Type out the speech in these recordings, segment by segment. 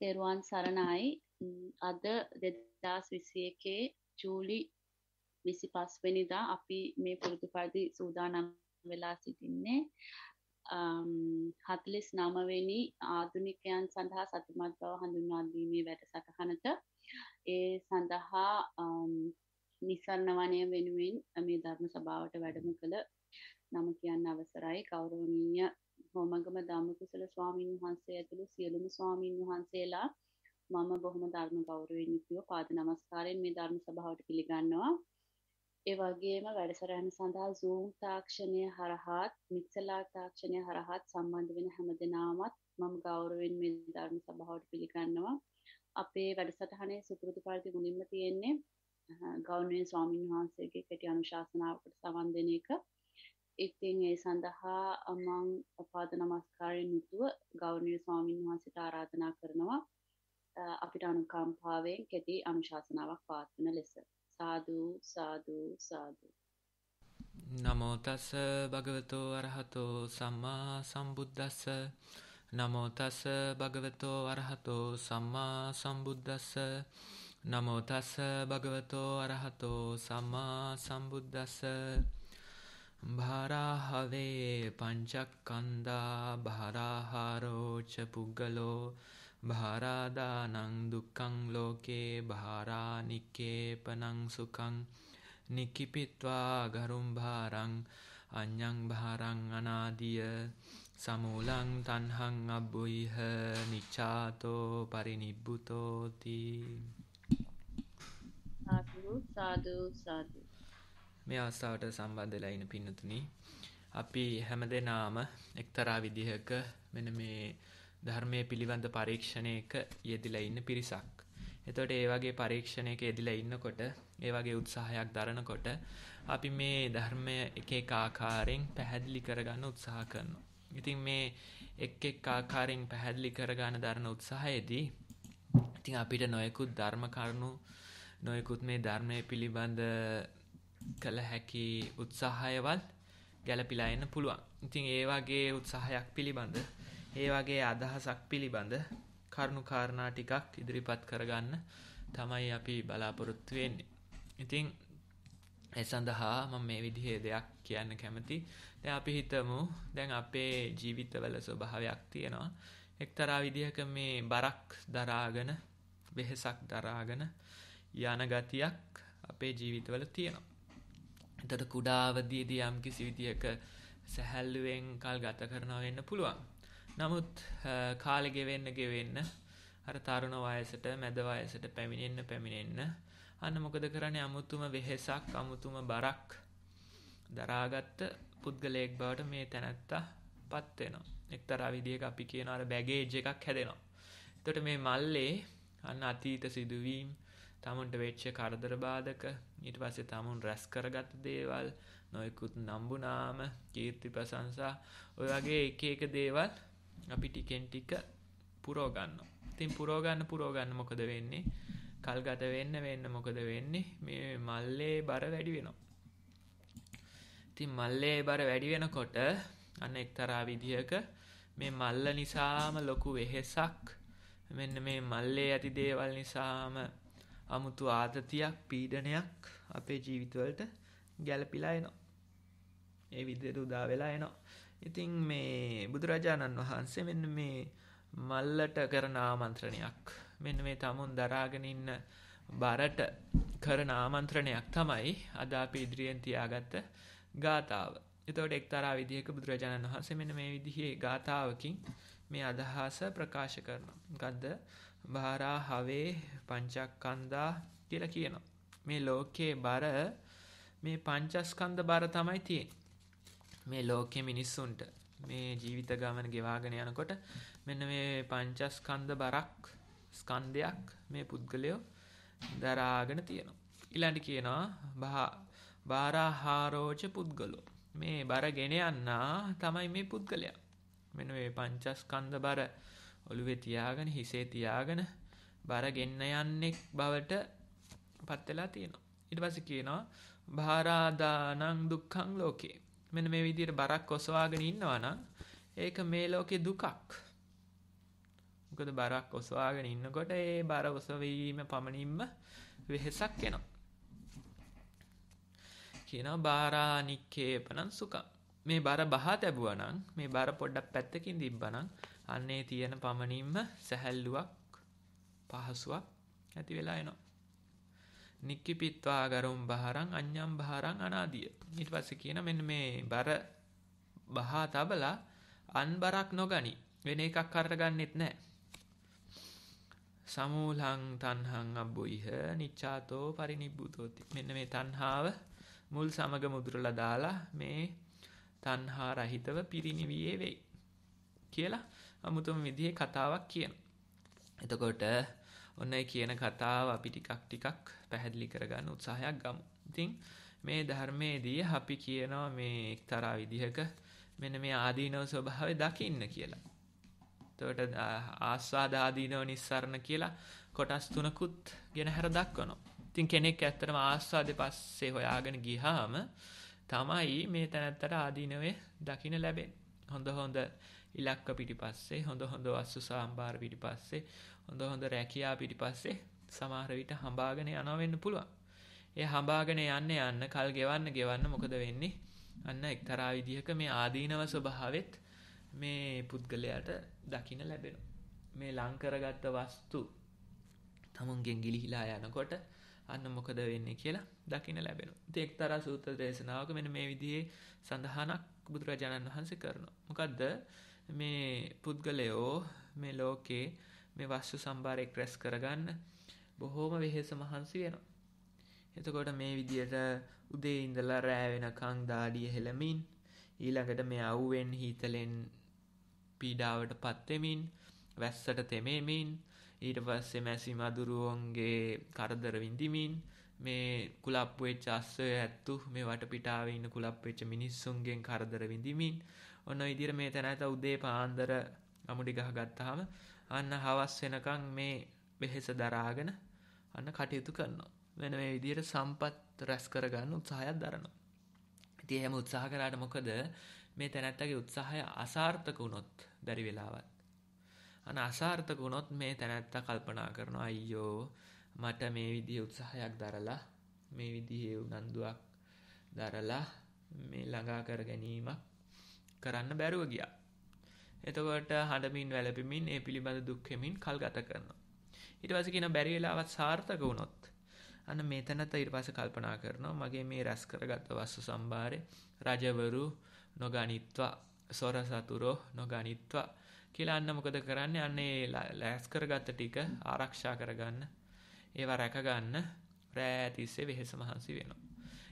තෙරුවන් සරණයි අද දෙදස් විසියකේ ජූලි විසි පස්වෙනිදා අපි මේ පුරුදු පරිදි සූදානම් වෙලා සිටින්නේ හතලිස් නමවෙනි ආධුනිකයන් සඳහා සතිමත් බව හඳුන්වාදීමේ වැඩසටහනට ඒ සඳහා නිසරණවනය වෙනුවෙන් මේ ධර්ම සභාවට වැඩම කළ නම කියන්න අවසරයි කෞරවනීය හෝමගම ධම්මකුසල ස්වාමීන් වහන්සේ ඇතුළු සියලුම ස්වාමීන් වහන්සේලා මම බොහොම ධර්ම ගෞරවයෙන් යුතුව පාද නමස්කාරයෙන් මේ ධර්ම සභාවට පිළිගන්නවා. ඒ වගේම වැඩසටහන සඳහා Zoom තාක්ෂණය හරහාත් මිත්සලා තාක්ෂණය හරහාත් සම්බන්ධ වෙන හැම දෙනාමත් මම ගෞරවයෙන් මේ ධර්ම සභාවට පිළිගන්නවා. අපේ වැඩසටහනේ සුපුරුදු පරිදි මුලින්ම තියෙන්නේ ගෞරවනීය ස්වාමින් වහන්සේගේ කෙටි අනුශාසනාවකට සවන් දෙන එක. ඉතින් ඒ සඳහා අමං අපාද නමස්කාරය නිතුව ගෞරවනීය ස්වාමීන් වහන්සේට ආරාධනා කරනවා අපිට අනුකම්පාවෙන් කෙටි අනුශාසනාවක් පවත්වන ලෙස සාදු සාදු සාදු නමෝ තස් භගවතෝ අරහතෝ සම්මා සම්බුද්දස්ස නමෝ තස් භගවතෝ අරහතෝ සම්මා සම්බුද්දස්ස නමෝ තස් භගවතෝ අරහතෝ සම්මා සම්බුද්දස්ස භාරාහවේ පංචක්කන්දා භාරාහාරෝච පුග්ගලෝ භාරාදානං දුක්කං ලෝකේ භාරානිකේපනං සුකං නිකිපිත්වා ගරුම් භාරං අඤ්ඤං භාරං අනාදිය සමූලං තණ්හං අබ්බුයිහ නිච්ඡාතෝ පරිනිබ්බුතෝති සාදු සාදු සාදු මේ අවස්ථාවට සම්බන්ධ වෙලා ඉන පින්නතුනි අපි හැම දෙනාම එක්තරා විදිහක මෙන්න මේ ධර්මය පිළිබඳ පරීක්ෂණයක යෙදිලා ඉන්න පිරිසක්. එතොට ඒවගේ පරීක්ෂණයක එදිලා ඉන්නකොට ඒවගේ උත්සාහයක් දරනකොට අපි මේ ධර්මය එක එක ආකාරයෙන් පැහැදිලි කරගන්න උත්සාහ කරනවා. ඉතින් මේ එක් එක් ආකාරයෙන් පැහැදිලි කරගන්න දරන උත්සාහයේදී ඉතින් අපිට නොයෙකුත් ධර්ම කරුණු නොයෙකුත් මේ ධර්මය පිළිබඳ කළ හැකි උත්සාහයවල් ගැලපිලා එන්න පුළුවන්. ඉතින් ඒ වගේ උත්සාහයක් පිළිබඳ ඒ වගේ අදහසක් පිළිබඳ කරුණු කාරණා ටිකක් ඉදිරිපත් කරගන්න තමයි අපි බලාපොරොත්තු වෙන්නේ. ඉතින් ඒ සඳහා මම මේ විදිහේ දෙයක් කියන්න කැමති. දැන් අපි හිතමු දැන් අපේ ජීවිතවල ස්වභාවයක් තියෙනවා. එක්තරා විදිහක මේ බරක් දරාගෙන වෙහෙසක් දරාගෙන යන ගතියක් අපේ ජීවිතවල තියෙනවා. එතට කුඩාවදීදී යම් කිසි විදියක සැහැල්ලුවෙන් කල් ගත කරනවා වෙන්න පුළුවන්. නමුත් කාලෙගෙවෙන්න ගෙවෙන්න අර තරුණ වයසට මැදවයසට පැමිණෙන්න පැමිණෙන්න අන්න මොකද කරන්නේ අමුතුම වෙහෙසක් අමුතුම බරක් දරාගත්ත පුද්ගලයෙක් බවට මේ තැනැත්තා පත්වෙනවා. එක්තරා විදිියක අපි කියන අර බැගේජ එකක් හැදෙනවා. එතොට මේ මල්ලේ අන්න අතීත සිදුවීම් තමුන්ට වෙච්ච කරදර බාධක ඊට පස්සේ තමුන් රැස් කරගත දේවල් නොයකුත් නම්බුනාම කීර්ති ප්‍රසංසා ඔය වගේ එක එක දේවල් අපි ටිකෙන් ටික පුරෝගන්න තින් පුරෝගන්න පුරෝගන්න මොකද වෙන්නේ කල්ගත වෙන්න වෙන්න මොකද වෙන්නේ මේ මල්ලේ බර වැඩි වෙනවා ඉතින් මල්ලේ බර වැඩි වෙනකොට අන්න එක්තරා විදිහක මේ මල්ල නිසාම ලොකු වෙහෙසක් මෙන්න මේ මල්ලේ ඇති දේවල් නිසාම අමුතු ආතතියක් පීඩනයක් අපේ ජීවිතවලට ගැලපිලා එනවා. ඒ විදියට උදා වෙලා එනවා. ඉතින් මේ බුදුරජාණන් වහන්සේ මෙන්න මේ මල්ලට කරන ආමන්ත්‍රණයක් මෙන්න මේ tamun දරාගෙන ඉන්න බරට කරන ආමන්ත්‍රණයක් තමයි අද අපි ඉදිරියෙන් තියාගත්ත ගාතාව. එතකොට එක්තරා විදිහක බුදුරජාණන් වහන්සේ මෙන්න මේ විදිහේ ගාතාවකින් මේ අදහස ප්‍රකාශ කරනවා. මොකද්ද? භාරා හවේ පංචක්කන්දා කියලා කියනවා. මේ ලෝකයේ බර මේ පංචස්කන්ධ බර තමයි තියෙන්නේ. මේ ලෝකයේ මිනිස්සුන්ට මේ ජීවිත ගමන ගෙවාගෙන යනකොට මෙන්න මේ පංචස්කන්ධ බරක් ස්කන්ධයක් මේ පුද්ගලයෝ දරාගෙන තියෙනවා. ඊළඟට කියනවා බාරාහාරෝච පුද්ගලෝ. මේ බර ගෙන යන්නා තමයි මේ පුද්ගලයා. මෙන්න මේ පංචස්කන්ධ බර ඔළුවේ තියාගෙන හිසේ තියාගෙන බර ගෙන්න යන්නෙක් බවට පත් වෙලා තියෙනවා. ඊට පස්සේ කියනවා භාරාදානං දුක්ඛං ලෝකේ. මෙන්න මේ විදිහට බරක් ඔසවාගෙන ඉන්නවා නම් ඒක මේ ලෝකේ දුකක්. මොකද බරක් ඔසවාගෙන ඉන්නකොට ඒ බර ඔසවීම පමණින්ම වෙහෙසක් එනවා. කියනවා බාරානික්කේපනං සුඛං. මේ බර බහා තැබුවා නම් මේ බර පොඩ්ඩක් පැත්තකින් තිබ්බනම් අන්නේ තියෙන පමණින්ම සැහැල්ලුවක් පහසුවක් ඇති වෙලා එනවා. නික්කිපිත්වා ගරුම් බහරං අඤ්ඤම් බහරං අනාදිය. ඊට පස්සේ කියන මෙන්න මේ බර බහා තබලා අන් බරක් නොගනි. වෙන එකක් අරගන්නෙත් නැහැ. සමූලං තණ්හං අබ්බුයිහ නිච්ඡාතෝ පරිනිබ්බුතෝති. මෙන්න මේ තණ්හාව මුල් සමග මුදුරලා දාලා මේ තණ්හා රහිතව පිරිණිවියේ වෙයි. කියලා අමුතුම විදිහ කතාවක් කියන. එතකොට ඔන්න කියන කතාව අපි ටිකක් ටිකක් පැහැදිලි කරගන්න උත්සාහයක් ගම් ඉතිං මේ ධර්මයේදී අපි කියනවා මේ එක්තරා විදිහක මෙන මේ ආදීනව ස්වභාවය දකින්න කියලා. තොට ආස්වාදාදීනව නිස්සරණ කියලා කොටස් තුනකුත් ගෙන හැර දක්වනවා. ඉතින් කෙනෙක් ඇත්තටම ආස්වාද පස්සේ හොයාගෙන ගිහාම තමයි මේ තැනැත්තට ආදීනවේ දකින ලැබෙන් හොඳ හොඳ ඉලක්ක පිටි පස්සේ හොඳ හොඳ වස්සු සාම්භාර පිටි පස්සේ හොඳ හොඳ රැකයා පිටි පස්සේ සමාරවිට හම්බාගෙන යනවෙන්න පුළුවන්. ඒ හම්බාගෙන යන්න යන්න කල් ගෙවන්න ගෙවන්න මොකද වෙන්නේ අන්න එක්තරා විදිහක මේ ආදීනව ස්වභාවෙත් මේ පුද්ගලයට දකින ලැබෙන. මේ ලංකරගත්ත වස්තු තමුන්ගෙන් ගිලිහිලා යනකොට අන්න මොකද වෙන්නේ කියලා දකින ලැබෙන. තෙක්තර සූත්‍ර දේශනාවක මෙන මේ විදිහේ සඳහනක් බුදුරජාණන් වහන්සේ කරනවා. මොකක්ද මේ පුද්ගලයෝ මේ ලෝකේ මේ වස්සු සම්භාරයක් රැස් කරගන්න බොහෝම වෙහෙස මහන්සි වෙනවා. එතකොට මේ විදියට උදේ ඉඳලා රෑවෙන කං දාඩිය හෙළමින් ඊළඟට මේ අවුවෙන් හීතලෙන් පීඩාවට පත්වෙමින් වැස්සට තෙමේමින් ඊට පස්සේ මැසි මදුරුවන්ගේ කරදර විඳිමින් මේ කුලප්පුවෙච්ච අස්සය ඇත්තු මේ වටපිටාව ඉන්න කුලප්පෙච්ච මිනිස්සුන්ගෙන් කරදර විඳිමින් ඔන්න ඉදිර මේ තැනඇත උදේ පාන්දර අමුඩි ගහ ගත්තාම අන්න හවස් වෙනකං මේ වෙහෙස දරාගෙන අන්න කටයුතු කරනවා. වෙන මේ විදියට සම්පත් රැස් කරගන්න උත්සාහයක් දරනවා. ඉති හැම උත්සාහ කරාට මොකද මේ තැනැත්තගේ උත්සාහය අසාර්ථක වුණොත් දැරි වෙලාවත්. අන අසාර්ථක වුණොත් මේ තැනැත්තා කල්පනා කරනවා අයියෝ මට මේ විදිහ උත්සාහයක් දරලා මේ විදිහේ උනන්දුවක් දරලා මේ ළඟා කර ගැනීමක් කරන්න බැරුව ගියා. එතකොට හඬමින් වැලපිමින් ඒ පිළිබඳ දුක්හෙමින් කල් ගත කරනවා. ඊට පස්සේ කියන බැරි වෙලාවත් සාර්ථක වුණොත් අන්න මෙතනත ඊට පස්සේ කල්පනා කරනවා මගේ මේ රැස් කරගත් වස්තු සම්භාරේ රජවරු නොගනිත්වා සොර සතුරෝ නොගනිත්වා කියලා අන්න මොකද කරන්නේ අන්න ඒ ලෑස් කරගත්ත ටික ආරක්ෂා කරගන්න ඒවා රැක ගන්න රෑ තිස්සේ වෙහෙස මහන්සි වෙනවා.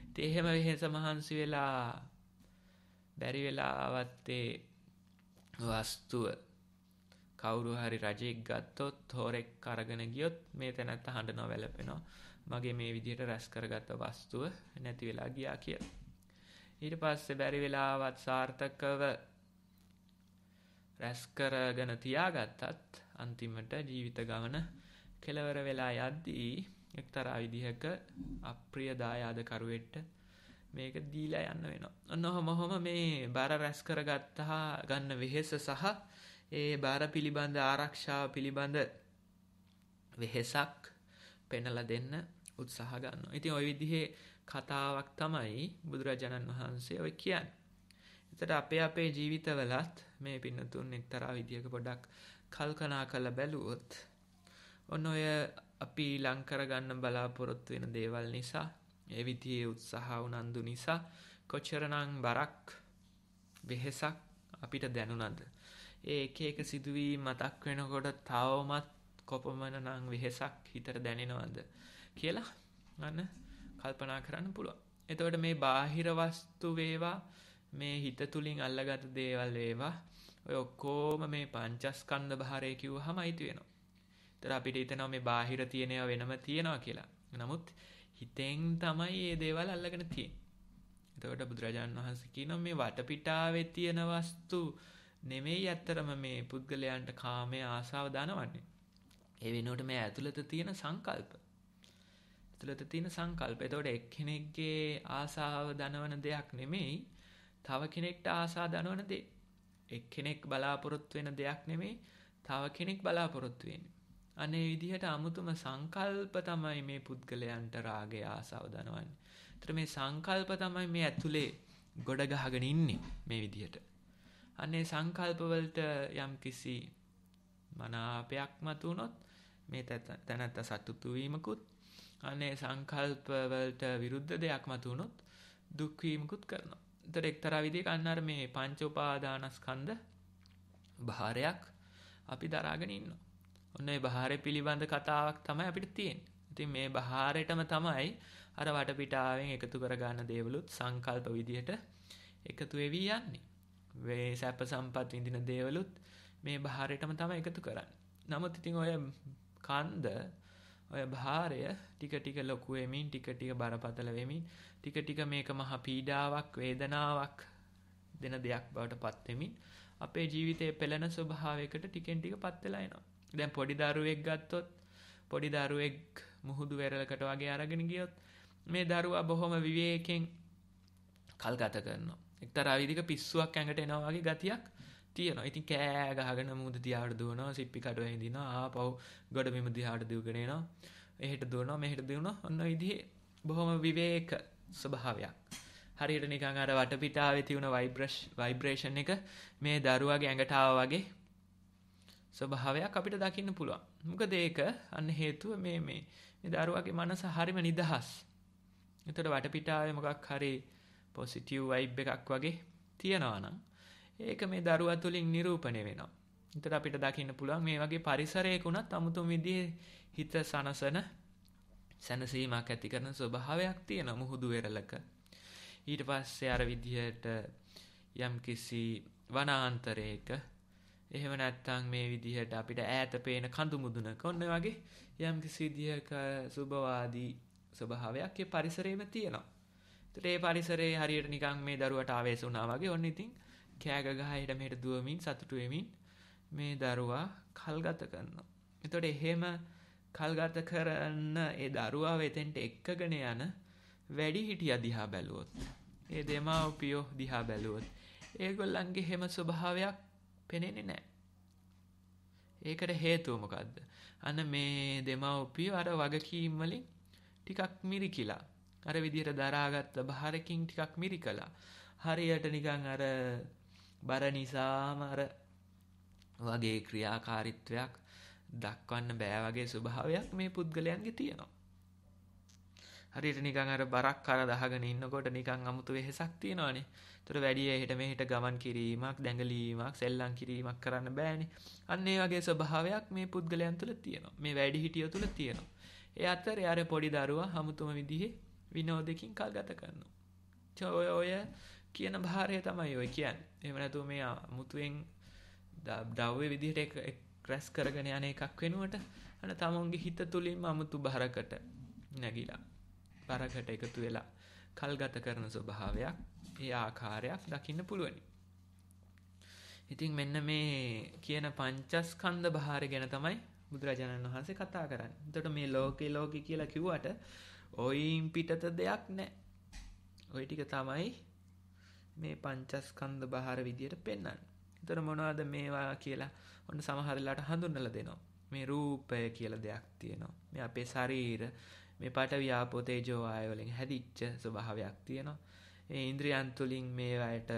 ඉතින් එහෙම වෙහෙස මහන්සි වෙලා බැරි වෙලාවත් ඒ වස්තුව කවුරු හරි රජෙක් ගත්තොත් හෝරෙක් අරගෙන ගියොත් මේ තැනැත්ත හඬනව වැළපෙනවා මගේ මේ විදිහට රැස් කරගත්ත වස්තුව නැති වෙලා ගියා කියලා. ඊට පස්සේ බැරි වෙලාවත් සාර්ථකව රැස් කරගෙන තියාගත්තත් අන්තිමට ජීවිත ගමන කෙලවර වෙලා යද්දී එක්තරා විදිහක අප්‍රිය දායාදකරුවෙට මේක දීලා යන්න වෙනවා. ඔන්න ඔහොම මේ බාර රැස් කරගත්තා ගන්න වෙහෙස සහ ඒ බාර පිළිබඳ ආරක්ෂාව පිළිබඳ වෙහෙසක් පෙනලා දෙන්න උත්සාහ ගන්නවා. ඉතින් ওই විදිහේ කතාවක් තමයි බුදුරජාණන් වහන්සේ ඔය කියන්නේ. එතට අපේ අපේ ජීවිතවලත් මේ පින්නතුන් එක්තරා විදිහක පොඩක් කල්කනා කළ බැලුවොත් ඔන්න ඔය අපි ලංකරගන්න බලාපොරොත්තු වෙන දේවල් නිසා ඒ විදියේ උත්සාහ උනන්දු නිසා කොච්චරනම් බරක් වෙහෙසක් අපිට දැනුනද. ඒ එක එක සිදුවී මතක් වෙනකොට තවමත් කොපමණ නං වෙහෙසක් හිතර දැනෙනවද කියලා ගන්න කල්පනා කරන්න පුළුවන්. එතවට මේ බාහිරවස්තු වේවා මේ හිත තුළින් අල්ලගත දේවල් ඒවා ඔය ඔක්කෝම මේ පංචස්කන්ද භාරය කිව් හම අයිති වෙනවා. තර අපිට ඉතනව මේ බාහිර තියෙනය වෙනම තියෙනවා කියලා. නමුත් හිතෙන් තමයි මේ දේවල් අල්ලගෙන තියෙන්නේ. එතකොට බුදුරජාන් වහන්සේ කියනවා මේ වටපිටාවේ තියෙන වස්තු නෙමෙයි ඇත්තරම මේ පුද්ගලයන්ට කාමයේ ආසාව දනවන්නේ. ඒ වෙනුවට මේ ඇතුළත තියෙන සංකල්ප. ඇතුළත තියෙන සංකල්ප. එතකොට එක්කෙනෙක්ගේ ආසාව දනවන දෙයක් නෙමෙයි තව කෙනෙක්ට ආසා දනවන දේ. එක්කෙනෙක් බලාපොරොත්තු වෙන දෙයක් නෙමෙයි තව කෙනෙක් බලාපොරොත්තු වෙන්නේ. අනේ විදිහට අමුතුම සංකල්ප තමයි මේ පුද්ගලයන්ට රාගය ආසාව දනවන්නේ. ඒතර මේ සංකල්ප තමයි මේ ඇතුලේ ගොඩ ගහගෙන ඉන්නේ මේ විදිහට. අනේ සංකල්ප වලට යම් කිසි මනාපයක් මතුනොත් මේ තැනත්ත සතුටු වීමකුත් අනේ සංකල්ප වලට විරුද්ධ දෙයක් මතුනොත් දුක් වීමකුත් කරනවා. ඒතර එක්තරා විදිහක අන්නර මේ පංච උපාදානස්කන්ධ භාරයක් අපි දරාගෙන ඉන්නවා. ඔන්න ඒ බහාරය පිළිබඳ කතාවක් තමයි අපිට තියෙන් ඉතින් මේ බහාරයටම තමයි අර වටපිටාවෙන් එකතු කරගන්න දේවලුත් සංකල්ප විදිහට එකතු වෙවී යන්නේ වේ සැප සම්පත් විඳින දේවලුත් මේ බහාරයටම තම එකතු කරන්න නමුත් ඉතිං ඔය කන්ද ඔය භාරය ටික ටික ලොකුවමින් ටික ටික බරපතල වෙමින් ටික ටික මේක මහ පීඩාවක් වේදනාවක් දෙන දෙයක් බවට පත්වෙමින් අපේ ජීවිතය පෙළෙන ස්වභාවයකට ටිකෙන් ටික පත්වෙලායිනවා දැන් පොඩි දරුවෙක් ගත්තොත් පොඩි දරුවෙක් මුහුදු වෙරලකට වගේ අරගෙන ගියොත් මේ දරුවා බොහොම විවේකෙන් කල් ගත කරනවා. එක්තරා විදිහක පිස්සුවක් ඇඟට එනවා වගේ ගතියක් තියෙනවා. ඉතින් කෑ ගහගෙන මුහුද දිහාට දුවනවා, සිප්පි කඩුවෙන් ඉඳිනවා, ආපහු ගොඩ මෙම දිහාට දුවගෙන එනවා. එහෙට දුවනවා, මෙහෙට දුවනවා. ඔන්න විදිහේ බොහොම විවේක ස්වභාවයක්. හරියට නිකං අර වටපිටාවේ තියුණ වයිබ්‍රේෂන් එක මේ දරුවාගේ ඇඟට ආවා වගේ ස්වභාවයක් අපිට දකින්න පුළුවන් මොකද ඒක අන්න හේතුව මේ මේ මේ දරුවාගේ මනස හරිම නිදහස් එතකොට වටපිටාවේ මොකක් හරි පොසිටිව් වයිබ් එකක් වගේ තියනවා නම් ඒක මේ දරුවා තුලින් නිරූපණය වෙනවා එතකොට අපිට දකින්න පුළුවන් මේ වගේ පරිසරයක උනත් අමුතුම විදිහේ හිත සනසන සැනසීමක් ඇති කරන ස්වභාවයක් තියෙන මුහුදු වෙරළක ඊට පස්සේ අර විදිහට යම් කිසි වනාන්තරයක එහෙම නැත්තං මේ විදිහට අපිට ඈත පේන කඳු මුදුනක ඔන්න වගේ යම් කිසි විදිහක සුභවාදී ස්වභාවයක් ඒ පරිසරයේම තියෙනවා. ඒතට ඒ පරිසරයේ හරියට නිකන් මේ දරුවට ආවේශ වුණා වගේ ඔන්න ඉතින් කෑග ගහයට මෙහෙට දුවමින් සතුටු වෙමින් මේ දරුවා කල්ගත කරනවා. ඒතට එහෙම කල්ගත කරන ඒ දරුවා වෙතෙන්ට එක්කගෙන යන වැඩි හිටිය දිහා බැලුවොත් ඒ දෙමව්පියෝ දිහා බැලුවොත් ඒගොල්ලන්ගේ හැම ස්වභාවයක් පෙනෙන්නේ නැහැ. ඒකට හේතුව මොකද්ද? අන්න මේ දෙමව්පිය අර වගකීම් වලින් ටිකක් මිරිකිලා. අර විදියට දරාගත්ත බහරකින් ටිකක් මිරිකලා. හරියට නිකන් අර බර නිසාම අර වගේ ක්‍රියාකාරීත්වයක් දක්වන්න බෑ වගේ ස්වභාවයක් මේ පුද්ගලයන්ගේ තියෙනවා. හරියට නිකං අර බරක් කර දහගෙන ඉන්නකොට නිකං අමුතු වෙහෙසක් තියෙනවානේ. ඒතර වැඩි එහෙට මෙහෙට ගමන් කිරීමක්, දැඟලීමක්, සෙල්ලම් කිරීමක් කරන්න බෑනේ. අන්න ඒ වගේ ස්වභාවයක් මේ පුද්ගලයන් තුළ තියෙනවා. මේ වැඩිහිටියෝ තුළ තියෙනවා. ඒ අතරේ අර පොඩි දරුවා හමුතුම විදිහේ විනෝදකින් කල් ගත කරනවා. ඔය ඔය කියන භාරය තමයි ඔය කියන්නේ. එහෙම නැතුව මේ අමුතුවෙන් ද්‍රව්‍ය විදිහට රැස් කරගෙන යන එකක් වෙනුවට අන තමුන්ගේ හිත තුළින්ම අමුතු බහරකට නැගිලා වරකට එකතු වෙලා කල් ගත කරන ස්වභාවයක් ඒ ආකාරයක් දකින්න පුළුවනි. ඉතින් මෙන්න මේ කියන පංචස් කන්ද භාර ගැන තමයි බුදුරජාණන් වහන්සේ කතා කරන්න තොට මේ ලෝකේ ලෝක කියලා කිව්වට ඔයින් පිටත දෙයක් නෑ ඔයි ටික තමයි මේ පංචස්කන්ද බහර විදියට පෙන්න්න තොර මොනවාද මේවා කියලා ඔන්න සමහරලාට හඳුන්නල දෙනවා මේ රූපය කියල දෙයක් තියෙනවා මේ අපේ ශරීර මේ පට ව්‍යාපෝතේජෝ ආයෝලෙන් හැදිච්ච ස්වභාවයක් තියෙනවා. ඒ ඉන්ද්‍රියන් තුලින් මේවායට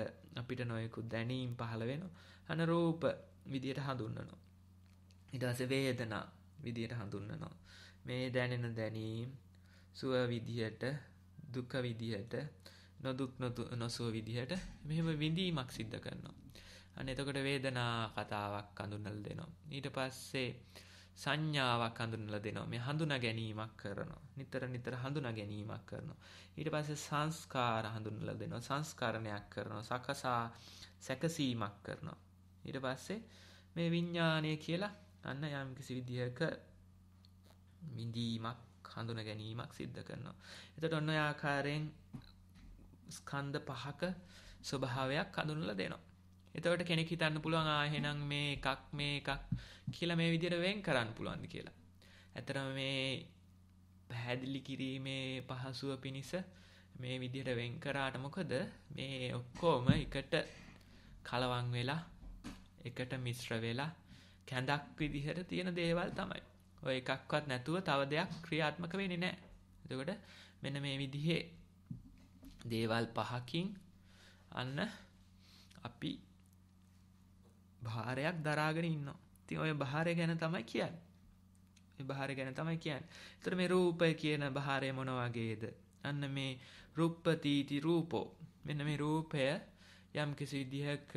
අපිට නොයෙකුත් දැනීම් පහළ වෙනවා. අන රූප විදියට හඳුන්වනවා. ඊට පස්සේ වේදනා විදියට හඳුන්වනවා. මේ දැනෙන දැනීම් සුව විදියට දුක විදියට නොදුක් නොසුව විදිහට මෙහෙම විඳීමක් සිද්ධ කරනවා. අන්න එතකොට වේදනා කතාවක් අඳුනල් දෙනවා. ඊට පස්සේ සංඥාවක් හඳුනලා දෙනවා. මේ හඳුනා ගැනීමක් කරනවා. නිතර නිතර හඳුනා ගැනීමක් කරනවා. ඊට පස්සේ සංස්කාර හඳුනලා දෙනවා. සංස්කරණයක් කරනවා. සකසා සැකසීමක් කරනවා. ඊට පස්සේ මේ විඥානය කියලා අන්න යම් කිසි විදිහක විඳීමක් හඳුන ගැනීමක් සිද්ධ කරනවා. එතකොට ඔන්න ඔය ආකාරයෙන් ස්කන්ධ පහක ස්වභාවයක් හඳුනලා දෙනවා. එතවට කෙනෙක් හිතන්න පුළුවන් ආහෙනම් මේ එකක් මේ එකක් කියලා මේ විදිර වෙන් කරන්න පුළුවන්ද කියලා. ඇතර මේ පැහැදිලි කිරීමේ පහසුව පිණිස මේ විදිහට වෙන් කරාට මොකද මේ ඔක්කෝම එකට කලවන් වෙලා එකට මිශ්‍ර වෙලා කැඳක් විදිහට තියෙන දේවල් තමයි ඔය එකක්වත් නැතුව තව දෙයක් ක්‍රියාත්මක වෙන නෑ එතකොට මෙන මේ විදිහේ දේවල් පහකින් අන්න අපි භාරයක් දරාගෙන ඉන්නවා. ඉතින් ඔය භාරය ගැන තමයි කියන්නේ. ඒ භාරය ගැන තමයි කියන්නේ. ඒතර මේ රූපය කියන භාරය මොන වගේද? අන්න මේ රූපපතිති රූපෝ. මෙන්න මේ රූපය යම් කිසි විදිහක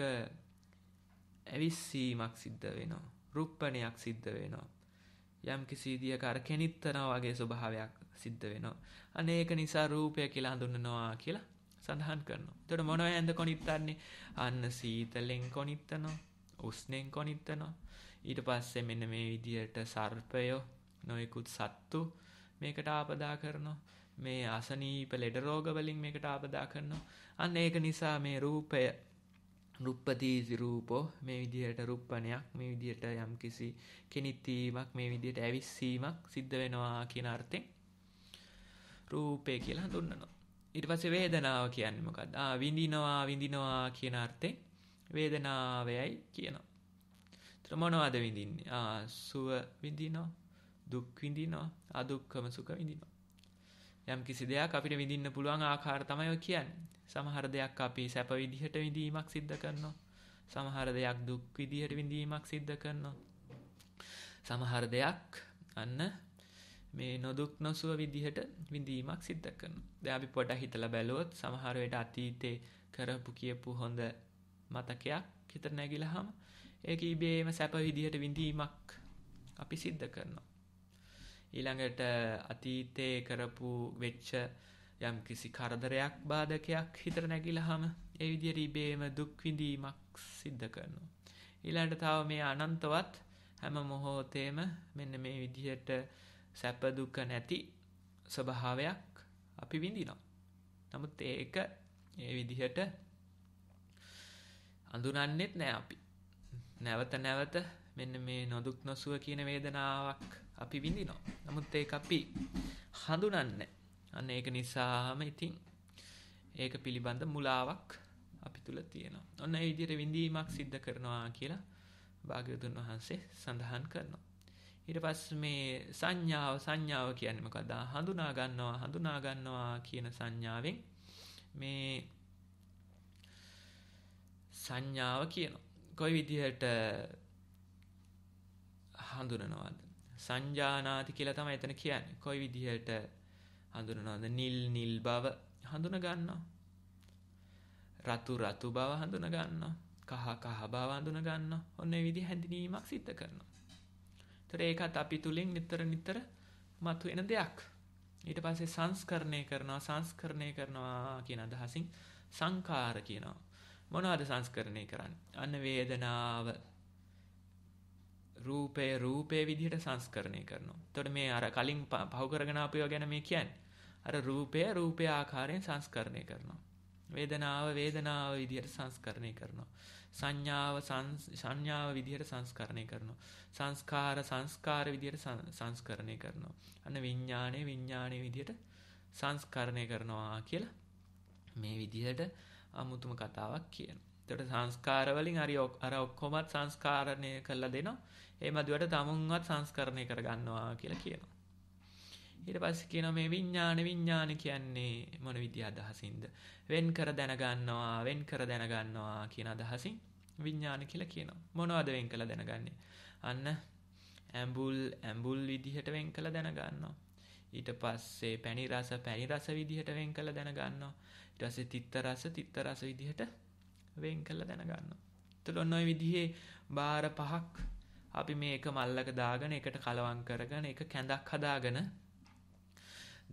ඇවිස්සීමක් සිද්ධ වෙනවා. රුප්පණයක් සිද්ධ වෙනවා. යම් කිසි විදිහක අර කෙනිත්තනවා වගේ ස්වභාවයක් සිද්ධ වෙනවා. අනේක නිසා රූපය කියලා හඳුන්වනවා කියලා සඳහන් කරනවා. එතකොට මොනවද ඇඳ කොනිත්තන්නේ? අන්න සීතලෙන් කොනිත්තනවා. උස්නෙන් කොනිත්තනවා ඊට පස්සේ මෙන්න මේ විදියට සර්පයෝ නොයකුත් සත්තු මේකට ආපදා කරනවා මේ අසනීප ලෙඩ රෝගවලින් මේකට ආපදා කරනවා අන්න ඒක නිසා මේ රූපය රුප්පදීසි රූපෝ මේ විදිහට රුප්පණයක් මේ විදිහට යම් කිසි කෙනිත්තීමක් මේ විදිහට ඇවිස්සීමක් සිද්ධ වෙනවා කියන අර්ථෙන් රූපය කියලා හඳුන්වනවා ඊට පස්සේ වේදනාව කියන්නේ මොකක්ද ආ විඳිනවා විඳිනවා කියන අර්ථෙන් වේදනාවයයි කියනවා. එතන මොනවද විඳින්නේ? ආ සුව විඳිනවා, දුක් විඳිනවා, අදුක්කම සුඛ විඳිනවා. යම් කිසි දෙයක් අපිට විඳින්න පුළුවන් ආකාර තමයි ඔය කියන්නේ. සමහර දෙයක් අපි සැප විදිහට විඳීමක් සිද්ධ කරනවා. සමහර දෙයක් දුක් විදිහට විඳීමක් සිද්ධ කරනවා. සමහර දෙයක් අන්න මේ නොදුක් නොසුව විදිහට විඳීමක් සිද්ධ කරනවා. දැන් අපි පොඩ හිතලා බැලුවොත් සමහර වෙලාවට අතීතේ කරපු කියපු හොඳ මතකයක් හිතර නැගිලහම ඒක ඉබේම සැප විදිහට විඳීමක් අපි සිද්ධ කරනවා. ඊළඟට අතීතයේ කරපු වෙච්ච යම් කිසි කරදරයක් බාධකයක් හිතර නැගිලහම ඒ විදිහට ඉබේම දුක් විඳීමක් සිද්ධ කරනවා. ඊළඟට තව මේ අනන්තවත් හැම මොහොතේම මෙන්න මේ විදිහට සැප දුක නැති ස්වභාවයක් අපි විඳිනවා. නමුත් ඒක ඒ විදිහට අඳුනන්නෙත් නෑ අපි නැවත නැවත මෙන්න මේ නොදුක් නොසුව කියන වේදනාවක් අපි විඳිනවා නමුත් ඒ අපි හඳුනන්න අන්න ඒක නිසාම ඉතින් ඒක පිළිබඳ මුලාවක් අපි තුළ තියෙනවා ඔන්න විදිර විඳීමක් සිද්ධ කරනවා කියලා භාග්‍යතුන් වහන්සේ සඳහන් කරනවා ඉට පස් මේ සංඥාව සංඥාව කියන්නම කදා හඳුනාගන්නවා හඳුනාගන්නවා කියන සංඥාවෙන් මේ සංඥාව කියනවා. කොයි විදිහට හඳුනනවාද? සංජානාති කියලා තමයි එතන කියන්නේ. කොයි විදිහට හඳුනනවාද? නිල් නිල් බව හඳුන ගන්නවා. රතු රතු බව හඳුන ගන්නවා. කහ කහ බව හඳුන ගන්නවා. ඔන්න ඒ විදිහ හැඳිනීමක් සිද්ධ කරනවා. ඒතර ඒකත් අපි තුලින් නිතර නිතර මතුවෙන දෙයක්. ඊට පස්සේ සංස්කරණය කරනවා සංස්කරණය කරනවා කියන අදහසින් සංකාර කියනවා මොනවද සංස්කරණය කරන්නේ අන්න වේදනාව රූපේ රූපේ විදිහට සංස්කරණය කරනවා. එතකොට මේ අර කලින් පහු කරගෙන අපිව ගැන මේ කියන්නේ. අර රූපය රූපේ ආකාරයෙන් සංස්කරණය කරනවා. වේදනාව වේදනාව විදිහට සංස්කරණය කරනවා. සංඥාව සංඥාව විදිහට සංස්කරණය කරනවා. සංස්කාර සංස්කාර විදිහට සංස්කරණය කරනවා. අන්න විඥානය විඥානය විදිහට සංස්කරණය කරනවා කියලා මේ විදිහට අමුතුම කතාවක් කියන. තොට සංස්කාරවලින් අරි අර ඔක්කොමත් සංස්කාරණය කරලා දෙනවා ඒ මදුවට තමුන්වත් සංස්කරණය කරගන්නවා කියලා කියනවා. ඊට පස්ස කියන මේ විඤ්ඥාන විඤ්ඥාන කියන්නේ මොන විදි අදහසින්ද. වෙන් කර දැනගන්නවා වෙන් කර දැනගන්නවා කියන අදහසින් විඤ්ඥාන කියලා කියනවා මොනවද වෙන් කළ දැනගන්නේ. අන්න ඇම්බුල් ඇම්බුල් විදිහට වෙන් කළ දැනගන්නවා. ඊට පස්සේ පැණිරස පැණිරස විදිහට වෙන් කළ දැනගන්නවා ඊටසේ තිත්තරස තිත්තරස විදිහට වෙන් කල්ල දැනගන්න. තුළ ඔන්නොයි විදිහේ බාර පහක් අපි මේක මල්ලක දාගෙන එකට කලවන් කරගෙන එක කැඳක් හදාගෙන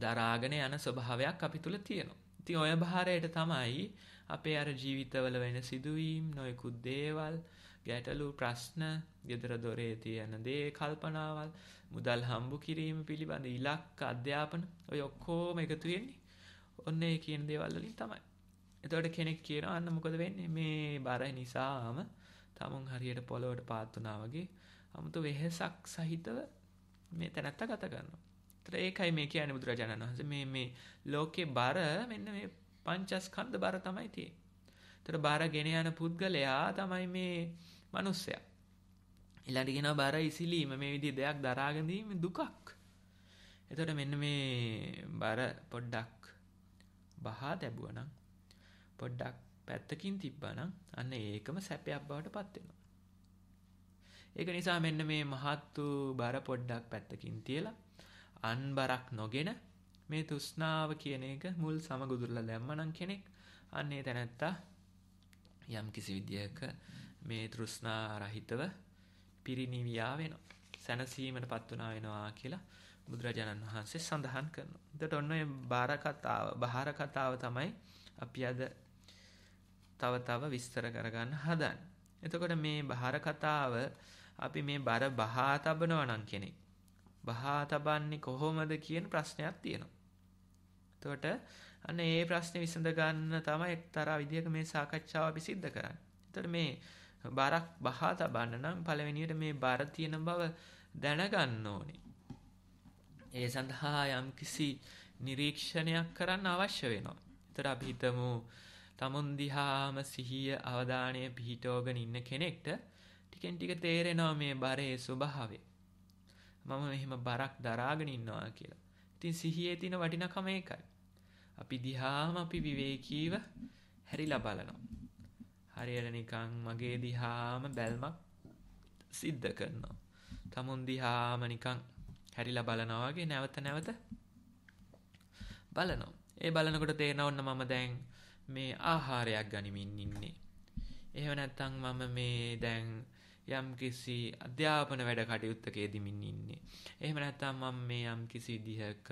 දරාගෙන යන ස්වභාවයක් අපි තුළ තියෙනවා. ති ඔය භාරයට තමයි අපේ අර ජීවිතවල වෙන සිදුවීම් නොයකුත් දේවල් ගැටලු ප්‍රශ්න ගෙදර දොරේ තියන දේ කල්පනාවල් මුදල් හම්බු කිරීම පිළිබඳ ඉලක් අධ්‍යාපන ඔය ඔක්කෝම එකතුයෙන්නේ ඔන්න ඒ කියන දේවල්ලින් තමයි එතවට කෙනෙක් කියන අන්න මොකද වෙන්නේ මේ බරයි නිසාම තමුන් හරියට පොලොවට පාත්වනාවගේ අමුතු වෙහෙසක් සහිතව මේ තැනැත්ත ගතගන්න තර ඒකයි මේ කියන බුදුරජාණන් වහස මේ මේ ලෝකෙ බර මෙන්න මේ පංචස් කන්ද බර තමයි තිය තර බාර ගෙන යන පුද්ගලයා තමයි මේ මනුස්සයා ඉලටිගෙන බර ඉසිලීම මේ විදි දෙයක් දරාගඳීම දුකක් එතොට මෙන්න මේ බර පොඩ්ඩක් බහා දැබුවනම් පොඩ්ඩක් පැත්තකින් තිබ්බනම් අන්න ඒකම සැපයක් බවට පත්වෙනවා. ඒක නිසා මෙන්න මේ මහත් වූ බර පොඩ්ඩක් පැත්තකින් තියලා අන් බරක් නොගෙන මේ තුෂ්ණාව කියන එක මුල් සමගුදුරලා දැම්මනම් කෙනෙක් අන්නේ තැනැත්තා යම් කිසි විදියක මේ තෘෂ්ණා රහිතව පිරිනිවියා වෙනවා. සැනසීමට පත්වනා වෙනවා කියලා බුදුරජාණන් වහන්සේ සඳහන් කරනවා. එතකොට ඔන්න ඔය බාර කතාව, බහාර කතාව තමයි අපි අද තව තව විස්තර කරගන්න හදන්නේ. එතකොට මේ බහාර කතාව අපි මේ බර බහා තබනවා නම් කෙනෙක් බහා තබන්නේ කොහොමද කියන ප්‍රශ්නයක් තියෙනවා. එතකොට අන්න ඒ ප්‍රශ්නේ විසඳ ගන්න තමයි එක්තරා විදියක මේ සාකච්ඡාව අපි සිද්ධ කරන්නේ. එතකොට මේ බරක් බහා තබන්න නම් පළවෙනියට මේ බර තියෙන බව දැනගන්න ඕනේ. ඒ සඳහා යම්කිසි නිරීක්ෂණයක් කරන්න අවශ්‍ය වෙනවා. එතකොට අපි හිතමු තමුන් දිහාම සිහිය අවධානය පිහිටෝගෙන ඉන්න කෙනෙක්ට ටිකෙන් ටික තේරෙනවා මේ බරේ ස්වභාවය. මම මෙහෙම බරක් දරාගෙන ඉන්නවා කියලා. ඉතින් සිහියේ තියෙන වටිනකම ඒකයි. අපි දිහාම අපි විවේකීව හැරිලා බලනවා. හරියට නිකන් මගේ දිහාම බැල්මක් සිද්ධ කරනවා. තමුන් දිහාම නිකන් කැරිලා බලනවා වගේ නැවත නැවත බලනවා. ඒ බලනකොට තේරෙනවා මම දැන් මේ ආහාරයක් ගනිමින් ඉන්නේ. එහෙම නැත්නම් මම මේ දැන් යම් කිසි අධ්‍යාපන වැඩ කටයුත්තකයේදමින් ඉන්නේ. එහෙම නැත්නම් මම මේ යම් කිසි විදිහක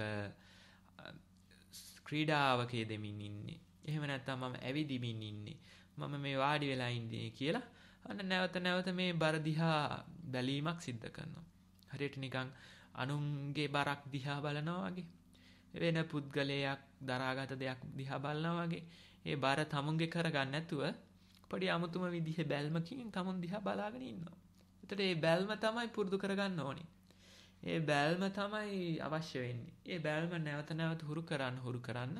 ක්‍රීඩාවකයේ දෙමින් ඉන්නේ. එහෙම නැත්නම් මම ඇවිදිමින් ඉන්නේ. මම මේ වාඩි වෙලා ඉන්නේ කියලා අන්න නැවත නැවත මේ බර දිහා බැලීමක් සිද්ධ කරනවා. හරියට නිකන් අනුන්ගේ බරක් දිහා බලනවාගේ වෙන පුද්ගලයක් දරාගත දෙයක් දිහා බලනවාගේ ඒ බාර තමුන්ගේ කරගන්න ඇතුව පඩි අමුතුම විදිහ බැල්මකින් තමුන් දිහා බලාගෙන ඉන්නවා. එතට ඒ බැල්ම තමයි පුරුදු කරගන්න ඕනි. ඒ බැල්ම තමයි අවශ්‍ය වෙන්නේ. ඒ බැල්ම නැවත නැවත හුරු කරන්න හුරු කරන්න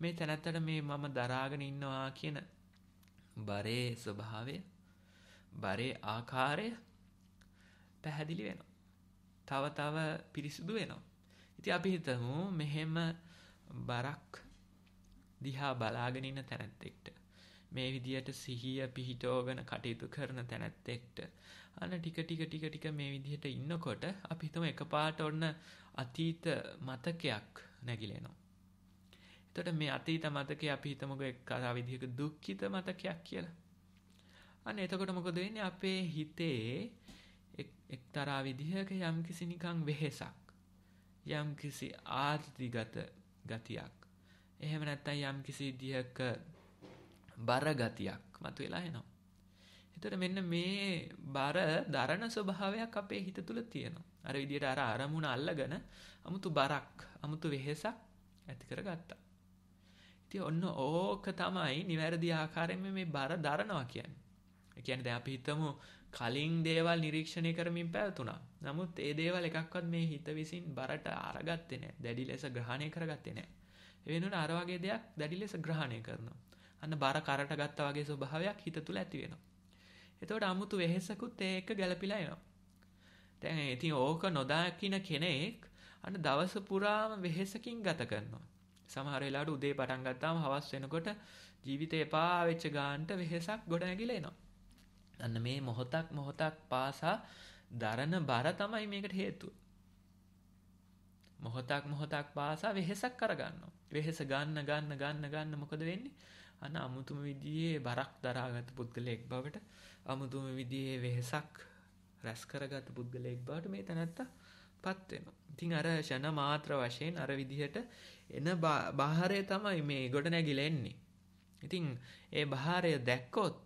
මේ තැනැත්තට මේ මම දරාගෙන ඉන්නවා කියන බරේ ස්වභාවය බරේ ආකාරය පැහැදිලි වෙනවා. තව තව පිරිසිදු වෙනවා. ඉතින් අපි හිතමු මෙහෙම බරක් දිහා බලාගෙන ඉන්න තැනැත්තෙක්ට මේ විදියට සිහිය පිහිටෝගෙන කටයුතු කරන තැනැත්තෙක්ට අන්න ටික ටික ටික ටික මේ විදිහට ඉන්නකොට අපි හිතමු එකපාරට ඔන්න අතීත මතකයක් නැగిලෙනවා. එතකොට මේ අතීත මතකේ අපි හිතමුකෝ කතා විදිහක දුක්ඛිත මතකයක් කියලා. අන්න එතකොට මොකද වෙන්නේ අපේ හිතේ එක්තරා විදිහක යම් කිසි නිකං වෙහෙසක් යම් කිසි ආර්ථිගත ගතියක් එහෙම නැත්තම් යම් කිසි විදිහක බර ගතියක් මතුවලා එනවා. එතකොට මෙන්න මේ බර දරණ ස්වභාවයක් අපේ හිත තුල තියෙනවා. අර විදිහට අර අරමුණ අල්ලගෙන 아무තු බරක්, 아무තු වෙහෙසක් ඇති කරගත්තා. ඉතින් ඔන්න ඕක තමයි නිවැරදි ආකාරයෙන් මේ බර දරනවා කියන්නේ. ඒ කියන්නේ දැන් අපි හිතමු කලින් දේවල් නිරීක්ෂණය කරමින් පැවතුනා නමුත් ඒ දේවල් එකක්වත් මේ හිත විසින් බරට අරගත්තේ නෑ දැඩි ලෙස ග්‍රහණය කරගත්තේ නෑ වෙනුවට අර වගේ දෙයක් දැඩි ලෙස ග්‍රහණය කරනවා අන්න බර කරට ගත්තා වගේ ස්වභාවයක් හිත තුල ඇති වෙනවා එතකොට 아무තු වෙහෙසකුත් ඒක ගැළපිලා එනවා දැන් ඉතින් ඕක නොදකින කෙනෙක් අන්න දවස පුරාම වෙහෙසකින් ගත කරනවා. සමහර වෙලාවට උදේ පටන් ගත්තාම හවස් වෙනකොට ජීවිතේ එපා වෙච්ච ගානට වෙහෙසක් ගොඩනැගිලා එනවා. අන්න මේ මොහොතක් මොහොතක් පාසා දරණ බර තමයි මේකට හේතුව. මොහොතක් මොහොතක් පාසා වෙහෙසක් කරගන්නවා. වෙහෙස ගන්න ගන්න ගන්න ගන්න මොකද වෙන්නේ? අන්න අමුතුම විදිහේ බරක් දරාගත් පුද්ගලයෙක් බවට අමුතුම විදිහේ වෙහෙසක් රැස් කරගත් පුද්ගලයෙක් බවට මේ තැනැත්තා පත් වෙනවා. ඉතින් අර ෂණ මාත්‍ර වශයෙන් අර විදිහට එන බාහිරය තමයි මේ ගොඩ නැගිලා එන්නේ. ඉතින් ඒ බාහිරය දැක්කොත්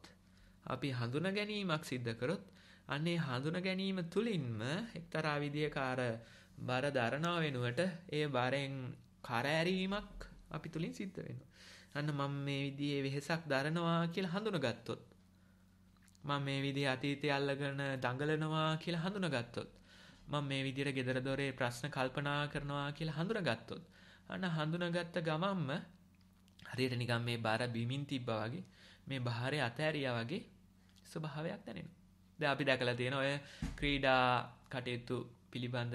අපි හඳුන ගැනීමක් සිද්ධ කරොත් අන්නේ හඳුන ගැනීම තුළින්ම එක්තරා විදියකාර බර දරනා වෙනුවට ඒ බරෙන් කරෑරීමක් අපි තුළින් සිද්ධ වෙන. අන්න මම මේ විදියේ වෙහෙසක් දරනවා කියලා හඳුනගත්තොත්. මම මේ විදි අතීතය අල්ලගෙන දඟලනවා කියලා හඳුනගත්තොත්. මම මේ විදියට ගෙදර දොරේ ප්‍රශ්න කල්පනා කරනවා කියලා හඳුනගත්තොත්. අන්න හඳුනගත්ත ගමම්ම හරියට නිකම් මේ බාර බිමින් තිබ්බා වගේ මේ බහරය අතෑරියා වගේ ස්වභාවයක් දැනෙන. ද අපි දැකලා තියෙන ඔය ක්‍රීඩා කටයුතු පිළිබඳ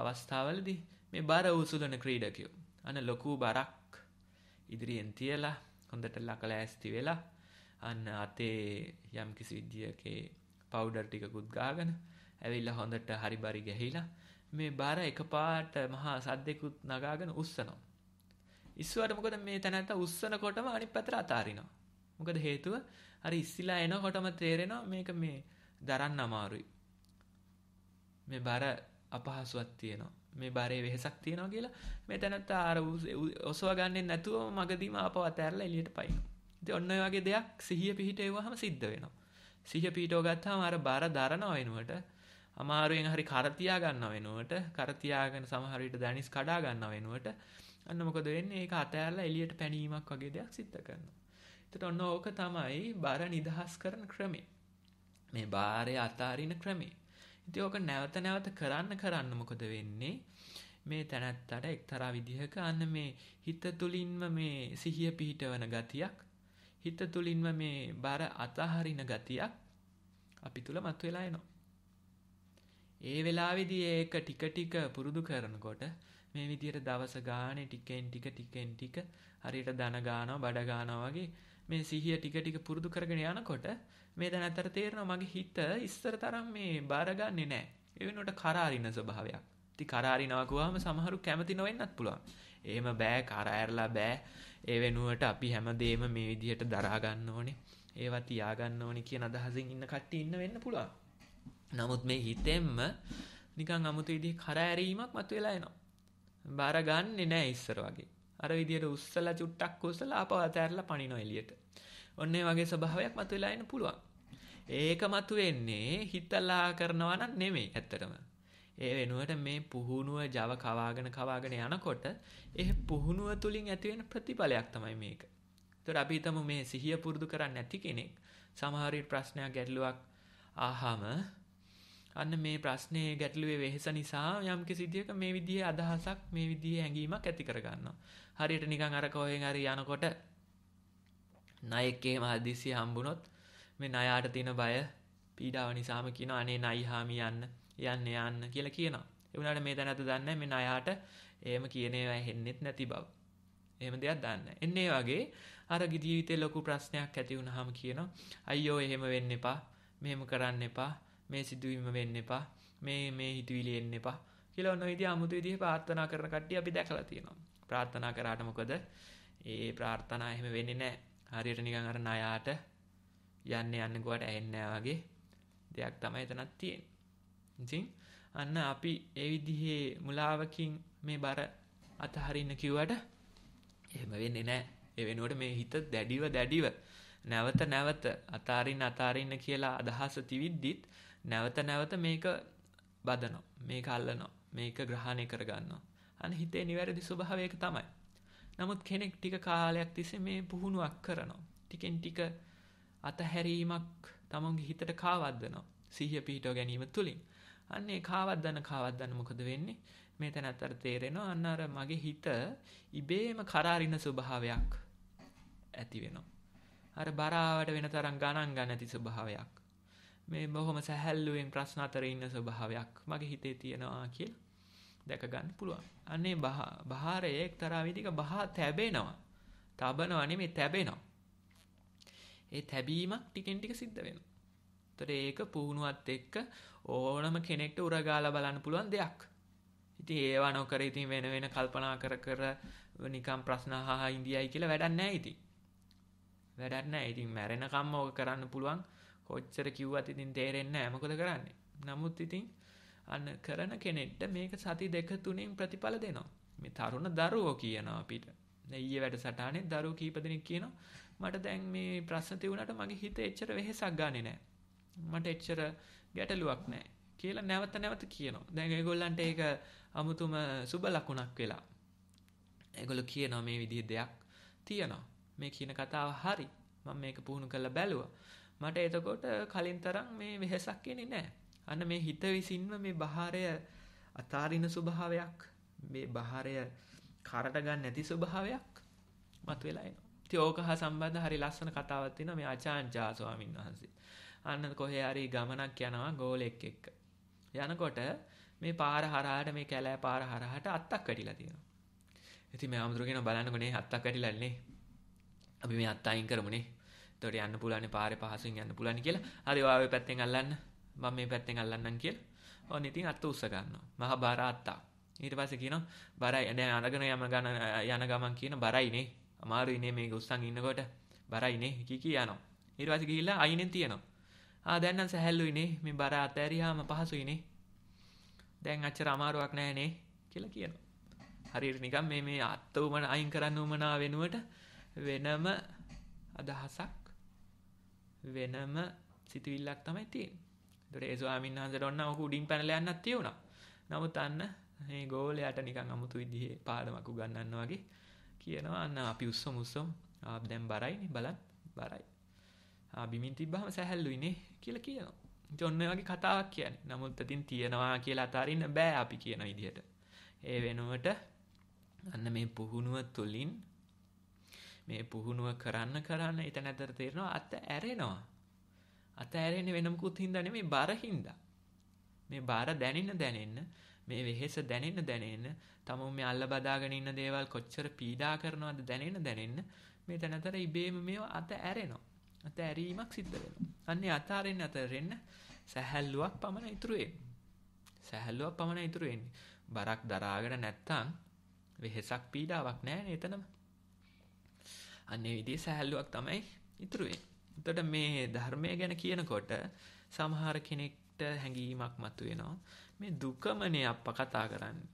අවස්ථාවලදී මේ බර උසුලන ක්‍රීඩකයෝ. අන ලොකු බරක් ඉදිරියෙන් තියලා හොඳට ලකල ඇස්ති වෙලා අන්න අතේ යම් කිසි විද්දිියකේ පවුඩර් ටික ගුද්ගාගන ඇවිල්ල හොඳට හරි බරි ගැහිලා මේ බාර එක පාට මහා සද්දෙකුත් නගාගෙන උස්සනවා. ඉස්වට මොකද මේ තැනැත්ත උස්සන කොටම අනි පැතර අතාරිනවා. මොකද හේතුව හරි ඉස්සිලා එනකොටම තේරෙනවා මේක මේ දරන්න අමාරුයි. මේ බර අපහසුවක් තියෙනවා. මේ බරේ වෙහසක් තියෙනවා කියලා මේ තැනත් ආර ඔසව ගන්නෙ නැතුව මගදීම ආපහු අතහැරලා එළියට පයින්. ඉතින් ඔන්න ඔය වගේ දෙයක් සිහිය පිහිටෙවුවාම සිද්ධ වෙනවා. සිහිය පිහිටව ගත්තාම අර බර දරනව වෙනුවට අමාරුවෙන් හරි කර තියා ගන්න වෙනුවට කර තියාගෙන සමහර විට දණිස් කඩා ගන්න වෙනුවට අන්න මොකද වෙන්නේ ඒක අතහැරලා එළියට පැනීමක් වගේ දෙයක් සිද්ධ කරනවා. එතකොට ඔන්න ඕක තමයි බර නිදහස් කරන ක්‍රමේ. මේ බාරය අතාරින ක්‍රමේ. ඉතින් ඕක නැවත නැවත කරන්න කරන්න මොකද වෙන්නේ? මේ තැනැත්තට එක්තරා විදිහක අන්න මේ හිත තුලින්ම මේ සිහිය පිහිටවන ගතියක් හිත තුලින්ම මේ බර අතහරින ගතියක් අපි තුල මතුවලා එනවා. ඒ වෙලාවේදී ඒක ටික ටික පුරුදු කරනකොට මේ විදිහට දවස ගානේ ටිකෙන් ටික ටිකෙන් ටික හරියට දන ගානවා බඩ ගානවා වගේ මේ සිහිය ටික ටික පුරුදු කරගෙන යනකොට මේ දැන් අතර තේරෙනවා මගේ හිත ඉස්සර තරම් මේ බාරගන්නේ නැහැ. ඒ වෙනුවට කරාරින ස්වභාවයක්. ඉතින් කරාරිනවා කියවම සමහරු කැමති නොවෙන්නත් පුළුවන්. එහෙම බෑ කර ඇරලා බෑ. ඒ වෙනුවට අපි හැමදේම මේ විදිහට දරා ගන්න ඕනේ. ඒවා තියා ගන්න ඕනේ කියන අදහසින් ඉන්න කට්ටිය ඉන්න වෙන්න පුළුවන්. නමුත් මේ හිතෙන්ම නිකන් අමුතු විදිහ කරෑරීමක් මතුවලා එනවා. බාර ගන්නෙ නෑ ඉස්සර වගේ. අර විදියට උස්සලා චුට්ටක් උස්සලා ආපහු අතහැරලා පනිනවා එළියට. ඔන්න වගේ ස්වභාවයක් මතුවලා එන්න පුළුවන්. ඒක මතුවෙන්නේ හිතලා කරනවා නම් නෙමෙයි ඇත්තටම. ඒ වෙනුවට මේ පුහුණුව Java කවාගෙන කවාගෙන යනකොට ඒ පුහුණුව තුලින් ඇතිවෙන ප්‍රතිඵලයක් තමයි මේක. ඒතර අපි හිතමු මේ සිහිය පුරුදු කරන්නේ නැති කෙනෙක් සමහර ප්‍රශ්නයක් ගැටලුවක් ආහම අන්න මේ ප්‍රශ්නේ ගැටලුවේ වෙහෙස නිසා යම් කිසි විදියක මේ විදිහේ අදහසක් මේ විදිහේ හැඟීමක් ඇති කරගන්නවා. හරියට නිකං අර කෝහෙන් හරි යනකොට නයෙක්කේ මහදිසි හම්බුණොත් මේ නයාට තියෙන බය පීඩාව නිසාම කියන අනේ නයිහාමි යන්න යන්න යන්න කියලා කියනවා එවුණට මේ දැනත දන්න මේ නයාට ඒම කියනවා හෙන්නෙත් නැති බව එහම දෙයක් දන්න එන්නේ වගේ අර ගිජීවිතය ලොකු ප්‍රශ්නයක් ඇති වුණහම කියන අයියෝ එහෙම වෙන්න එපා මෙහෙම කරන්න එපා මේ සිදුවීම වෙන්න එපා මේ මේ හිතුවිලි එන්න එපා කියලා ඔන්න විදි අමුතු විදිහ පාර්ථනා කරන කට්ටිය අපි දැකලා තියෙනවා ප්‍රාර්ථනා කරාට මොකද ඒ ප්‍රාර්ථනා එහෙම වෙන්නේ නැහැ හරියට නිකන් අර ණයාට යන්න යන්න ගුවට ඇහෙන්නේ වගේ දෙයක් තමයි එතනක් තියෙන්නේ ඉතින් අන්න අපි ඒ විදිහේ මුලාවකින් මේ බර අතහරින්න කිව්වට එහෙම වෙන්නේ නැහැ ඒ වෙනුවට මේ හිත දැඩිව දැඩිව නැවත නැවත අතාරින්න අතාරින්න කියලා අදහස තිවිද්දිත් නැවත නැවත මේක බදනෝ මේක අල්ලනෝ මේක ග්‍රහණය කරගන්නවා අන හිතේ නිවැරදි ස්වභාවයක තමයි. නමුත් කෙනෙක් ටික කාලයක් තිස්සේ මේ පුහුණුවක් කරනවා. ටිකෙන් ටික අතහැරීමක් තමන්ගේ හිතට කාවද්දනවා. සිහිය පිහිටව ගැනීම තුලින්. අන්නේ කාවද්දන කාවද්දන මොකද වෙන්නේ? මේ තැනත් අර තේරෙනවා අන්න අර මගේ හිත ඉබේම කරාරින ස්වභාවයක් ඇති වෙනවා. අර බරාවට වෙන තරම් ගණන් ගන්න ඇති ස්වභාවයක්. මේ බොහොම සැහැල්ලුවෙන් ප්‍රශ්න අතර ඉන්න ස්වභාවයක් මගේ හිතේ තියෙනවා කියලා දැක ගන්න පුළුවන්. අනේ බහාරයේ එක්තරා විදිහක බහ තැබෙනවා. තබනවා නෙමෙයි තැබෙනවා. ඒ තැබීමක් ටිකෙන් ටික සිද්ධ වෙනවා. ඒතර ඒක පුහුණුවත් එක්ක ඕනම කෙනෙක්ට උරගාලා බලන්න පුළුවන් දෙයක්. ඉතින් ඒවා නොකර ඉතින් වෙන වෙන කල්පනා කර කර නිකම් ප්‍රශ්න අහා ඉඳියයි කියලා වැඩක් නැහැ ඉතින්. වැඩක් නැහැ. ඉතින් මැරෙනකම්ම ඕක කරන්න පුළුවන්. කොච්චර කිව්වත් ඉතින් තේරෙන්නේ නැහැ. මොකද කරන්නේ? නමුත් ඉතින් අන්න කරන කෙනෙක්ට මේක සති දෙක තුනෙන් ප්‍රතිඵල දෙනවා. මේ තරුණ දරුවෝ කියනවා අපිට. ඊයේ වැඩසටහනේ දරුවෝ කීප දෙනෙක් කියනවා මට දැන් මේ ප්‍රශ්න තියුණාට මගේ හිත එච්චර වෙහෙසක් ගන්නෙ නෑ. මට එච්චර ගැටලුවක් නෑ කියලා නැවත නැවත කියනවා. දැන් ඒගොල්ලන්ට ඒක අමුතුම සුබ ලකුණක් වෙලා. ඒගොල්ලෝ කියනවා මේ විදිහ දෙයක් තියෙනවා. මේ කියන කතාව හරි. මම මේක පුහුණු කරලා බැලුවා. මට එතකොට කලින් තරම් මේ වෙහෙසක් එන්නේ නෑ. අන්න මේ හිත විසින්ම මේ බහාරය අතාරින ස්වභාවයක් මේ බහාරය කරට ගන්න නැති ස්වභාවයක් මතු වෙලා එනවා. ඉතින් ඕක හා සම්බන්ධ හරි ලස්සන කතාවක් තියෙනවා මේ අචාන් ජා ස්වාමීන් වහන්සේ. අන්න කොහේ හරි ගමනක් යනවා ගෝලෙක් එක්ක. යනකොට මේ පාර හරහාට මේ කැලෑ පාර හරහාට අත්තක් කැටිලා තියෙනවා. ඉතින් මේ ආමතුරුගෙන බලන්නකොනේ අත්තක් කැටිලානේ. අපි මේ අත්ත අයින් කරමුනේ. එතකොට යන්න පුළන්නේ පාරේ පහසුවෙන් යන්න පුළන්නේ කියලා. හරි ඔයාව පැත්තෙන් අල්ලන්න. මම මේ පැත්තෙන් අල්ලන්නම් කියලා ඕන ඉතින් අත්ත උස්ස ගන්නවා මහ බර අත්තා ඊට පස්සේ කියනවා බරයි දැන් අරගෙන යම ගන යන ගමන් කියන බරයිනේ අමාරුයිනේ මේක උස්සන් ඉන්නකොට බරයිනේ කි කී යනවා ඊට පස්සේ ගිහිල්ලා අයිනෙන් තියනවා ආ දැන් නම් සැහැල්ලුයිනේ මේ බර අතෑරියාම පහසුයිනේ දැන් අච්චර අමාරුවක් නෑනේ කියලා කියනවා හරියට නිකන් මේ මේ අත්ත උමන අයින් කරන්න උමනා වෙනුවට වෙනම අදහසක් වෙනම සිතුවිල්ලක් තමයි තියෙන්නේ දොට ඒ ස්වාමීන් වහන්සට ඔන්න ඔහු උඩින් පැනල යන්නත් තියුණා නමුත් අන්න මේ ගෝලයට නිකන් අමුතු විදිහේ පාඩමක් උගන්වන්න වගේ කියනවා අන්න අපි උස්සොම් උස්සොම් ආ දැන් බරයිනේ බලන්න බරයි. ආ බිමින් තිබ්බහම සැහැල්ලුයිනේ කියලා කියනවා. ඉතින් වගේ කතාවක් කියන්නේ. නමුත් අතින් තියනවා කියලා අතාරින්න බෑ අපි කියන විදිහට. ඒ වෙනුවට අන්න මේ පුහුණුව තුලින් මේ පුහුණුව කරන්න කරන්න ඊට නැතර තේරෙනවා අත ඇරෙනවා. අතෑරෙන්නේ වෙනමකුත් හින්දා නෙමෙයි බර හින්දා. මේ බර දැනෙන්න දැනෙන්න මේ වෙහෙස දැනෙන්න දැනෙන්න තමන් මේ අල්ල බදාගෙන ඉන්න දේවල් කොච්චර පීඩා කරනවද දැනෙන්න දැනෙන්න මේ තනතර ඉබේම මේව අත ඇරෙනවා. අත ඇරීමක් සිද්ධ වෙනවා. අන්නේ අත අරින්න අතරෙන්න සැහැල්ලුවක් පමණ ඉතුරු සැහැල්ලුවක් පමණ ඉතුරු බරක් දරාගෙන නැත්තම් වෙහෙසක් පීඩාවක් නැහැ එතනම. අන්නේ විදිහේ සැහැල්ලුවක් තමයි ඉතුරු වෙන්නේ. එතකොට මේ ධර්මය ගැන කියනකොට සමහර කෙනෙක්ට හැඟීමක් මතුවෙනවා. මේ දුකමනේ අප්ප කතා කරන්නේ.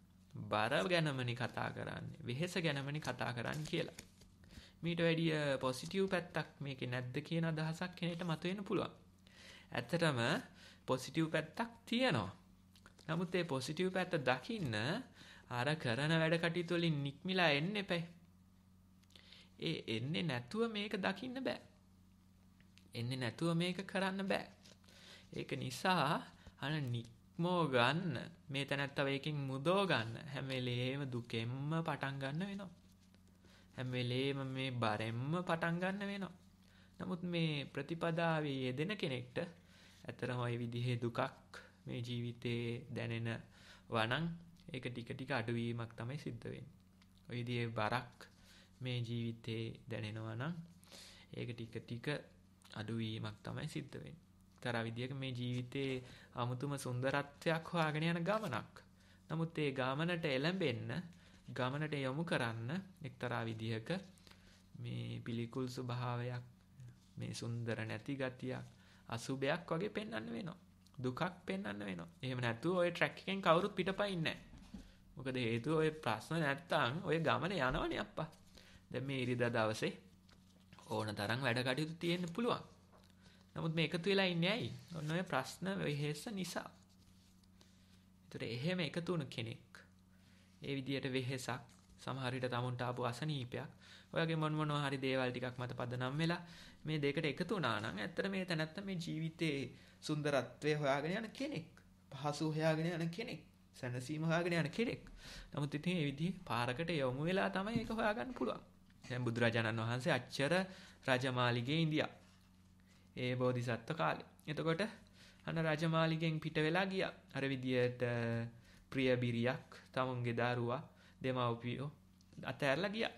බර ගැනමනේ කතා කරන්නේ. වෙහෙස ගැනමනේ කතා කරන්නේ කියලා. මීට වැඩිය පොසිටිව් පැත්තක් මේකේ නැද්ද කියන අදහසක් කෙනෙට මතුවෙන්න පුළුවන්. ඇත්තටම පොසිටිව් පැත්තක් තියෙනවා. නමුත් ඒ පොසිටිව් පැත්ත දකින්න අර කරන වැඩ කටයුතු වලින් නික්මිලා එන්න එපැයි. ඒ එන්නේ නැතුව මේක දකින්න බෑ. එන්නේ නැතුව මේක කරන්න බෑ. ඒක නිසා අන නික්මෝ ගන්න මේ තැනැත්තව එකින් මුදෝ ගන්න හැමලේම දුකෙම්ම පටන් ගන්න වෙනවා. හැමවෙලේම මේ බරෙම්ම පටන් ගන්න වෙනවා. නමුත් මේ ප්‍රතිපදාවේ යෙදෙන කෙනෙක්ට ඇතර හොයි විදිහේ දුකක් මේ ජීවිතයේ දැනෙන වනං ඒක ටික ටික අඩුවීමක් තමයි සිද්ධවෙන්. ඔයිදිේ බරක් මේ ජීවිතයේ දැනෙනවනම් ඒක ටික ටික අඩුවීමක් තමයි සිද්ධ වෙන්නේ. තර විදියක මේ ජීවිතේ අමුතුම සුන්දරත්වයක් හොයාගෙන යන ගමනක්. නමුත් ඒ ගමනට එළඹෙන්න ගමනට යොමු කරන්න එක්තරා විදිහක මේ පිළිකුල් ස්වභාවයක් මේ සුන්දර නැති ගතියක් අසුබයක් වගේ පෙන්වන්න වෙනවා. දුකක් පෙන්වන්න වෙනවා. එහෙම නැතුව ඔය ට්‍රැක් එකෙන් කවුරුත් පිටපයින්නේ නැහැ. මොකද හේතුව ඔය ප්‍රශ්න නැත්තම් ඔය ගමන යනවනේ අප්පා. දැන් මේ ඉරිදා දවසේ ඕන තරම් වැඩ කටයුතු තියෙන්න පුළුවන්. නමුත් මේ එකතු වෙලා ඉන්නේ ඇයි? ඔන්න ඔය ප්‍රශ්න වෙහෙස නිසා. ඒතර එහෙම එකතු වුණු කෙනෙක් ඒ විදියට වෙහෙසක් සමහර විට tamunට ආපු අසනීපයක් ඔයගේ මොන මොන හරි දේවල් ටිකක් මත පදනම් වෙලා මේ දෙකට එකතු වුණා නම් ඇත්තට මේ තැනත්ත මේ ජීවිතේ සුන්දරත්වය හොයාගෙන යන කෙනෙක් පහසු හොයාගෙන යන කෙනෙක් සැනසීම හොයාගෙන යන කෙනෙක් නමුත් ඉතින් ඒ විදිහේ පාරකට යොමු වෙලා තමයි ඒක හොයාගන්න පුළුවන් දැන් බුදුරජාණන් වහන්සේ අච්චර රජමාලිගේ ඉඳියා. ඒ බෝධිසත්ව කාලේ. එතකොට අන්න රජමාලිගෙන් පිට වෙලා ගියා. අර විදියට ප්‍රිය බිරියක්, තමුන්ගේ දරුවා, දෙමව්පියෝ අතහැරලා ගියා.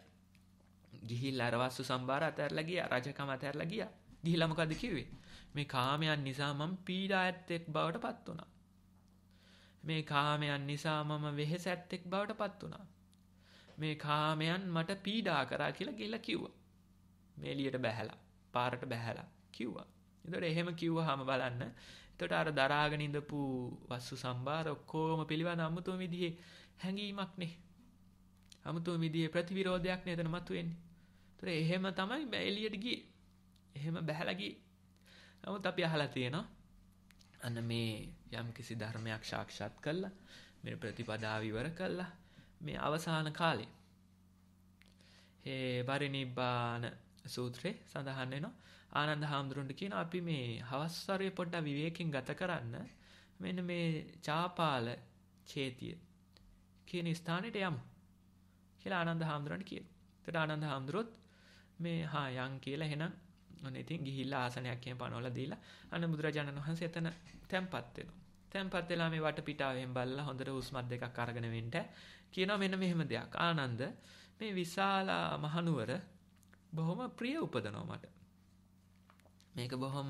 ගිහිල්ලා අර වස්තු සම්භාර අතහැරලා ගියා. රජකම අතහැරලා ගියා. ගිහිලා මොකද කිව්වේ? මේ කාමයන් නිසා මම පීඩා ඇත්තෙක් බවට පත් වුණා. මේ කාමයන් නිසා මම වෙහෙස ඇත්තෙක් බවට පත් වුණා. මේ කාමයන් මට පීඩා කරා කියලා ගිහලා කිව්වා. මේ එළියට බැහැලා, පාරට බැහැලා කිව්වා. එතකොට එහෙම කිව්වහම බලන්න. එතකොට අර දරාගෙන ඉඳපු වස්තු සම්භාර ඔක්කොම පිළිවඳ අමුතුම විදිහේ හැඟීමක් නේ. අමුතුම විදිහේ ප්‍රතිවිරෝධයක් නේ එතන මතුවෙන්නේ. එතකොට එහෙම තමයි එළියට ගියේ. එහෙම බැහැලා ගියේ. නමුත් අපි අහලා තියෙනවා අන්න මේ යම්කිසි ධර්මයක් සාක්ෂාත් කළා. මේ ප්‍රතිපදාව ඉවර කළා. මේ අවසාන කාලේ හේ බරිනිබ්බාන සූත්‍රයේ සඳහන් වෙනවා ආනන්ද හාමුදුරන්ට කියන අපි මේ හවස්වරය පොඩ්ඩක් විවේකයෙන් ගත කරන්න මෙන්න මේ චාපාල චේතිය කියන ස්ථානෙට යමු කියලා ආනන්ද හාමුදුරන්ට කියන. එතකොට ආනන්ද හාමුදුරුවොත් මේ හා යන් කියලා එහෙනම් ඔන්න ඉතින් ගිහිල්ලා ආසනයක් කියන පනවල දීලා අන්න බුදුරජාණන් වහන්සේ එතන තැම්පත් වෙනවා. තැම්පත් වෙලා මේ වටපිටාවෙන් බලලා හොඳට හුස්මත් දෙකක් අරගෙන වෙන්න කියනවා මෙන්න මෙහෙම දෙයක්. ආනන්ද මේ විශාල මහනුවර බොහොම ප්‍රිය උපදනවා මට. මේක බොහොම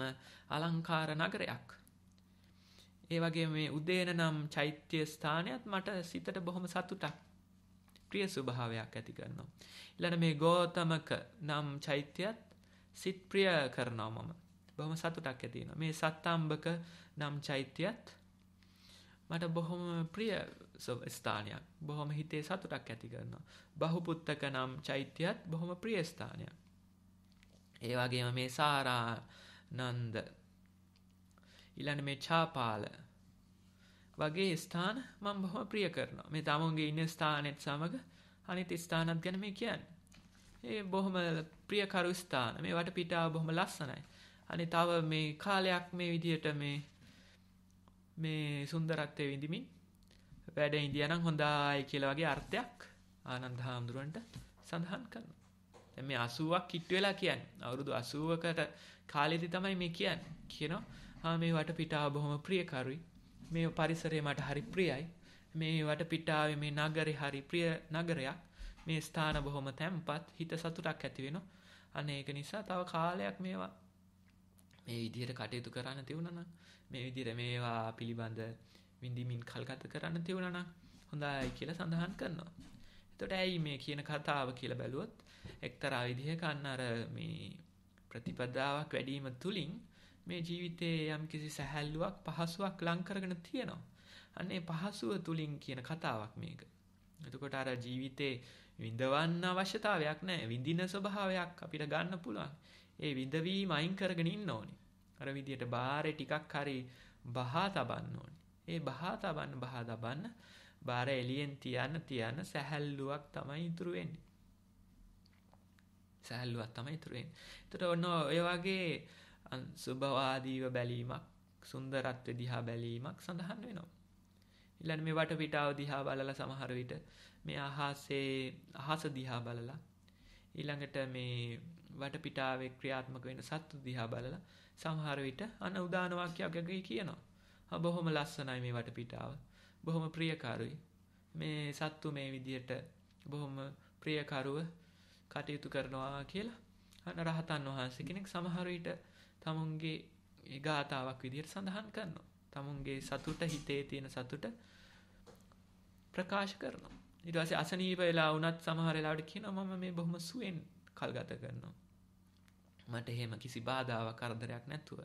අලංකාර නගරයක්. ඒ වගේ මේ උදේන නම් චෛත්‍ය ස්ථානයත් මට සිතට බොහොම සතුටක් ප්‍රිය ස්වභාවයක් ඇති කරනවා. ඊළඟ මේ ගෝතමක නම් චෛත්‍යයත් සිත ප්‍රිය කරනවා මම. බොහොම සතුටක් ඇති වෙනවා. මේ සත්තාම්බක නම් චෛත්‍යයත් මට බොහොම ප්‍රිය ස්ථානයක් බොහොම හිතේ සතුටක් ඇති කරනවා. බහුපුත්තක නම් චෛත්‍යයත් බොහොම ප්‍රියස්ථානයක්. ඒවාගේම මේ සාරා නන්ද ඉලන මේ චාපාල වගේ ස්ථාන මං බොහොම ප්‍රිය කරනවා මේ තමුන්ගේ ඉන්න ස්ථානත් සමඟ අනිත ස්ථානත් ගැන මේ කියන්න. ඒ බොහොම ප්‍රියකරු ස්ථාන මේ වට පිටාව බොහොම ලස්සනයි. අනි තව මේ කාලයක් මේ විදිහට මේ මේ සුන්දරත්වය විඳමින් වැඩ ඉන්දියනම් හොඳයි කියලවගේ අර්ථයක් ආනන්ද හාමුදුරුවන්ට සඳහන් කරන. දැන් මේ 80ක් කිට්ටු වෙලා කියන්නේ අවුරුදු 80කට කාලෙදි තමයි මේ කියන්නේ. කියනවා ආ මේ වට පිටාව බොහොම ප්‍රියකරුයි. මේ පරිසරය මට හරි ප්‍රියයි. මේ වට පිටාවේ මේ නගරේ හරි ප්‍රිය නගරයක්. මේ ස්ථාන බොහොම තැම්පත් හිත සතුටක් ඇති වෙනවා. අනේ ඒක නිසා තව කාලයක් මේවා මේ විදිහට කටයුතු කරන්න තියුණා නම් මේ විදිහට මේවා පිළිබඳ විඳිමින් කල්ගත කරන්න තියුණා හොඳයි කියලා සඳහන් කරනවා. එතකොට ඇයි මේ කියන කතාව කියලා බැලුවොත් එක්තරා විදිහක අන්න අර මේ ප්‍රතිපදාවක් වැඩිම තුලින් මේ ජීවිතයේ යම්කිසි සැහැල්ලුවක් පහසුවක් ලං කරගෙන තියෙනවා. අන්න ඒ පහසුව තුලින් කියන කතාවක් මේක. එතකොට අර ජීවිතේ විඳවන්න අවශ්‍යතාවයක් නැහැ. විඳින ස්වභාවයක් අපිට ගන්න පුළුවන්. ඒ විඳවීම අයින් කරගෙන ඉන්න ඕනේ. අර විදියට බාරේ ටිකක් හරි බහා තබන්න ඕනේ. ඒ බහා තබන්න බහා තබන්න බාර එලියෙන් තියන්න තියන්න සැහැල්ලුවක් තමයි ඉතුරු වෙන්නේ. සැහැල්ලුවක් තමයි ඉතුරු වෙන්නේ. එතකොට ඔන්න ඔය වගේ සුභවාදීව බැලීමක්, සුන්දරත්ව දිහා බැලීමක් සඳහන් වෙනවා. ඊළඟ මේ වට පිටාව දිහා බලලා සමහර විට මේ අහසේ අහස දිහා බලලා ඊළඟට මේ වට පිටාවේ ක්‍රියාත්මක වෙන සත්තු දිහා බලලා සමහර විට අන උදාන වාක්‍යයක් කියනවා. බොහොම ලස්සනයි මේ වටපිටාව බොහොම ප්‍රියකාරුයි මේ සත්තු මේ විදියට බොහොම ප්‍රියකරුව කටයුතු කරනවා කියලා අන රහතන් වහන්සේ කෙනෙක් සමහරවිට තමුන්ගේ ගාතාවක් විදියට සඳහන් කරනවා තමුන්ගේ සතුට හිතේ තියෙන සතුට ප්‍රකාශ කරනවා ඊට පස්සේ අසනීප වෙලා වුණත් සමහර වෙලාවට කියනවා මම මේ බොහොම සුවෙන් කල්ගත කරනවා මට එහෙම කිසි බාධාවක් කරදරයක් නැතුව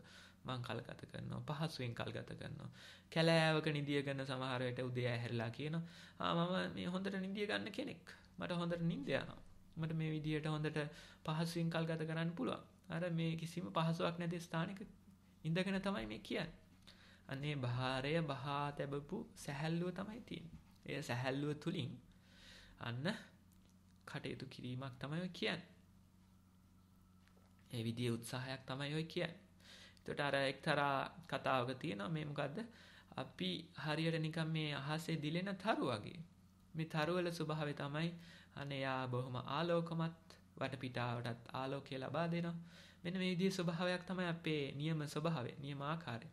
මං කල් ගත කරනවා පහසුවෙන් කල් ගත කරනවා කැලෑවක නිදිය ගන්න සමහරයට උදේ ඇහැරලා කියනවා මම මේ හොඳට නිදිය ගන්න කෙනෙක් මට හොඳට නිින්ද යනවා මට මේ විදියට හොඳට පහසුවෙන් කල් ගත කරන්න පුළුවන් අර මේ කිසිම පහසුවක් නැති ස්ථානික ඉඳගෙන තමයි මේ කියන්නේ අන්නේ භාරය බහා තැබපු සැහැල්ලුව තමයි තියෙන්නේ එය සැහැල්ලුව තුලින් අන්න කටයුතු කිරීමක් තමයි ඔය කියන්නේ. ඒ විදිහේ උත්සාහයක් තමයි ඔය කියන්නේ. තොට අර එක්තරා කතාවක තියෙනවා මේමකක්ද අපි හරියට නිකම් මේ අහසේ දිලෙන තරු වගේ මේ තරුවල ස්වභාවය තමයි අනයා බොහොම ආලෝකමත් වට පිටාවටත් ආලෝකය ලබා දෙනවා මෙන මේදී ස්වභාවයක් තමයි අපේ නියම ස්වභාවේ නියම ආකාරය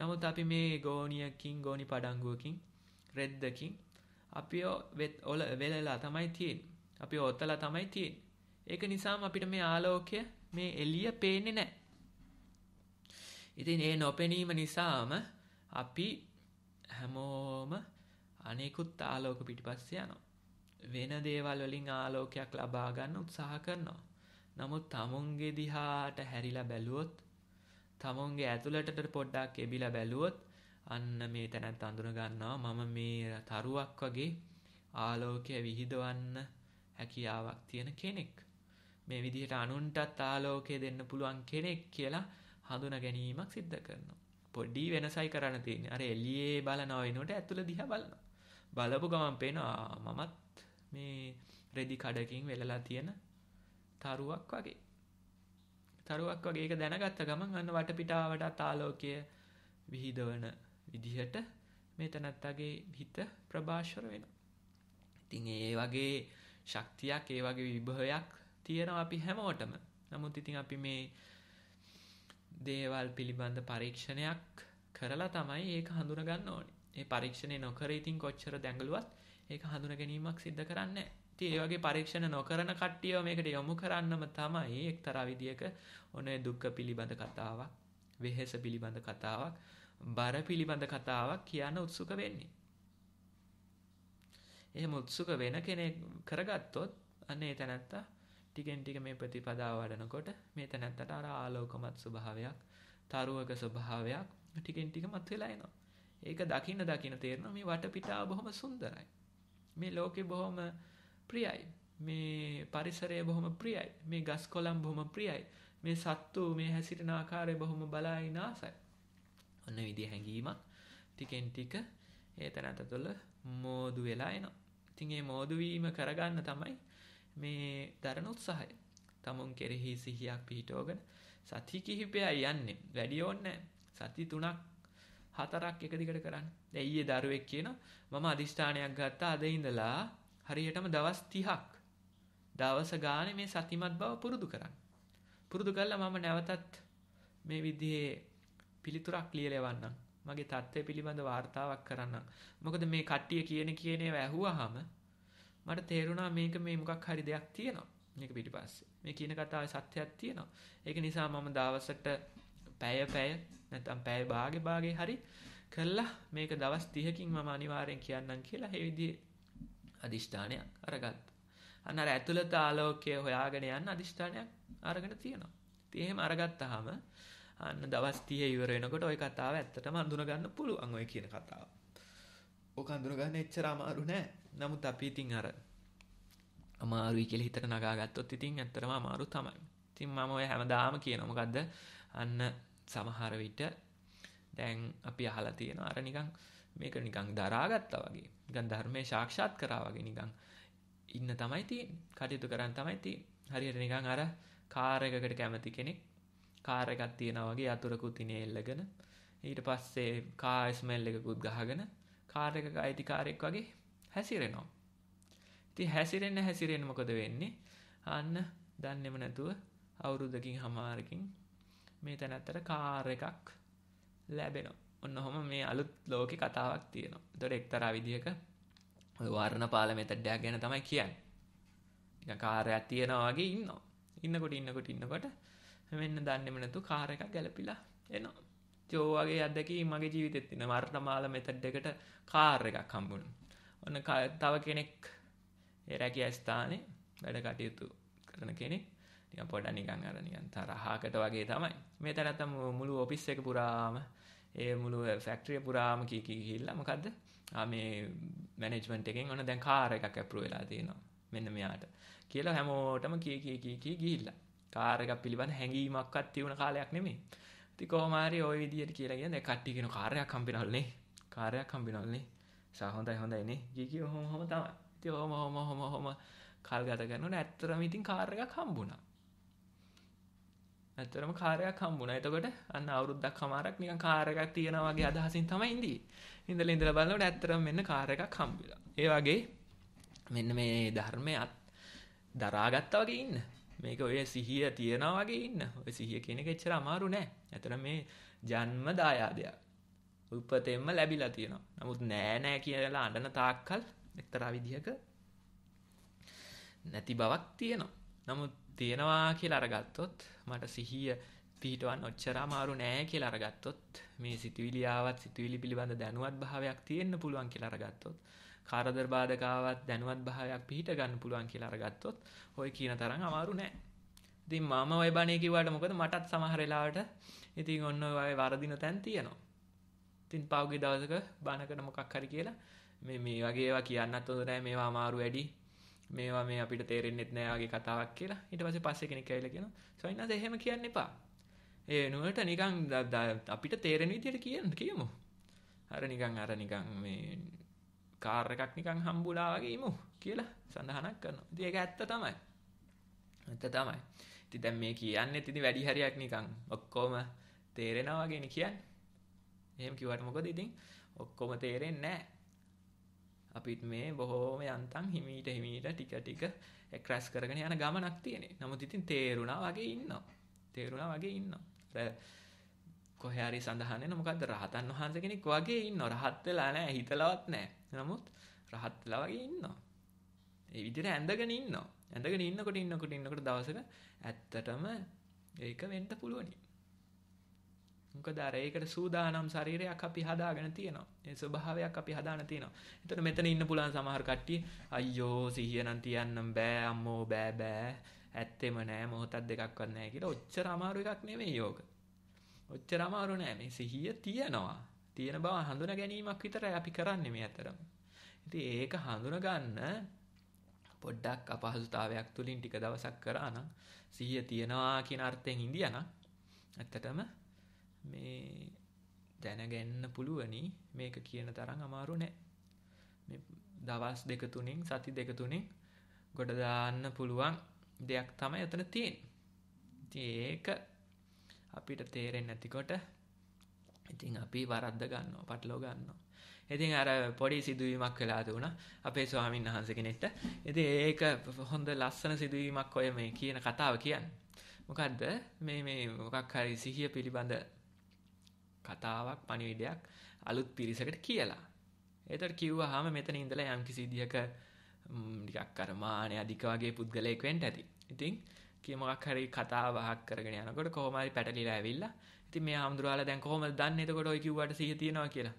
නමුත් අපි මේ ගෝනියකින් ගෝනි පඩංගුවකින් රෙද්දකින් අපි වෙත් ඔල වෙලලා තමයි තියෙන් අපි ඔත්තලා තමයි තියෙන් ඒක නිසාම අපිට මේ ආලෝකය මේ එලිය පේන්නේ නෑ ඉතින් ඒ නොපෙනීම නිසාම අපි හැමෝම අනෙකුත් ආලෝක පිටිපස්සේ යනවා. වෙන දේවල් වලින් ආලෝකයක් ලබා ගන්න උත්සාහ කරනවා. නමුත් tamunge දිහාට හැරිලා බැලුවොත් tamunge ඇතුළටට පොඩ්ඩක් එබිලා බැලුවොත් අන්න මේ තැනත් අඳුන ගන්නවා මම මේ තරුවක් වගේ ආලෝකය විහිදවන්න හැකියාවක් තියෙන කෙනෙක්. මේ විදිහට අනුන්ටත් ආලෝකය දෙන්න පුළුවන් කෙනෙක් කියලා හඳුනා ගැනීමක් සිද්ධ කරනවා. පොඩි වෙනසයි කරන්න තියෙන්නේ. අර එළියේ බලනවා වෙනුවට ඇතුළ දිහා බලනවා. බලපු ගමන් පේනවා මමත් මේ රෙදි කඩකින් වෙලලා තියෙන තරුවක් වගේ. තරුවක් වගේ ඒක දැනගත්ත ගමන් අන්න වටපිටාවටත් ආලෝකය විහිදවන විදිහට මේ තනත්තගේ හිත ප්‍රභාෂර වෙනවා. ඉතින් ඒ වගේ ශක්තියක් ඒ වගේ විභවයක් තියෙනවා අපි හැමෝටම. නමුත් ඉතින් අපි මේ දේවල් පිළිබඳ පරීක්ෂණයක් කරලා තමයි ඒක හඳුනගන්න ඕනි ඒ පරීක්ෂණය නොකර ඉතින් කොච්චර දැඟලුවත් ඒක හඳුන ගැනීමක් සිද්ධ කරන්න ඒවගේ පරීක්ෂණ නොකරන කට්ටියව මේකට යොමු කරන්නම තමයි එක් තරවිදික ඔනේ දුක්ක පිළිබඳ කතාවක් වෙහෙස පිළිබඳ කතාවක් බර පිළිබඳ කතාවක් කියන්න උත්සුක වෙන්නේ. එහෙම උත්සුක වෙන කෙනෙක් කරගත්තොත් අන්නේ තැනැත්තා ටිකෙන් ටික මේ ප්‍රතිපදාව වඩනකොට මේ තැනැත්තට අර ආලෝකමත් ස්වභාවයක් තරුවක ස්වභාවයක් ටිකෙන් ටික මත් වෙලා එනවා. ඒක දකින්න දකින්න තේරෙනවා මේ වටපිටාව බොහොම සුන්දරයි. මේ ලෝකේ බොහොම ප්‍රියයි. මේ පරිසරය බොහොම ප්‍රියයි. මේ ගස් කොළන් බොහොම ප්‍රියයි. මේ සත්තු මේ හැසිරෙන ආකාරය බොහොම බලාගෙන ආසයි. ඔන්න විදිහ හැඟීමක් ටිකෙන් ටික ඒ තැනැත්ත තුළ මෝදු වෙලා එනවා. ඉතින් මේ මෝදු වීම කරගන්න තමයි මේ දරණ උත්සාහය තමුන් කෙරෙහි සිහියක් පිහිටෝගෙන සති කිහිපයයි යන්නේ වැඩි ඕනේ සති තුනක් හතරක් එක දිගට කරන්න. දැන් ඊයේ දරුවෙක් කියන මම අදිෂ්ඨානයක් ගත්තා අද ඉඳලා හරියටම දවස් 30ක් දවස ගානේ මේ සතිමත් බව පුරුදු කරන්න. පුරුදු කළා මම නැවතත් මේ විදිහේ පිළිතුරක් ලියලා යවන්නම්. මගේ தත්ත්වය පිළිබඳ වார்තාවක් කරන්නම්. මොකද මේ කට්ටිය කියන කියන ඒවා ඇහුවාම මට තේරුණා මේක මේ මොකක් හරි දෙයක් තියෙනවා. මේක පිටිපස්සේ. මේ කියන කතාවේ සත්‍යයක් තියෙනවා. ඒක නිසා මම දවසට පැය පැය නැත්නම් පැය භාගෙ භාගෙ හරි කළා මේක දවස් 30කින් මම අනිවාර්යෙන් කියන්නම් කියලා ඒ විදිහේ අදිෂ්ඨානයක් අරගත්තා. අන්න අර ඇතුළත ආලෝකය හොයාගෙන යන්න අදිෂ්ඨානයක් අරගෙන තියෙනවා. ඉතින් එහෙම අරගත්තාම අන්න දවස් 30 ඉවර වෙනකොට ওই කතාව ඇත්තටම අඳුන ගන්න පුළුවන් ওই කියන කතාව. ඕක අඳුනගන්න එච්චර අමාරු නෑ. නමුත් අපි ඉතින් අර අමාරුයි කියලා හිතට නගාගත්තොත් ඉතින් ඇත්තටම අමාරු තමයි. ඉතින් මම ඔය හැමදාම කියනවා මොකද්ද? අන්න සමහර විට දැන් අපි අහලා තියෙන අර නිකන් මේක නිකන් දරාගත්තා වගේ. නිකන් ධර්මයේ සාක්ෂාත් කරා වගේ නිකන් ඉන්න තමයි තියෙන්නේ. කටයුතු කරන් තමයි තියෙන්නේ. හරියට නිකන් අර කාර් එකකට කැමති කෙනෙක් කාර් එකක් තියනා වගේ අතුරකුත් ඉනේ එල්ලගෙන ඊට පස්සේ කාර් ස්මෙල් එකකුත් ගහගෙන කාර්යක අයිතිකාරයෙක් වගේ හැසිරෙනවා. ඉතින් හැසිරෙන්න හැසිරෙන්න මොකද වෙන්නේ? අන්න දන්නේම නැතුව අවුරුද්දකින් හමාරකින් මේ තැනත්තට කාර් එකක් ලැබෙනවා. ඔන්න ඔහොම මේ අලුත් ලෝකේ කතාවක් තියෙනවා. ඒතොර එක්තරා විදියක ඔය වර්ණ පාල මෙතඩයක් ගැන තමයි කියන්නේ. නිකන් කාර්යයක් තියනවා වගේ ඉන්නවා. ඉන්නකොට ඉන්නකොට ඉන්නකොට මෙන්න දන්නේම නැතු කාර් එකක් ගැලපිලා එනවා. චෝවාගේ අදකී මගේ ජීවිතෙත් තින මර්ට මාල මෙතඩ් එකට කාර් එකක් හම්බුණ ඔන්න තව කෙනෙක් එරැකි ඇස්ථානය වැඩ කටයුතු කරන කෙනෙක් පොඩ නිකං අරනිකන් තරහාකට වගේ තමයි මේ තැනැත්තම මුළු ඔපිස් එක පුරාම ඒ මුළු ෆැක්ට්‍රිය පුරාම කීකි හිල්ලමකක්ද මේ මැනෙජ්මට එකෙන් ඔන දැන් කාර එකක් ඇපරු වෙලා තියෙනවා මෙන්න මෙයාට කියලා හැමෝටම කිය කිය කිය කිය ගිහිල්ලා කාරක පිළිබඳ හැඟීමක්වත් තිවුණ කාලයක් නෙමේ ති කෝමාරි ඔය විදියට කියලාගෙන කට්ටිගෙන කාරයක් කම්පිනල්න්නේ කාරයක් කම්පිනල්න්නේ සහොඳයි හොඳයිනේ ගිකි හොම හොම තම ති හොම හොම හොම හොම කල් ගත කරන්න ඇත්තරම ඉතින් කාරයක් හම්බුණා ඇතරම කාරයක් හම්බුණ එතකොට අන්න අවුරුද්දක් කමාරක් නික කාරකක් තියෙනවාගේ අදහසින් තමයි ඉදී ඉඳල ඉඳල බලන්නට ඇත්තරම් මෙන්න කාරකක් හම්බිලා ඒ වගේ මෙන්න මේ ධර්මයත් දරාගත්තා වගේ ඉන්න මේක ඔය සිහිය තියනවා වගේ ඉන්න. ඔය සිහිය කියන එක එච්චර අමාරු නෑ. ඇතර මේ ජන්ම දායාදයක්. උපතෙන්ම ලැබිලා තියෙනවා. නමුත් නෑ නෑ කියලා අඬන තාක්කල් එක්තරා විදිහක නැති බවක් තියෙනවා. නමුත් තියෙනවා කියලා අරගත්තොත් මට සිහිය පිහිටවන්න ඔච්චර අමාරු නෑ කියලා අරගත්තොත් මේ සිතුවිලි ආවත් සිතුවිලි පිළිබඳ දැනුවත් භාවයක් තියෙන්න පුළුවන් කියලා අරගත්තොත් කාරදර බාධකාවත් දැනුවත් භාවයක් පිහිට ගන්න පුළුවන් කියලා අරගත්තොත් ඔය කියන තරම් අමාරු නෑ. ඉතින් මම ওই බණේ කිව්වට මොකද මටත් සමහර වෙලාවට ඉතින් ඔන්න ඔය වරදින තැන් තියෙනවා. ඉතින් පහුගිය දවසක බණකට මොකක් හරි කියලා මේ මේ වගේ ඒවා කියන්නත් හොඳ නෑ මේවා අමාරු වැඩි. මේවා මේ අපිට තේරෙන්නෙත් නෑ වගේ කතාවක් කියලා. ඊට පස්සේ පස්සේ කෙනෙක් ඇවිල්ලා කියනවා "සොයින්නාද එහෙම කියන්න එපා." ඒ වෙනුවට නිකන් අපිට තේරෙන විදියට කියන්න කියමු. අර නිකන් අර නිකන් මේ කාර් එකක් නිකන් හම්බුලා වගේ ඉමු කියලා සඳහනක් කරනවා. ඉතින් ඒක ඇත්ත තමයි. ඇත්ත තමයි. ඉතින් දැන් මේ කියන්නේ ඉතින් වැඩි හරියක් නිකන් ඔක්කොම තේරෙනවා වගේනේ කියන්නේ. එහෙම කිව්වට මොකද ඉතින් ඔක්කොම තේරෙන්නේ නැහැ. අපිත් මේ බොහෝම යන්තම් හිමීට හිමීට ටික ටික ක්‍රැෂ් කරගෙන යන ගමනක් තියෙනවා. නමුත් ඉතින් තේරුණා වගේ ඉන්නවා. තේරුණා වගේ ඉන්නවා. කොහේ හරි සඳහන් වෙන මොකද්ද රහතන් වහන්සේ කෙනෙක් වගේ ඉන්නව. රහත් වෙලා නැහැ, හිතලවත් නැහැ. නමුත් රහත් වෙලා වගේ ඉන්නවා. ඒ විදිහට ඇඳගෙන ඉන්නවා. ඇඳගෙන ඉන්නකොට ඉන්නකොට ඉන්නකොට දවසක ඇත්තටම ඒක වෙන්න පුළුවනි. මොකද අර ඒකට සූදානම් ශරීරයක් අපි හදාගෙන තියෙනවා. ඒ ස්වභාවයක් අපි හදාගෙන තියෙනවා. එතකොට මෙතන ඉන්න පුළුවන් සමහර කට්ටිය අයියෝ සිහිය නම් තියන්නම් බෑ අම්මෝ බෑ බෑ ඇත්තෙම නෑ මොහොතක් දෙකක්වත් නෑ කියලා ඔච්චර අමාරු එකක් නෙමෙයි යෝග. ඔච්චර අමාරු නෑ මේ සිහිය තියනවා. තියෙන බව හඳුනා ගැනීමක් විතරයි අපි කරන්නේ මේ අතරම. ඉතින් ඒක හඳුනා ගන්න පොඩ්ඩක් අපහසුතාවයක් තුලින් ටික දවසක් කරා නම් සිහිය තියනවා කියන අර්ථයෙන් ඉඳියානම් ඇත්තටම මේ දැනගන්න පුළුවනි මේක කියන තරම් අමාරු නෑ. මේ දවස් දෙක තුනෙන් සති දෙක තුනෙන් ගොඩ දාන්න පුළුවන් දෙයක් තමයි එතන තියෙන්නේ. ඉතින් ඒක අපිට තේරෙන් නැතිකොට ඉතින් අපි වරද්ද ගන්න පටලෝ ගන්නවා. ඉතින් අර පොඩි සිදුවීමක් වෙලාද වුණ අපේ ස්වාමීන් වහන්ස කෙනෙට ඇති ඒක හොඳ ලස්සන සිදුවීමක් ඔය මේ කියන කතාව කියන්න. මොකක්ද මේ මේ මොකක් හරි සිහිය පිළිබඳ කතාවක් පණිවිඩයක් අලුත් පිරිසකට කියලා. එතට කිව්ව හම මෙතන ඉඳලා යම්කි සිදියක ඩිකක් කරමානය අධික වගේ පුද්ගලයෙක් වෙන්ට ඇති. ඉතින් කියමක් හරි කතා වහක් කරගෙන යනකොට කොහොමරි පැටලිලා ඇවිල්ලා ඉතින් මේ හාමුදුරුවාලා දැන් කොහොමද දන්නේ එතකොට ඔය කිව්වට සිහිය තියනවා කියලා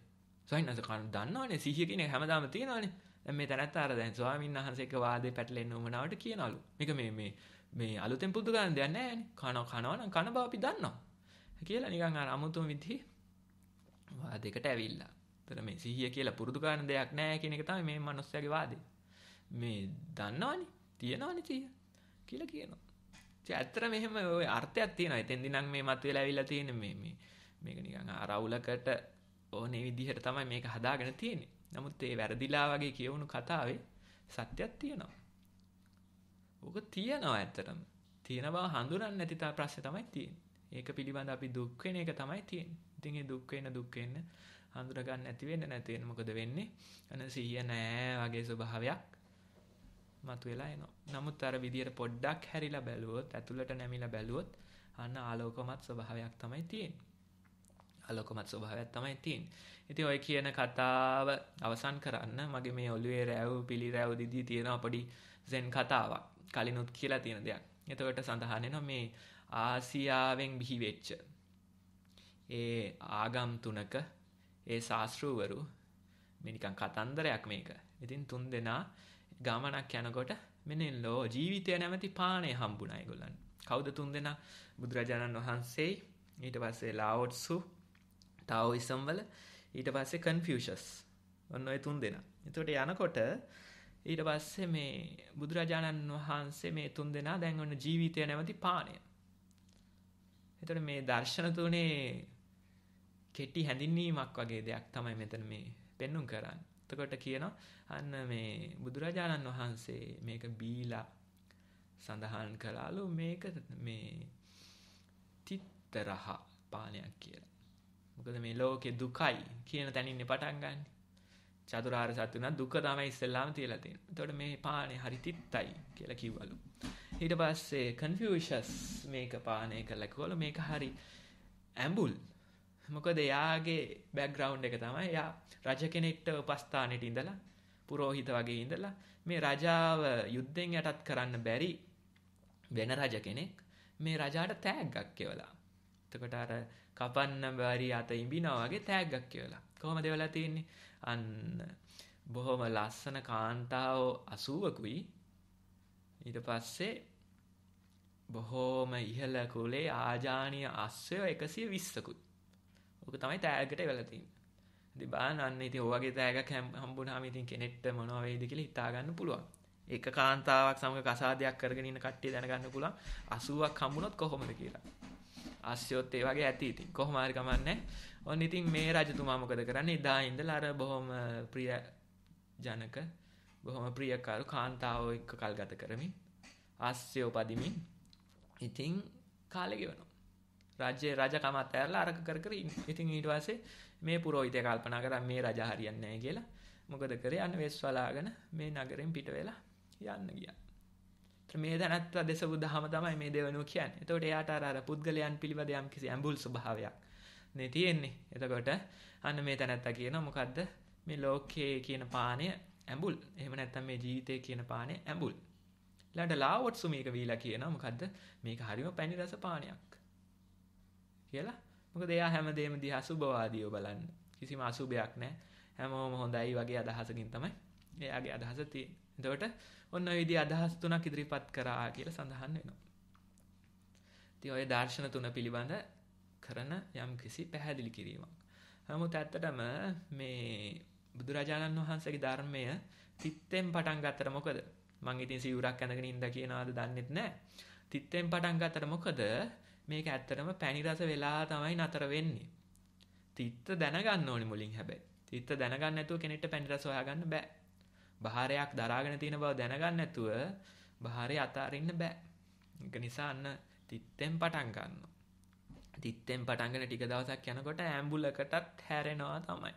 සොයින්නස කන් දන්නවනේ සිහිය කියන එක හැමදාම තියෙනවනේ දැන් මේ තැනත් අර දැන් ස්වාමීන් වහන්සේ එක්ක වාදේ පැටලෙන්න උමනාවට කියනවලු මේක මේ මේ මේ අලුතෙන් පුරුදු කරන දෙයක් නෑනේ කන කනවනම් කන බව අපි දන්නවා කියලා නිකන් අර අමුතුම විදිහේ වාදයකට ඇවිල්ලා එතන මේ සිහිය කියලා පුරුදු කරන දෙයක් නෑ කියන එක තමයි මේ මනුස්සයාගේ වාදේ මේ දන්නවනේ තියෙනවනේ සිහිය කියලා කියනවා ඒ ඇත්තට මෙහෙම ওই අර්ථයක් තියෙනවා. එතෙන්දි නම් මේ මතුවලා ඇවිල්ලා තියෙන මේ මේ මේක නිකන් ආරවුලකට ඕනේ විදිහට තමයි මේක හදාගෙන තියෙන්නේ. නමුත් ඒ වැරදිලා වගේ කියවුණු කතාවේ සත්‍යයක් තියෙනවා. ඕක තියෙනවා ඇත්තටම. තියෙන බව හඳුනන්නේ නැති තා ප්‍රශ්නේ තමයි තියෙන්නේ. ඒක පිළිබඳ අපි දුක් වෙන එක තමයි තියෙන්නේ. ඉතින් ඒ දුක් වෙන දුක් වෙන හඳුන ගන්න නැති වෙන්න නැති වෙන මොකද වෙන්නේ? අන සිහිය නෑ වගේ ස්වභාවයක් මතු වෙලා එනවා නමුත් අර විදියට පොඩ්ඩක් හැරිලා බැලුවොත් ඇතුළට නැමිලා බැලුවොත් අන්න ආලෝකමත් ස්වභාවයක් තමයි තියෙන්නේ ආලෝකමත් ස්වභාවයක් තමයි තියෙන්නේ ඉතින් ඔය කියන කතාව අවසන් කරන්න මගේ මේ ඔළුවේ රැව් පිළි රැව් දිදී තියෙනවා පොඩි සෙන් කතාවක් කලිනුත් කියලා තියෙන දෙයක් එතකොට සඳහන් වෙනවා මේ ආසියාවෙන් බිහි වෙච්ච ඒ ආගම් තුනක ඒ ශාස්ත්‍රූවරු මේ නිකන් කතන්දරයක් මේක. ඉතින් තුන් දෙනා ගමනක් යනකොට මෙන්න ලෝ ජීවිතය නැමැති පාණය හම්බුණා ඒගොල්ලන්. කවුද තුන්දෙනා? බුදුරජාණන් වහන්සේ ඊට පස්සේ ලාවෝට්සු ටාෝයිසම් වල ඊට පස්සේ කන්ෆියුෂස් ඔන්න ඔය තුන්දෙනා. එතකොට යනකොට ඊට පස්සේ මේ බුදුරජාණන් වහන්සේ මේ තුන්දෙනා දැන් ඔන්න ජීවිතය නැමැති පාණය. එතකොට මේ දර්ශන තුනේ කෙටි හැඳින්වීමක් වගේ දෙයක් තමයි මෙතන මේ පෙන්눔 කරන්නේ. එතකොට කියනවා අන්න මේ බුදුරජාණන් වහන්සේ මේක බීලා සඳහන් කළාලු මේක මේ තිත්තරහ පානයක් කියලා. මොකද මේ ලෝකේ දුකයි කියන තැනින් පටන් ගන්න. චතුරාර්ය සත්‍ය නම් දුක තමයි ඉස්සෙල්ලාම තියලා තියෙන්නේ. එතකොට මේ පානේ හරි තිත්තයි කියලා කිව්වලු. ඊට පස්සේ කන්ෆියුෂස් මේක පානය කළා කිව්වලු මේක හරි ඇඹුල් මොකද එයාගේ බැක්ග්‍රවුන්් එක තමයි යා රජ කෙනෙක්ට උපස්ථානයට ඉඳලා පුරෝහිත වගේ ඉඳලා මේ රජාව යුද්ධෙන් යටත් කරන්න බැරි වෙන රජ කෙනෙක් මේ රජාට තෑග්ගක් කියවලා එතකොට අර කපන්න බැරි අත ඉඹිනා වගේ තෑග්ගක් කියවලා කොහොමද වෙලා තියෙන්නේ අන්න බොහොම ලස්සන කාන්තාව 80කුයි ඊට පස්සේ බොහෝම ඉහළ කුලේ ආජානීය අස්සය 120කුයි ඕක තමයි තෑගකට වෙලා තියෙන්නේ. ඉතින් බලන්න අන්න ඉතින් ඔය වගේ තෑගක් හම්බුනාම ඉතින් කෙනෙක්ට මොනවා වෙයිද කියලා හිතා ගන්න පුළුවන්. එක කාන්තාවක් සමග කසාදයක් කරගෙන ඉන්න කට්ටිය දැනගන්න පුළුවන් 80ක් හම්බුනොත් කොහොමද කියලා. ආස්‍යොත් ඒ වගේ ඇති ඉතින් කොහොම හරි කමන්නේ. ඔන්න ඉතින් මේ රජතුමා මොකද කරන්නේ? ඉදා ඉඳලා අර බොහොම ප්‍රිය ජනක බොහොම ප්‍රියකරු කාන්තාවෝ එක්ක කල්ගත කරමින් ආස්‍යෝ පදිමින් ඉතින් කාලෙ ගෙවනවා. රාජ්‍ය රාජකම අතහැරලා අරක කර කර ඉන්නේ. ඉතින් ඊට පස්සේ මේ පුරෝහිතය කල්පනා කරා මේ රජා හරියන්නේ නැහැ කියලා. මොකද කරේ? අන්න වෙස් වලාගෙන මේ නගරෙන් පිට වෙලා යන්න ගියා. මේ දැනත්ත දෙසපු දහම තමයි මේ දෙවනුව කියන්නේ. එතකොට එයාට අර අර පුද්ගලයන් පිළිබඳ යම් කිසි ඇඹුල් ස්වභාවයක් නේ තියෙන්නේ. එතකොට අන්න මේ තැනත්තා කියන මොකද්ද? මේ ලෝකයේ කියන පාණය ඇඹුල්. එහෙම නැත්නම් මේ ජීවිතයේ කියන පාණය ඇඹුල්. ඊළඟට ලාවොට්සු මේක වීලා කියන මොකද්ද? මේක හරිම පැණි රස පානයක්. කියලා මොකද එයා හැමදේම දිහා සුබවාදීව බලන්න කිසිම අසුබයක් නැහැ හැමෝම හොඳයි වගේ අදහසකින් තමයි එයාගේ අදහස තියෙන්නේ එතකොට ඔන්න ඔය විදිහ අදහස් තුනක් ඉදිරිපත් කරා කියලා සඳහන් වෙනවා ඉතින් ඔය දර්ශන තුන පිළිබඳ කරන යම් කිසි පැහැදිලි කිරීමක් නමුත් ඇත්තටම මේ බුදුරජාණන් වහන්සේගේ ධර්මය තිත්තෙන් පටන් ගත්තට මොකද මං ඉතින් සිවුරක් ඇඳගෙන ඉඳ කියනවාද දන්නෙත් නෑ තිත්තෙන් පටන් ගත්තට මොකද මේක ඇත්තටම පැණි රස වෙලා තමයි නතර වෙන්නේ. තිත්ත දැනගන්න ඕනි මුලින් හැබැයි. තිත්ත දැනගන්න නැතුව කෙනෙක්ට පැණි රස හොයාගන්න බෑ. බහාරයක් දරාගෙන තියෙන බව දැනගන්න නැතුව බහාරේ අතාරින්න බෑ. ඒක නිසා අන්න තිත්තෙන් පටන් ගන්නවා. තිත්තෙන් පටන්ගෙන ටික දවසක් යනකොට ඇම්බුලකටත් හැරෙනවා තමයි.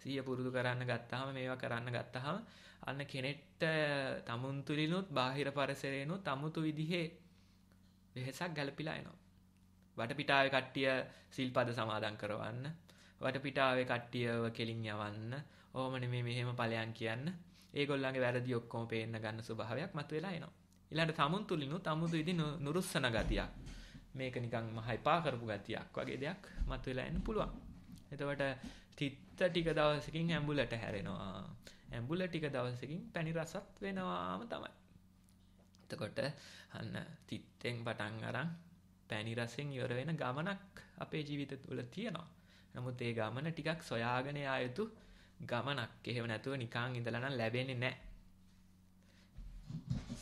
සිය පුරුදු කරන්න ගත්තාම මේවා කරන්න ගත්තාම අන්න කෙනෙක්ට තමුන් තුලිනුත් බාහිර පරිසරේනුත් 아무තු විදිහේ වෙහෙසක් ගැලපිලා එනවා. වටපිටාවේ කට්ටිය සිල්පද සමාදන් කරවන්න, වටපිටාවේ කට්ටියව කෙලින් යවන්න, ඕම නෙමෙයි මෙහෙම ඵලයන් කියන්න. ඒගොල්ලන්ගේ වැරදි ඔක්කොම පේන්න ගන්න ස්වභාවයක් මතුවලා එනවා. ඊළඟට සමුන් තුලිනුත් අමුතු ඉදි නුරුස්සන ගතියක්. මේක නිකන් මහ එපා කරපු ගතියක් වගේ දෙයක් මතුවලා එන්න පුළුවන්. එතකොට තිත්ත ටික දවසකින් ඇඹුලට හැරෙනවා. ඇඹුල ටික දවසකින් පැණි රසත් වෙනවාම තමයි. එතකොට අන්න තිත්තෙන් පටන් අරන් පැණි රසෙන් ඉවර වෙන ගමනක් අපේ ජීවිත තුළ තියෙනවා. නමුත් ඒ ගමන ටිකක් සොයාගෙන යා යුතු ගමනක්. එහෙම නැතුව නිකන් ඉඳලා නම් ලැබෙන්නේ නැහැ.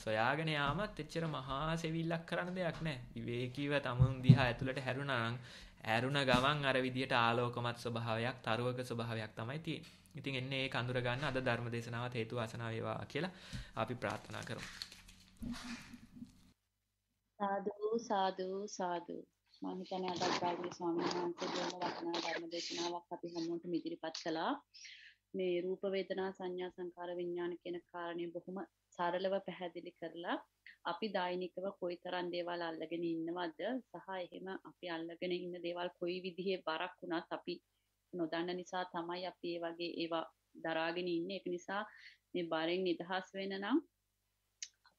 සොයාගෙන යාමත් එච්චර මහා සෙවිල්ලක් කරන්න දෙයක් නැහැ. විවේකීව තමන් දිහා ඇතුළට හැරුණා නම් ඇරුණ ගමන් අර විදියට ආලෝකමත් ස්වභාවයක්, තරවක ස්වභාවයක් තමයි තියෙන්නේ. ඉතින් එන්නේ ඒ කඳුර ගන්න අද ධර්ම දේශනාවත් හේතු වාසනා වේවා කියලා අපි ප්‍රාර්ථනා කරමු. සාදු සාදු සාදු මම හිතන්නේ අදත් ගාල්ගේ ස්වාමීන් වහන්සේගේ වටිනා ධර්ම දේශනාවක් අපි හැමෝටම ඉදිරිපත් කළා. මේ රූප වේදනා සංඥා සංකාර විඥාන කියන කාරණේ බොහොම සරලව පැහැදිලි කරලා අපි දෛනිකව කොයිතරම් දේවල් අල්ලගෙන ඉන්නවද සහ එහෙම අපි අල්ලගෙන ඉන්න දේවල් කොයි විදිහේ බරක් වුණත් අපි නොදන්න නිසා තමයි අපි මේ වගේ ඒවා දරාගෙන ඉන්නේ. ඒක නිසා මේ බරෙන් නිදහස් වෙන්න නම්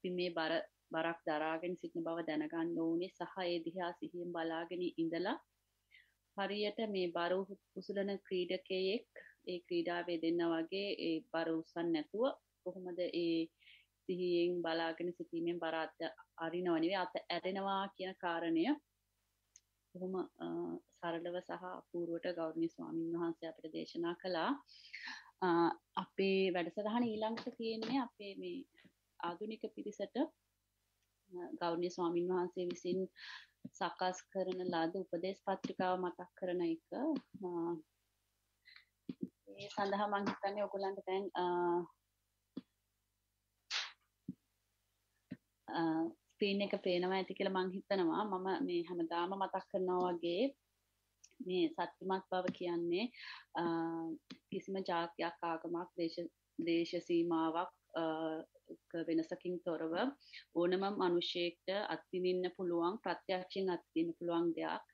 අපි මේ බර බරක් දරාගෙන සිටින බව දැනගන්න ඕනේ සහ ඒ දිහා සිහියෙන් බලාගෙන ඉඳලා හරියට මේ බර උසුලන ක්‍රීඩකයෙක් ඒ ක්‍රීඩාවේ දෙන්නා වගේ ඒ බර උස්සන් නැතුව කොහොමද ඒ සිහියෙන් බලාගෙන සිටීමෙන් බර අරිනව නෙවෙයි අත ඇරෙනවා කියන කාරණය බොහොම සරලව සහ අපූර්වට ගෞරවනීය ස්වාමින් වහන්සේ අපිට දේශනා කළා අපේ වැඩසටහන ඊළඟට තියෙන්නේ අපේ මේ ආධුනික පිරිසට ගෞරවනීය ස්වාමින් වහන්සේ විසින් සකස් කරන ලද උපදේශ පත්‍රිකාව මතක් කරන එක ඒ සඳහා මම හිතන්නේ ඔයගොල්ලන්ට දැන් ස්ක්‍රීන් එක පේනවා ඇති කියලා මම හිතනවා මම මේ හැමදාම මතක් කරනවා වගේ මේ සත්‍යමත් බව කියන්නේ කිසිම ජාතියක් ආගමක් දේශ දේශ සීමාවක් වෙනසකින් තොරව ඕනම මනුෂයෙක්ට අත්තිනින්න පුළුවන් ප්‍රත්‍යක්ෂයෙන් අත්තින්න පුළුවන් දෙයක්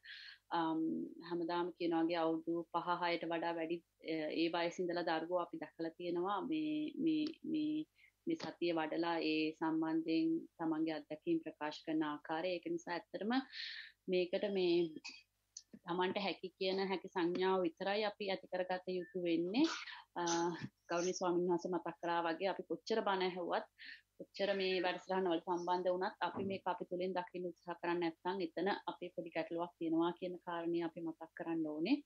හැමදාම කියනවාගේ අවුරුදු පහ හයට වඩා වැඩි ඒ වයසින්දලා දරුවෝ අපි දැකලා තියෙනවා මේ මේ මේ මේ සතිය වඩලා ඒ සම්බන්ධයෙන් තමන්ගේ අත්දැකීම් ප්‍රකාශ කරන ආකාරය ඒක නිසා ඇත්තටම මේකට මේ තමන්ට හැකි කියන හැකි සංඥාව විතරයි අපි ඇති කරගත යුතු වෙන්නේ ගෞරවනීය ස්වාමීන් වහන්සේ මතක් කරා වගේ අපි කොච්චර බණ ඇහුවත් කොච්චර මේ වැඩසටහනවල සම්බන්ධ වුණත් අපි මේක අපි තුලින් දකින්න උත්සාහ කරන්නේ නැත්නම් එතන අපේ පොඩි ගැටලුවක් තියෙනවා කියන කාරණේ අපි මතක් කරන්න ඕනේ.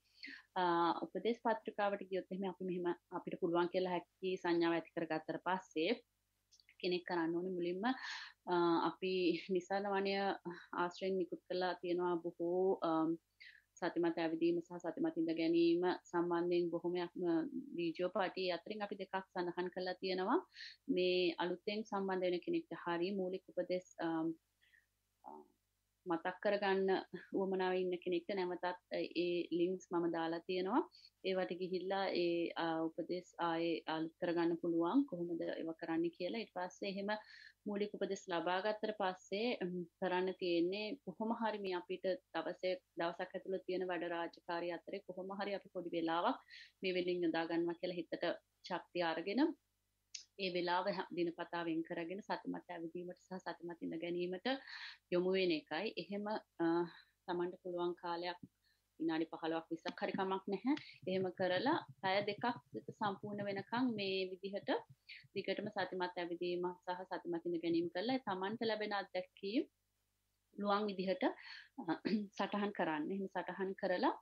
උපදේශ පත්‍රිකාවට ගියොත් එහෙම අපි මෙහෙම අපිට පුළුවන් කියලා හැකි සංඥාව ඇති කරගත්තට පස්සේ කෙනෙක් කරන්න ඕනේ මුලින්ම අපි නිසලවණය ආශ්‍රයෙන් නිකුත් කළා තියෙනවා බොහෝ සතිමත් ඇවිදීම සහ සතිමත් ඉඳ ගැනීම සම්බන්ධයෙන් බොහොමයක්ම වීඩියෝ පාටි අතරින් අපි දෙකක් සඳහන් කරලා තියෙනවා මේ අලුතෙන් සම්බන්ධ වෙන කෙනෙක්ට හරි මූලික උපදෙස් මතක් කරගන්න වුවමනාව ඉන්න කෙනෙක්ට නැවතත් ඒ ලින්ක්ස් මම දාලා තියෙනවා ඒවට ගිහිල්ලා ඒ උපදෙස් ආයේ අලුත් කරගන්න පුළුවන් කොහොමද ඒව කරන්න කියලා ඊට පස්සේ එහෙම මූලික උපදෙස් ලබා ගත්තට පස්සේ කරන්න තියෙන්නේ කොහොම හරි මේ අපිට දවසේ දවසක් ඇතුළත තියෙන වැඩ රාජකාරී අතරේ කොහොම හරි අපි පොඩි වෙලාවක් මේ වෙලින් යොදා ගන්නවා කියලා හිතට ශක්තිය අරගෙන ඒ වෙලාව දිනපතා වෙන් කරගෙන සතිමත් ඇවිදීමට සහ සතිමත් ඉඳ ගැනීමට යොමු වෙන එකයි. එහෙම තමන්ට පුළුවන් කාලයක් විනාඩි 15ක් 20ක් හරි කමක් නැහැ. එහෙම කරලා පැය දෙකක් සම්පූර්ණ වෙනකන් මේ විදිහට දිගටම සතිමත් ඇවිදීම සහ සතිමත් ඉඳ ගැනීම කරලා තමන්ට ලැබෙන අත්දැකීම් ලුවන් විදිහට සටහන් කරන්න. එහෙම සටහන් කරලා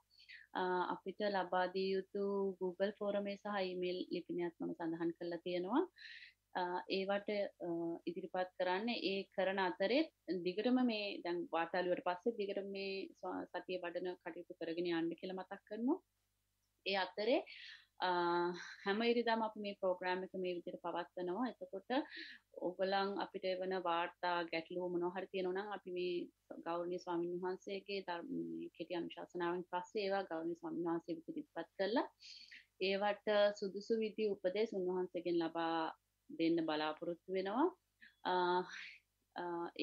අපිට ලබා දිය යුතු Google ෆෝරමේ සහ ඊමේල් ලිපිනයත් මම සඳහන් කරලා තියෙනවා. ඒවට ඉදිරිපත් කරන්න ඒ කරන අතරෙත් දිගටම මේ දැන් වාතාලුවට පස්සේ දිගට මේ සතිය වඩන කටයුතු කරගෙන යන්න කියලා මතක් කරනවා. ඒ අතරේ හැම ඉරිදාම අපි මේ ප්‍රෝග්‍රෑම් එක මේ විදිහට පවත්වනවා. එතකොට ඔයගලන් අපිට එවන වාර්තා ගැටලු මොනවා හරි තියෙනවා නම් අපි මේ ගෞරවනීය ස්වාමීන් වහන්සේගේ කෙටි අනුශාසනාවෙන් පස්සේ ඒවා ගෞරවනීය ස්වාමීන් වහන්සේ විදිහට ඉදපත් කළා. ඒවට සුදුසු විදි උපදෙස් උන්වහන්සේගෙන් ලබා දෙන්න බලාපොරොත්තු වෙනවා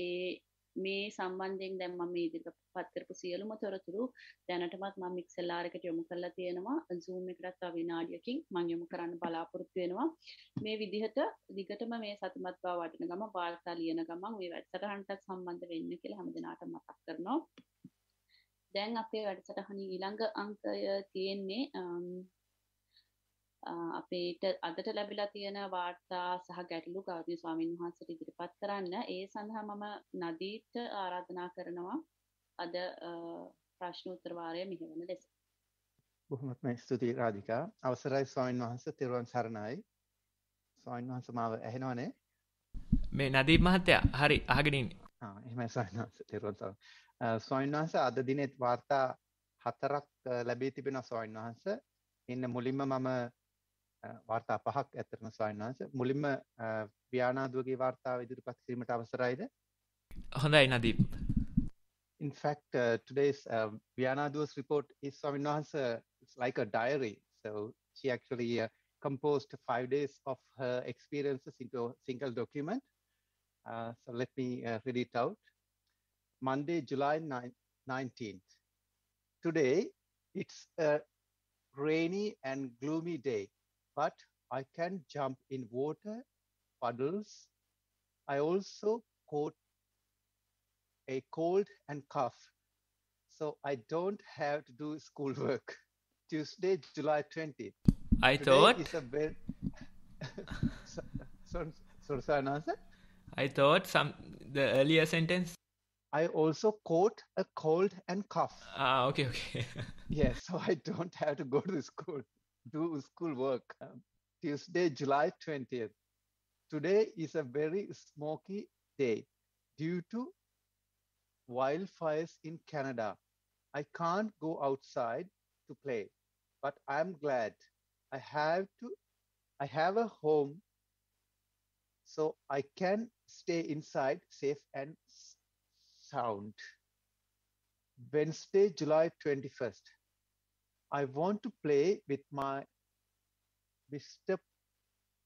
ඒ මේ සම්බන්ධයෙන් දැන් මම ඉදිරියට පත් කරපු සියලුම තොරතුරු දැනටමත් මම මික්සෙල්ආර් එකට යොමු කරලා තියෙනවා zoom එකටත් තව විනාඩියකින් මම යොමු කරන්න බලාපොරොත්තු වෙනවා මේ විදිහට දිගටම මේ සතුටුමත් බව වටන ගම වාර්තා ලියන ගමන් මේ වැඩසටහනටත් සම්බන්ධ වෙන්න කියලා හැමදෙනාටම මතක් කරනවා දැන් අපේ වැඩසටහන ඊළඟ අංකය තියෙන්නේ අපිට අදට ලැබිලා තියෙන වාර්තා සහ ගැටලු ගෞරවනීය ස්වාමින් වහන්සේට ඉදිරිපත් කරන්න. ඒ සඳහා මම නදීට ආරාධනා කරනවා අද ප්‍රශ්න උත්තර වාරය මෙහෙවන ලෙස. බොහොමත්ම ස්තුතියි රාධිකා. අවසරයි ස්වාමින් වහන්සේ තිරුවන් සරණයි. ස්වාමින් වහන්සේ මාව ඇහෙනවනේ? මේ නදීප් මහත්තයා හරි අහගෙන ඉන්නේ. ආ එහෙමයි ස්වාමින් වහන්සේ තිරුවන් සරණයි. ස්වාමින් වහන්සේ අද දිනේ වාර්තා හතරක් ලැබී තිබෙනවා ස්වාමින් වහන්සේ. ඉන්න මුලින්ම මම වාර්තා පහක් මුලින්ම ව්‍යානාදුවගේ අවසරයිද හොඳයි In fact, today's uh, Vyanadu's report is Swamin Wahansa, it's like a diary. So she actually composed five days of her experiences into a single document. Uh, so let me uh, read it out. Monday, July 9 19th. Today, it's a rainy and gloomy day but I can jump in water, puddles. I also caught a cold and cough. So I don't have to do schoolwork. Tuesday, July 20th. I Today thought. Is a very... so, so, so, I thought some the earlier sentence. I also caught a cold and cough. Ah, okay, okay. yes, yeah, so I don't have to go to school do school work. Um, Tuesday, July 20th. Today is a very smoky day due to wildfires in Canada. I can't go outside to play, but I'm glad I have to I have a home so I can stay inside safe and sound. Wednesday, July 21st. I want to play with my Mr.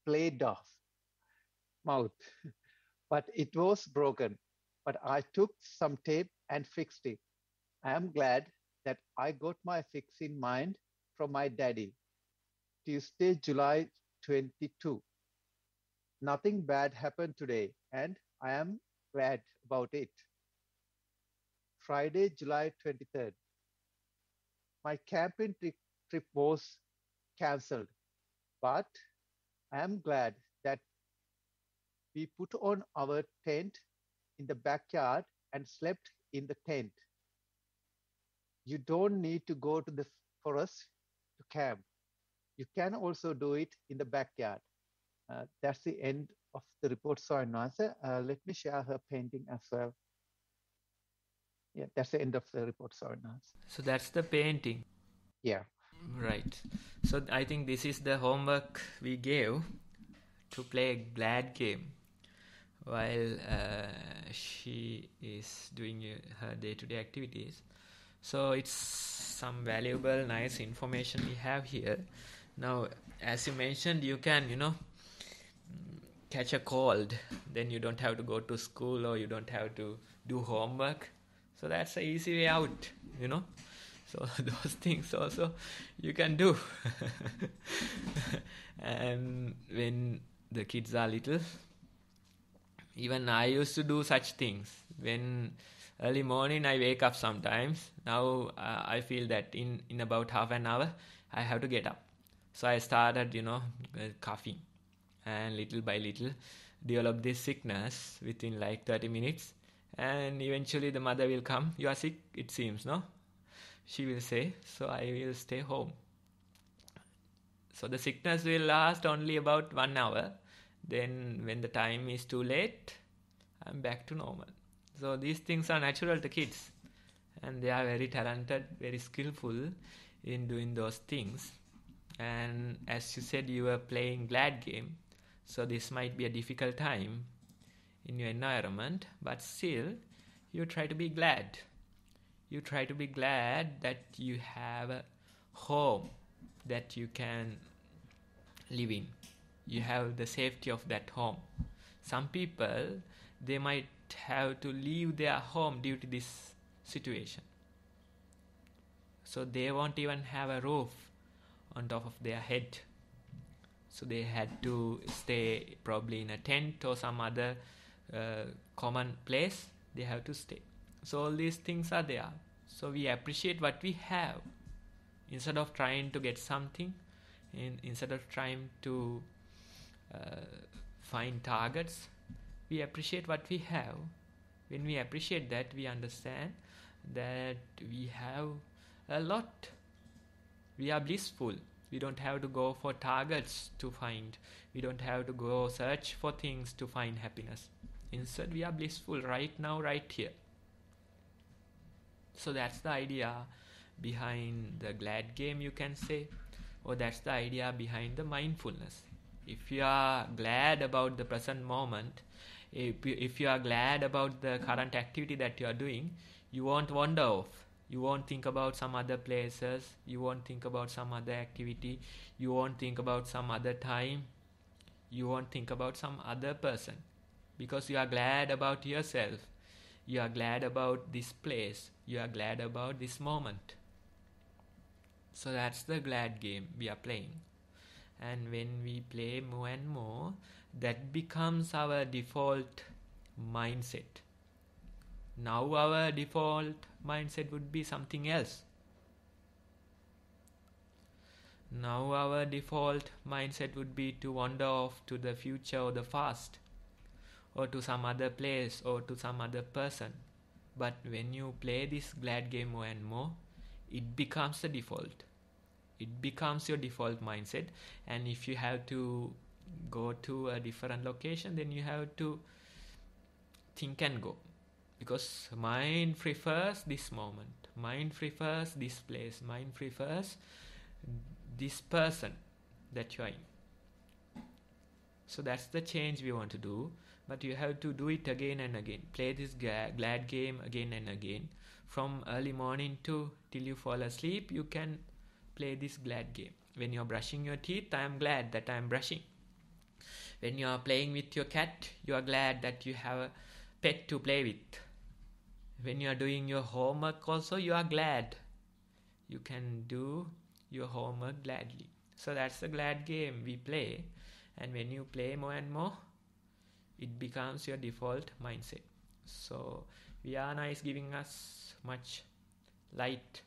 Play Doff mouth, but it was broken. But I took some tape and fixed it. I am glad that I got my fix in mind from my daddy. Tuesday, July 22. Nothing bad happened today, and I am glad about it. Friday, July 23rd my camping trip, trip was cancelled. But I am glad that we put on our tent in the backyard and slept in the tent. You don't need to go to the forest to camp. You can also do it in the backyard. Uh, that's the end of the report. So, Nasa. Uh, let me share her painting as well yeah, that's the end of the report, sorry So that's the painting. Yeah. Right. So I think this is the homework we gave to play a glad game while uh, she is doing uh, her day-to-day activities. So it's some valuable, nice information we have here. Now, as you mentioned, you can, you know, catch a cold. Then you don't have to go to school or you don't have to do homework so that's the easy way out, you know. So those things also you can do. and when the kids are little, even I used to do such things. When early morning I wake up sometimes. Now uh, I feel that in in about half an hour I have to get up. So I started, you know, uh, coughing, and little by little developed this sickness within like 30 minutes and eventually the mother will come you are sick it seems no she will say so i will stay home so the sickness will last only about 1 hour then when the time is too late i'm back to normal so these things are natural to kids and they are very talented very skillful in doing those things and as you said you were playing glad game so this might be a difficult time in your environment, but still you try to be glad. You try to be glad that you have a home that you can live in. You have the safety of that home. Some people they might have to leave their home due to this situation. So they won't even have a roof on top of their head. So they had to stay probably in a tent or some other uh, place they have to stay. So all these things are there. So we appreciate what we have instead of trying to get something, in, instead of trying to uh, find targets, we appreciate what we have. When we appreciate that, we understand that we have a lot. We are blissful. We don't have to go for targets to find. We don't have to go search for things to find happiness. Instead, we are blissful right now, right here. So that's the idea behind the glad game, you can say, or that's the idea behind the mindfulness. If you are glad about the present moment, if you, if you are glad about the current activity that you are doing, you won't wander off. You won't think about some other places. You won't think about some other activity. You won't think about some other time. You won't think about some other person because you are glad about yourself. You are glad about this place. You are glad about this moment. So that's the glad game we are playing. And when we play more and more, that becomes our default mindset. Now, our default mindset would be something else. Now, our default mindset would be to wander off to the future or the past or to some other place or to some other person. But when you play this glad game more and more, it becomes the default. It becomes your default mindset. And if you have to go to a different location, then you have to think and go. Because mind prefers this moment, mind prefers this place, mind prefers this person that you are in. So that's the change we want to do but you have to do it again and again. Play this ga- glad game again and again. From early morning to till you fall asleep, you can play this glad game. When you're brushing your teeth, I am glad that I am brushing. When you are playing with your cat, you are glad that you have a pet to play with. When you are doing your homework, also, you are glad. You can do your homework gladly. So that's the glad game we play. And when you play more and more, it becomes your default mindset so Viana is giving us much light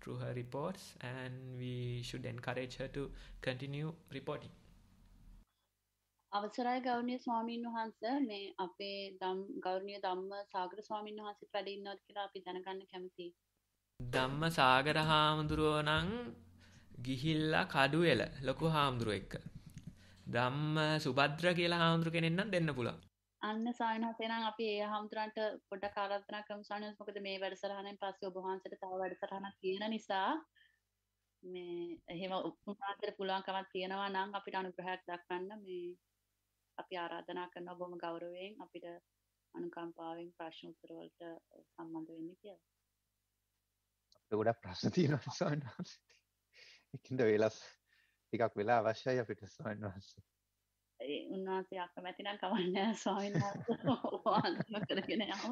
through her reports and we should encourage her to continue reporting අවසරයි ගෞරවනීය ස්වාමීන් වහන්ස මේ අපේ ධම් ගෞරවනීය ධම්ම සාගර ස්වාමීන් වහන්සේත් වැඩ ඉන්නවද කියලා අපි දැනගන්න කැමතියි. ධම්ම සාගර හාමුදුරුවෝ නම් ගිහිල්ලා කඩුවෙල ලොකු හාමුදුරුවෝ එක්ක. දම්ම සුබද්‍ර කියලා හාමුදුරු කෙනෙන්නම් දෙන්න පුළා අන්න සායනහසේනම් අපි ඒ හාමුදුරන්ට පොඩ කාලත්තනක් කම්සානයස් මොකද මේ වැඩසරහනෙන් පස්සේ ඔබහන්සට තව වැඩසරහනක් තියෙන නිසා මේ එහෙම උපමාන්තර පුළුවන්කමක් තියෙනවා නම් අපිට අනුග්‍රහයක් දක්වන්න මේ අපි ආරාධනා කරන ඔබම ගෞරවයෙන් අපිට අනුකම්පාවෙන් ප්‍රශ්න උත්තර වලට සම්බන්ධ වෙන්න කියලා. අපිට ගොඩක් ප්‍රශ්න තියෙනවා සායනහස. එකින්ද වෙලස් ටිකක් වෙලා අවශ්‍යයි අපිට ස්වාමීන් වහන්සේ. ඒ උන්වහන්සේ අකමැති නම් කවන්නේ ස්වාමීන් වහන්සේ කරගෙන යමු.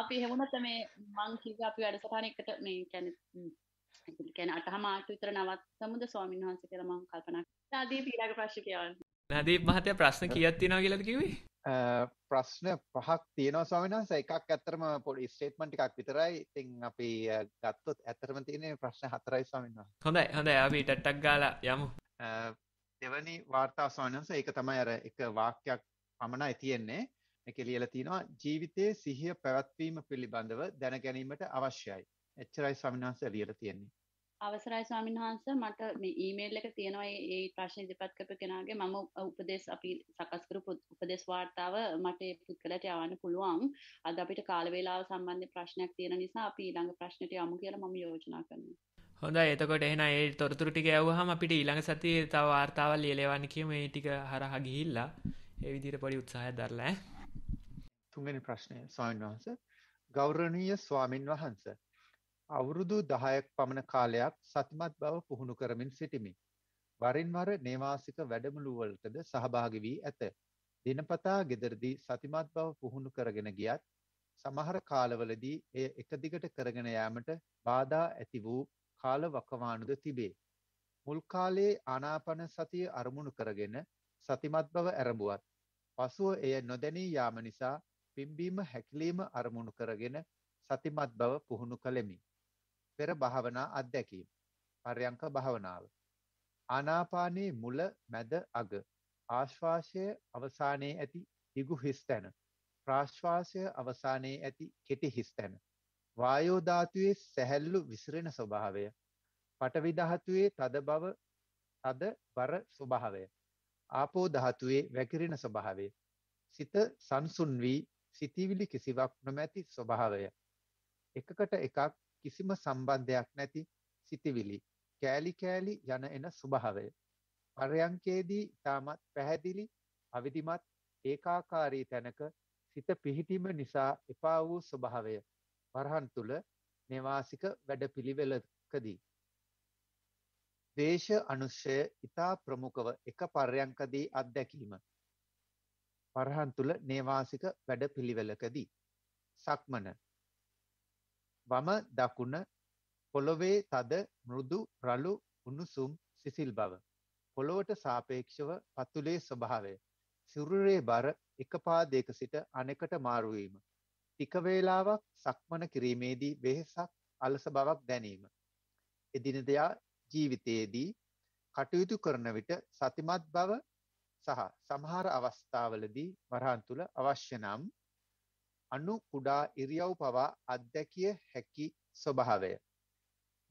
අපි එහෙම මේ මං කිව්වා අපි වැඩසටහන එකට මේ කියන්නේ කියන්නේ අටහමාට විතර නවත්තමුද ස්වාමීන් වහන්සේ කියලා මං කල්පනා කළා. දීප ඊළඟ ප්‍රශ්න කියවන්න. නදීප් මහත්තයා ප්‍රශ්න කීයක් තියෙනවා කියලාද කිව්වේ? ප්‍රශ්න පහක් තියෙනවා ස්වාමිනාස එකක් ඇත්තරම පොඩි ස්ටේට්මන්ට් එකක් විතරයි. ඉතින් අපි ගත්තොත් ඇත්තරම තියෙන්නේ ප්‍රශ්න හතරයි ස්වාමිනා. හොඳයි හොඳයි අපි ටට්ටක් ගාලා යමු. දෙවැනි වාර්තා ස්වාමීන් ඒක තමයි අර එක වාක්‍යයක් පමණයි තියෙන්නේ. මේකේ ලියලා තිනවා ජීවිතයේ සිහිය පැවැත්වීම පිළිබඳව දැන ගැනීමට අවශ්‍යයි. එච්චරයි ස්වාමීන් වහන්සේ ලියලා තියෙන්නේ. අවසරයි ස්වාමීන් වහන්ස මට මේ ඊමේල් එක තියෙනවා ඒ ප්‍රශ්න ඉදිරිපත් කරපු කෙනාගේ මම උපදේශ අපි සකස් කරපු උපදේශ වාර්තාව මට ඒ පුද්ගලට යවන්න පුළුවන්. අද අපිට කාල වේලාව සම්බන්ධ ප්‍රශ්නයක් තියෙන නිසා අපි ඊළඟ ප්‍රශ්නට යමු කියලා මම යෝජනා කරනවා. හොඳ එතකොට එන ඒ තොරතුර ටික ඇවහම අපිට ඊළඟ සතිය තව වාර්තාවල් ලියලවන්න කියම ඒ ටික හරහා ගිහිල්ලා ඒ විදිහට පොඩි උත්සාහය දරලා තුන්වෙනි ප්‍රශ්නය ස්වාමීන් වහන්ස ගෞරවනීය ස්වාමින් වහන්ස අවුරුදු 10ක් පමණ කාලයක් සතිමත් බව පුහුණු කරමින් සිටිමි වරින් වර නේවාසික වැඩමුළු වලටද සහභාගී වී ඇත දිනපතා gederදී සතිමත් බව පුහුණු කරගෙන ගියත් සමහර කාලවලදී එය එක දිගට කරගෙන යාමට බාධා ඇති වූ කාල වකවානුද තිබේ. මුල් කාලයේ ආනාපාන සතිය අරමුණු කරගෙන සතිමත් බව ඇරඹුවත් පසුව එය නොදැනී යාම නිසා පිම්බීම හැකිලිම අරමුණු කරගෙන සතිමත් බව පුහුණු කළෙමි. පෙර භාවනා අත්දැකීම්. පර්යංක භාවනාව. ආනාපානයේ මුල මැද අග ආශ්වාසය අවසානයේ ඇති දිගු හිස්තැන ප්‍රාශ්වාසය අවසානයේ ඇති කෙටි හිස්තැන වායෝ ධාතුවේ සැහැල්ලු විසිරෙන ස්වභාවය පඨවි ධාතුවේ තද බව තද බර ස්වභාවය ආපෝ ධාතුවේ වැකිරෙන ස්වභාවය සිත සංසුන් වී සිතවිලි කිසිවක් නොමැති ස්වභාවය එකකට එකක් කිසිම සම්බන්ධයක් නැති සිතවිලි කෑලි කෑලි යන එන ස්වභාවය පරයන්කේදී ඊටමත් පැහැදිලි අවිධිමත් ඒකාකාරී තැනක සිත පිහිටීම නිසා එපා වූ ස්වභාවය වරහන් තුල නිවාසික වැඩපිළිවෙලකදී දේශ අනුශය ඊතා ප්‍රමුඛව එක පර්යංකදී අත්දැකීම වරහන් තුල නිවාසික වැඩපිළිවෙලකදී සක්මන වම දකුණ පොළොවේ තද මෘදු රළු උණුසුම් සිසිල් බව පොළොවට සාපේක්ෂව පතුලේ ස්වභාවය සිරුරේ බර එක පාදයක සිට අනෙකට මාරු වීම ටික වේලාවක් සක්මන කිරීමේදී වෙහෙසක් අලස බවක් දැනීම එදිනදා ජීවිතයේදී කටයුතු කරන විට සතිමත් බව සහ සමහර අවස්ථාවලදී වරහන් තුල අවශ්‍ය නම් අනු කුඩා ඉරියව් පවා අධ්‍යක්ිය හැකි ස්වභාවය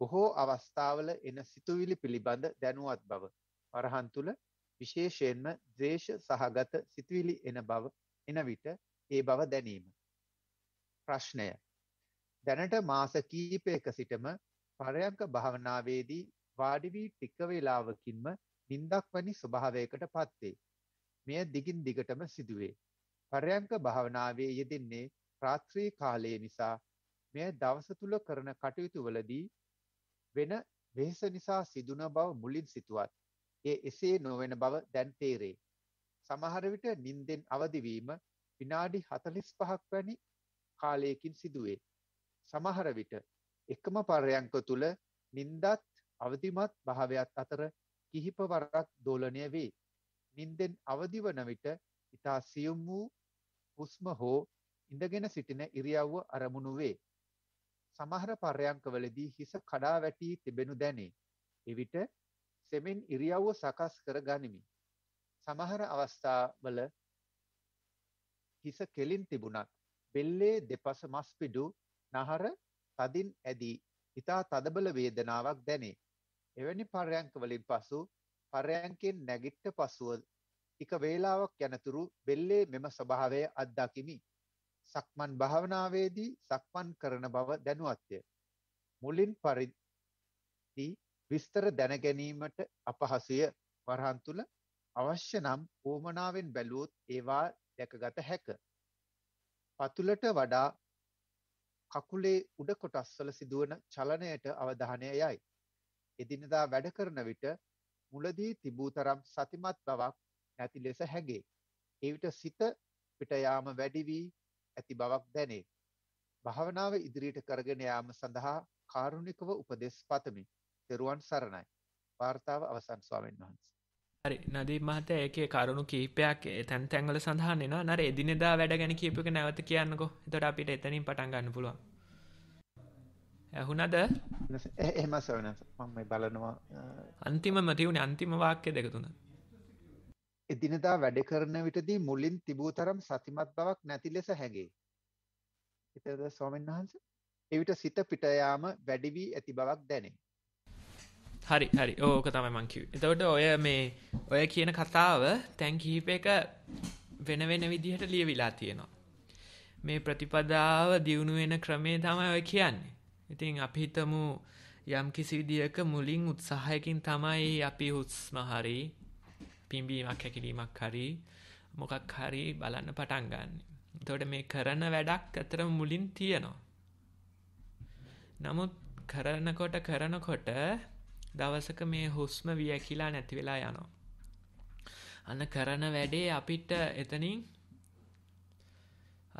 බොහෝ අවස්ථාවල එන සිතුවිලි පිළිබඳ දැනුවත් බව වරහන් තුල විශේෂයෙන්ම ද්වේෂ සහගත සිතුවිලි එන බව එන විට ඒ බව දැනීම ප්‍රශ්නය. දැනට මාස කීපයක සිටම පරයන්ක භාවනාවේදී වාඩි වී ටික වේලාවකින්ම නිින්දක් වැනි ස්වභාවයකට පත්වේ. මෙය දිගින් දිගටම සිදුවේ. පරයන්ක භාවනාවේ යෙදෙන්නේ රාත්‍රී කාලයේ නිසා මෙය දවස තුල කරන කටයුතු වලදී වෙන වෙහෙස නිසා සිදුන බව මුලින් සිතුවත් ඒ එසේ නොවන බව දැන් තේරේ. සමහර විට නිින්දෙන් අවදි වීම විනාඩි 45ක් වැනි කාලයකින් සිදුවේ. සමහර විට එකම පරයන්ක තුල නිින්දත් අවදිමත් භාවයත් අතර කිහිප වරක් දෝලණය වේ. නිින්දෙන් අවදිවන විට ඊතා සියුම් වූ හුස්ම හෝ ඉඳගෙන සිටින ඉරියව්ව අරමුණු වේ. සමහර පරයන්කවලදී හිස කඩා වැටි තිබෙනු දැනේ. එවිට සෙමෙන් ඉරියව්ව සකස් කර ගනිමි. සමහර අවස්ථාවල හිස කෙලින් තිබුණත් පෙල්ලේ දෙපස මස් පිඩු නහර තදින් ඇදී ඊතා තදබල වේදනාවක් දැනේ. එවැනි පර්යංක වලින් පසු පර්යංකෙන් නැගිට පසුව එක වේලාවක් යනතුරු බෙල්ලේ මෙම ස්වභාවය අත්දකිමි. සක්මන් භාවනාවේදී සක්මන් කරන බව දැනුවත්ය. මුලින් පරිදි විස්තර දැන ගැනීමට අපහසුය. වරහන් තුල අවශ්‍ය නම් ඕමනාවෙන් බැලුවොත් ඒවා දැකගත හැකිය. පතුලට වඩා කකුලේ උඩ කොටස්වල සිදුවන චලනයට අවධානය යයි. එදිනදා වැඩ කරන විට මුලදී තිබූ තරම් සතිමත් බවක් නැති ලෙස හැඟේ. ඒ විට සිත පිට යාම වැඩි වී ඇති බවක් දැනේ. භාවනාව ඉදිරියට කරගෙන යාම සඳහා කාරුණිකව උපදෙස් පතමි. ත්වන් සරණයි. වාර්තාව අවසන් ස්වාමීන් වහන්සේ හරි නදී මහත ඒක කරුණු කීපයක් තැන් තැන්වල සඳහන් වෙනවා නර එදිනෙදා වැඩ ගැන කීපක නැවත කියන්නකෝ එතොට අපිට එතනින් පටන් ගන්න පුළුවන් ඇහුනද එහෙම සවන මම බලනවා අන්තිම මතිවුණ අන්තිම වාක්‍ය දෙක තුන එදිනදා වැඩ කරන විටදී මුලින් තිබූ තරම් සතිමත් බවක් නැති ලෙස හැගේ එතද ස්වාමීන් වහන්ස එවිට සිත පිටයාම වැඩි වී ඇති බවක් දැනේ හරි හරි ඕක තමයි මංකිව එතවට ඔය මේ ඔය කියන කතාව තැන් කිහිප එක වෙන වෙන විදිහට ලිය විලා තියෙනවා මේ ප්‍රතිපදාව දියුණුවෙන ක්‍රමේ තමයි ඔය කියන්නේ ඉතින් අපි හිතමු යම් කිසි විදිහක මුලින් උත්සාහයකින් තමයි අපි හුස්ම හරි පිම්බීමක් හැකිලීමක් හරි මොකක් හරි බලන්න පටන් ගන්න තොට මේ කරන වැඩක් අතර මුලින් තියෙනවා නමුත් කරනකොට කරනකොට දවසක මේ හුස්ම වියැකිලා නැති වෙලා යනවා. අන්න කරන වැඩේ අපිට එතනින්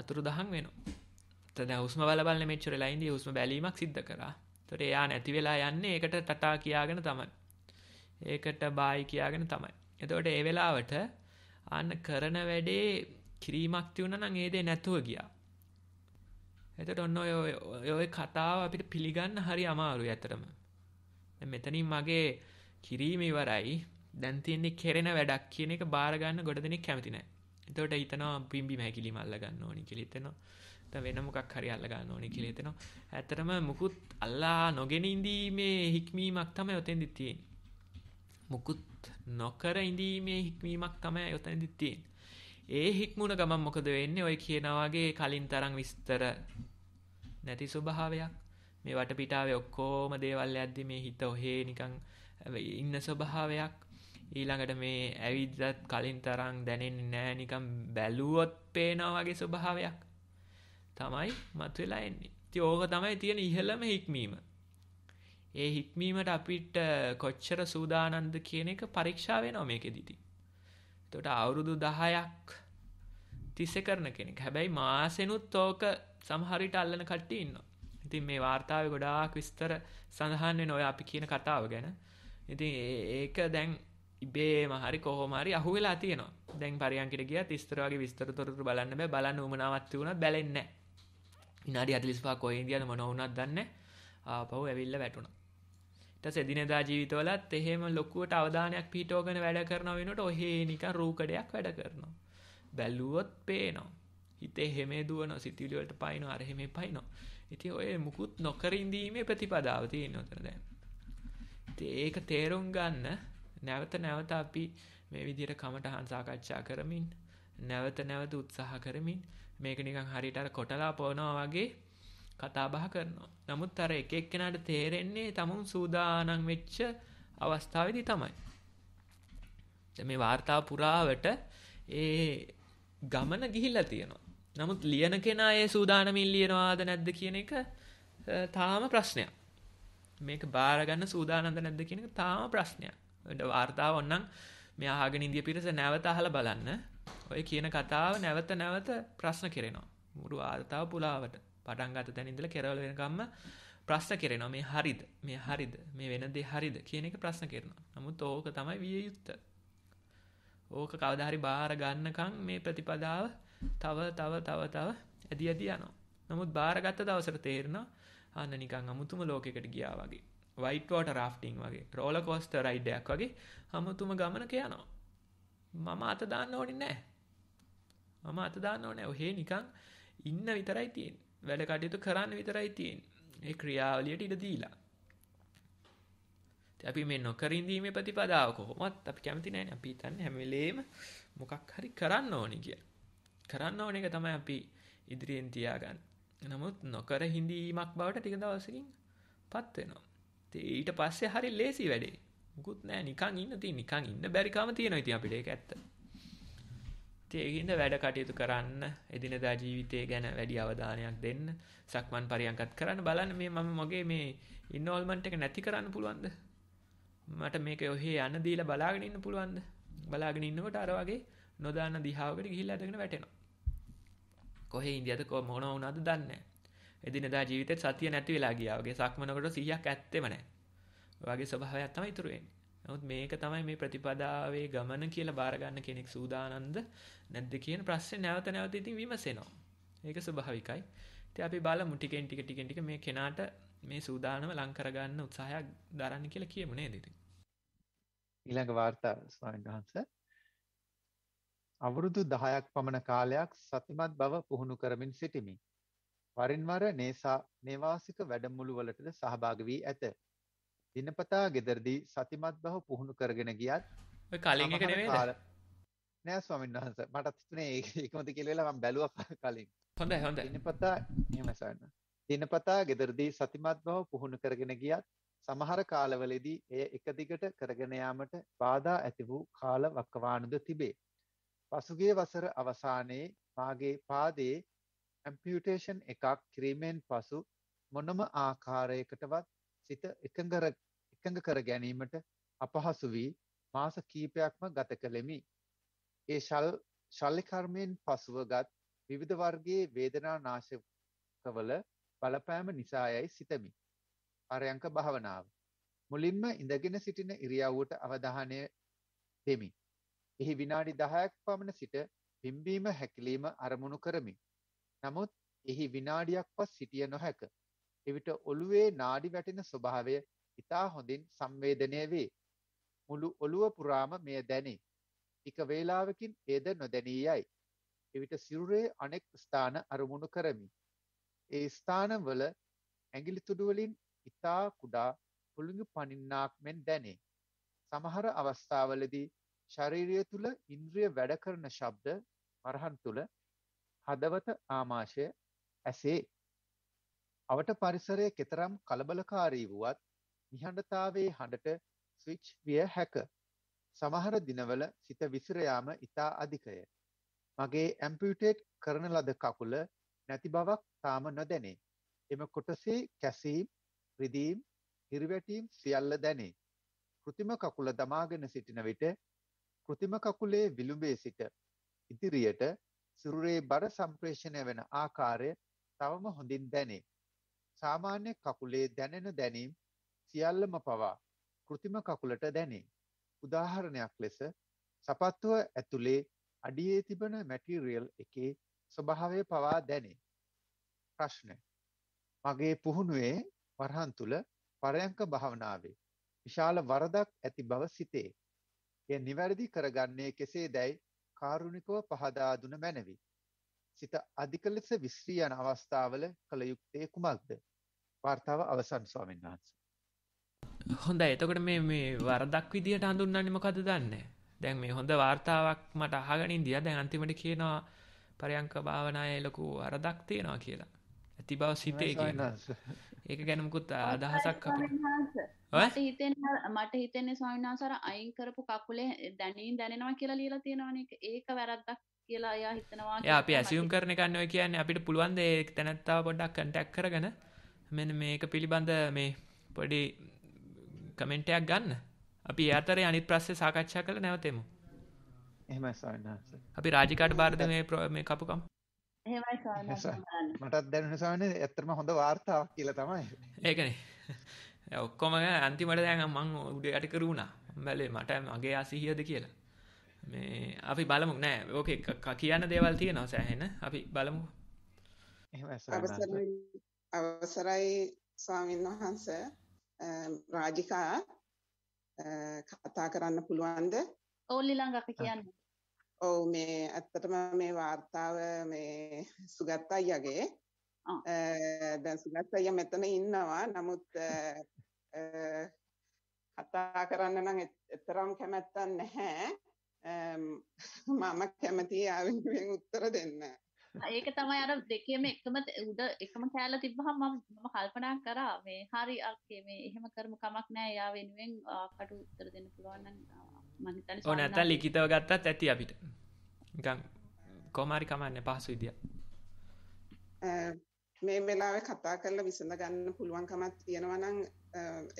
අතුරු දහන් වෙනවා. තද හුස්ම බලබල මෙච්චර ලයින්දී හුස්ම බැලීමක් සිද්ධ කරා. තොර එයා නැති වෙලා යන්නේ ඒකට ටටා කියාගෙන තමයි. ඒකට බායි කියාගෙන තමයි. එතකොට ඒ වෙලාවට අන්න කරන වැඩේ කිරීමක් තියුණ නම් ඒ දේ නැතුව ගියා. එතකොට ඔන්න ඔය ඔය කතාව අපිට පිළිගන්න හරි අමාරුයි ඇතරම. මෙතනින් මගේ කිරීම ඉවරයි දැන් තියන්නේ කෙරෙන වැඩක් කියන එක බාරගන්න ගොඩ දෙනෙක් කැමති නෑ. එතකොට හිතනවා පිම්බි මහැකිලිම අල්ලගන්න ඕනි කියලා හිතෙනවා. නැත්නම් වෙන මොකක් හරි අල්ල ගන්න ඕනේ කියලා හිතෙනවා. ඇත්තටම මුකුත් අල්ලා නොගෙන ඉඳීමේ හික්මීමක් තමයි ඔතෙන්දි තියෙන්නේ. මුකුත් නොකර ඉඳීමේ හික්මීමක් තමයි ඔතෙන්දි තියෙන්නේ. ඒ හික්මුණ ගමන් මොකද වෙන්නේ? ඔය කියනා වගේ කලින් තරම් විස්තර නැති ස්වභාවයක් මේ වටපිටාව ඔක්කෝම දේවල් ඇද්දි මේ හිත ඔහේ නිකං ඉන්න ස්වභාවයක් ඊළඟට මේ ඇවිදත් කලින් තරම් දැනෙන් නෑනිකම් බැලුවොත් පේනවාගේ ස්වභාවයක් තමයි මත්වෙලා එන්නේ ති ඕක තමයි තියෙන ඉහළම හික්මීම ඒ හික්මීමට අපිට කොච්චර සූදානන්ද කියන එක පරීක්ෂාවේ නො මේක දිති තොට අවුරුදු දහයක් තිස්ස කරන කෙනෙක් හැබැයි මාසෙනුත් ඕෝක සමහරිට අල්ලන කට්ටි ඉන්නවා ඉතින් මේ වාර්තාව ගොඩාක් විස්තර සඳහන්ය නොය අපි කියන කතාව ගැන ඉතින් ඒක දැන් ඉබේ මහරි කොහොමරි අහු වෙලා තියනවා දැන් පරියන්කට ගිය තිස්තරවාගේ විස්තර තොරතුර බලන්න බෑ බලන්න උමනාවත් වුණ බැලෙන්න විනාඩි අටලිස්පා කොයින්දියද මොනවුනත් දන්න ආපහු ඇවිල්ල වැටුණා ටස එදිනෙදා ජීවිතවලත් එහෙම ලොකුවට අවධානයක් පිටෝගෙන වැඩ කරන වෙනට ඔහේ නික රූකඩයක් වැඩ කරනවා. බැල්ලුවොත් පේනවා. හිතේ හෙමේ දුවන සිතිවිලිවලට පයින අරහෙමේ පයිනවා. ඉතින් ඔය මුකුත් නොකර ඉඳීමේ ප්‍රතිපදාව තියෙන උතන දැන්. ඉතින් ඒක තේරුම් ගන්න නැවත නැවත අපි මේ විදිහට කමටහන් සාකච්ඡා කරමින් නැවත නැවත උත්සාහ කරමින් මේක නිකන් හරියට අර කොටලා පොනවා වගේ කතා බහ කරනවා. නමුත් අර එක එක්කෙනාට තේරෙන්නේ තමුන් සූදානම් වෙච්ච අවස්ථාවේදී තමයි. මේ වාර්තා පුරාවට ඒ ගමන ගිහිල්ලා තියෙනවා. නමුත් ලියන කෙනා ඒ සූදානමින් ලියනවාද නැද්ද කියන එක තාම ප්‍රශ්නයක්. මේක බාරගන්න සූදානම්ද නැද්ද කියන එක තාම ප්‍රශ්නයක්. ඔය වார்த்தාව ඕනනම් මේ අහගෙන ඉඳිය පිරිස නැවත අහලා බලන්න. ඔය කියන කතාව නැවත නැවත ප්‍රශ්න කෙරෙනවා. මුළු වார்த்தාව පුලාවට. පටන් ගන්න තැන ඉඳලා කෙරවල වෙනකම්ම ප්‍රශ්න කෙරෙනවා. මේ හරිද? මේ හරිද? මේ වෙන දේ හරිද කියන එක ප්‍රශ්න කෙරෙනවා. නමුත් ඕක තමයි විය යුත්තේ. ඕක කවදාහරි බාර ගන්නකම් මේ ප්‍රතිපදාව තව තව තව තව ඇදි ඇදි යනවා. නමුත් බාරගත්ත දවසට තේරෙනවා අන්න නිකන් අමුතුම ලෝකයකට ගියා වගේ. white water rafting වගේ roller coaster ride එකක් වගේ අමුතුම ගමනක යනවා. මම අත දාන්න ඕනේ නැහැ. මම අත දාන්න ඕනේ නැහැ. ඔහේ නිකන් ඉන්න විතරයි තියෙන්නේ. වැඩ කටයුතු කරන්න විතරයි තියෙන්නේ. ඒ ක්‍රියාවලියට ඉඩ දීලා. අපි මේ නොකරින්දීමේ ප්‍රතිපදාව කොහොමත් අපි කැමති නැහැ නේ අපි හිතන්නේ හැම වෙලේම මොකක් හරි කරන්න ඕනේ කියලා. කරන්න ඕන එක තමයි අපි ඉදිරියෙන් තියාගන්න නමුත් නොකර හිඳීමක් බවට ටික දවසකින් පත්වෙනවා ඊට පස්සේ හරි ලේසි වැඩේ මුකුත් නෑ නිකන් ඉන්න තිය නිකන් ඉන්න බැරිකාම තියෙනවා ඉතින් අපිට ඒක ඇත්ත ඒකින්ද වැඩ කටයුතු කරන්න එදිනදා ජීවිතය ගැන වැඩි අවධානයක් දෙන්න සක්මන් පරියන්කත් කරන්න බලන්න මේ මම මගේ මේ ඉන්නෝල්මන්ට් එක නැති කරන්න පුළුවන්ද මට මේක ඔහේ යන්න දීලා බලාගෙන ඉන්න පුළුවන්ද බලාගෙන ඉන්නකොට අර වගේ නොදාන්න දිහාවකට ගිහිල්ලා අදගෙන වැටෙනවා කොහෙ ඉන්දියද කො මොන වුණාද දන්නේ එදිනදා ජීවිතේ සතිය නැති වෙලා ගියා වගේ සක්මනකට 100ක් ඇත්තෙම නැහැ වගේ ස්වභාවයක් තමයි ඉතුරු වෙන්නේ නමුත් මේක තමයි මේ ප්‍රතිපදාවේ ගමන කියලා බාර ගන්න කෙනෙක් සූදානම්ද නැද්ද කියන ප්‍රශ්නේ නැවත නැවත ඉතින් විමසෙනවා ඒක ස්වභාවිකයි ඉතින් අපි බලමු ටිකෙන් ටික ටිකෙන් ටික මේ කෙනාට මේ සූදානම ලං කරගන්න උත්සාහයක් දරන්න කියලා කියමු නේද ඉතින් ඊළඟ වාර්තා ස්වාමීන් වහන්සේ අවුරුදු 10ක් පමණ කාලයක් සතිමත් බව පුහුණු කරමින් සිටිමි. වරින් වර නේසා නේවාසික වැඩමුළුවලටද සහභාගී වී ඇත. දිනපතා ගෙදරදී සතිමත් බව පුහුණු කරගෙන ගියත් ඔය කලින් එක නෙමෙයිද? නෑ ස්වාමීන් වහන්සේ මට හිතුනේ ඒකමද කියලා මම බැලුවා කලින්. හොඳයි හොඳයි. දිනපතා එහෙම සවන්න. දිනපතා ගෙදරදී සතිමත් බව පුහුණු කරගෙන ගියත් සමහර කාලවලදී එය එක දිගට කරගෙන යාමට බාධා ඇති වූ කාල වකවානුද තිබේ. පසුගිය වසර අවසානයේ මාගේ පාදයේ ඇම්පියුටේෂන් එකක් කිරීමෙන් පසු මොනම ආකාරයකටවත් සිත එකඟ කර ගැනීමට අපහසු වී මාස කීපයක්ම ගත කළෙමි. ඒ ශල්ලිකර්මයෙන් පසුවගත් විවිධ වර්ගයේ වේදනා නාශකවල බලපෑම නිසායයි සිතමි. පරයංක භාවනාව. මුලින්ම ඉඳගෙන සිටින ඉරියව්වට අවධානය දෙමි. එහි විනාඩි 10ක් පමණ සිට පිම්බීම හැකිලිම අරමුණු කරමි. නමුත් එහි විනාඩියක්වත් සිටිය නොහැක. එවිට ඔළුවේ නාඩි වැටෙන ස්වභාවය ඉතා හොඳින් සංවේදනය වේ. මුළු ඔළුව පුරාම මෙය දැනේ. ටික වේලාවකින් එයද නොදැනී යයි. එවිට සිරුරේ අනෙක් ස්ථාන අරමුණු කරමි. ඒ ස්ථානවල ඇඟිලි තුඩු වලින් ඉතා කුඩා පුළුඟු පනින්නාක් මෙන් දැනේ. සමහර අවස්ථාවලදී ශරීරය තුල ඉන්ද්‍රිය වැඩ කරන ශබ්ද අරහන් තුල හදවත ආමාශය ඇසේ අවට පරිසරය කෙතරම් කලබලකාරී වුවත් නිහඬතාවයේ හඬට ස්විච් විය හැක. සමහර දිනවල සිත විසිර යාම ඊටා අධිකය. මගේ ඇම්පියුටේට් කරන ලද කකුල නැති බවක් තාම නොදැනේ. එම කොටසේ කැසීම්, රිදීම්, හිරිවැටීම් සියල්ල දැනේ. કૃතිම කකුල දමාගෙන සිටින විට කෘතිම කකුලේ විලුඹේ සිට ඉදිරියට සිරුරේ බර සම්ප්‍රේෂණය වෙන ආකාරය තවම හොඳින් දැනේ. සාමාන්‍ය කකුලේ දැනෙන දැනීම් සියල්ලම පවා කෘතිම කකුලට දැනේ. උදාහරණයක් ලෙස සපත්තුව ඇතුලේ අඩියේ තිබෙන මැටීරියල් එකේ ස්වභාවය පවා දැනේ. ප්‍රශ්න. මගේ පුහුණුවේ වරහන් තුල පරයන්ක භාවනාවේ විශාල වරදක් ඇති බව සිතේ. එය නිවැරදි කරගන්නේ කෙසේදැයි කාරුණිකව පහදා දුන මැනවි. සිත අධික ලෙස විස්රී යන අවස්ථාවල කළ යුත්තේ කුමක්ද? වார்த்தාව අවසන් ස්වාමීන් වහන්සේ. හොඳයි. එතකොට මේ මේ වරදක් විදියට හඳුන්වන්නේ මොකද්ද දන්නේ? දැන් මේ හොඳ වார்த்தාවක් මට අහගෙන ඉඳියා. දැන් අන්තිමට කියනවා පරයන්ක භාවනායේ ලොකු වරදක් තියෙනවා කියලා. ඇති බව සිතේ ඒක ගැනමුකුත් අදහසක් අපට හිතෙන් මට හිතෙන්නේ ස්වාමිනාසර අයින් කරපු කකුලේ දැනීම් දැනෙනවා කියලා ලියලා තියෙනවන එක ඒක වැරද්දක් කියලා අයා හිතනවා අපි ඇසියුම් කරන ගන්න ඔය කියන්නේ අපිට පුළුවන් දේ තැනැත්තාව පොඩ්ඩක් කන්ටැක් කරගෙන මෙන්න මේක පිළිබඳ මේ පොඩි කමෙන්ටයක් ගන්න අපි අතරේ අනිත් ප්‍රස්සේ සාකච්ඡා කළ නැවතෙමු එහෙමයි ස්වාමිනාස අපි රාජිකාට බාරද මේ කපුකම් එහෙමයි සාමාන්‍යයෙන් මටත් දැනුනේ සාමාන්‍යයෙන් ඇත්තටම හොඳ වார்த்தාවක් කියලා තමයි. ඒකනේ. ඔක්කොම අන්තිමට දැන් මම උඩ යට කරුණා. බැලේ මට මගේ අසහියද කියලා. මේ අපි බලමු නෑ. ඕකේ කියන්න දේවල් තියෙනවා සෑහෙන. අපි බලමු. එහෙමයි අවසරයි ස්වාමීන් වහන්සේ රාජිකා කතා කරන්න පුළුවන්ද? ඕල් ඊළඟ අපි කියන්නේ. ඔව් මේ ඇත්තටම මේ වார்த்தාව මේ සුගත් අයියාගේ දැන් සුගත් අයියා මෙතන ඉන්නවා නමුත් කතා කරන්න නම් එතරම් කැමැත්තක් නැහැ මම කැමති ආවෙන් උත්තර දෙන්න ඒක තමයි අර දෙකේම එකම උඩ එකම කෑල්ල තිබ්බහම මම මම කල්පනා කරා මේ හරි අක්කේ මේ එහෙම කරමු කමක් නැහැ එයා වෙනුවෙන් කටු උත්තර දෙන්න පුළුවන් නම් ඕනඇත ලිකිතව ගත්තත් ඇති අපිට ගං කෝමාරි කමන්න පහසු ඉදිය මේ වෙලාව කතා කරල විසඳ ගන්න පුළුවන්කමත් තියෙනවනං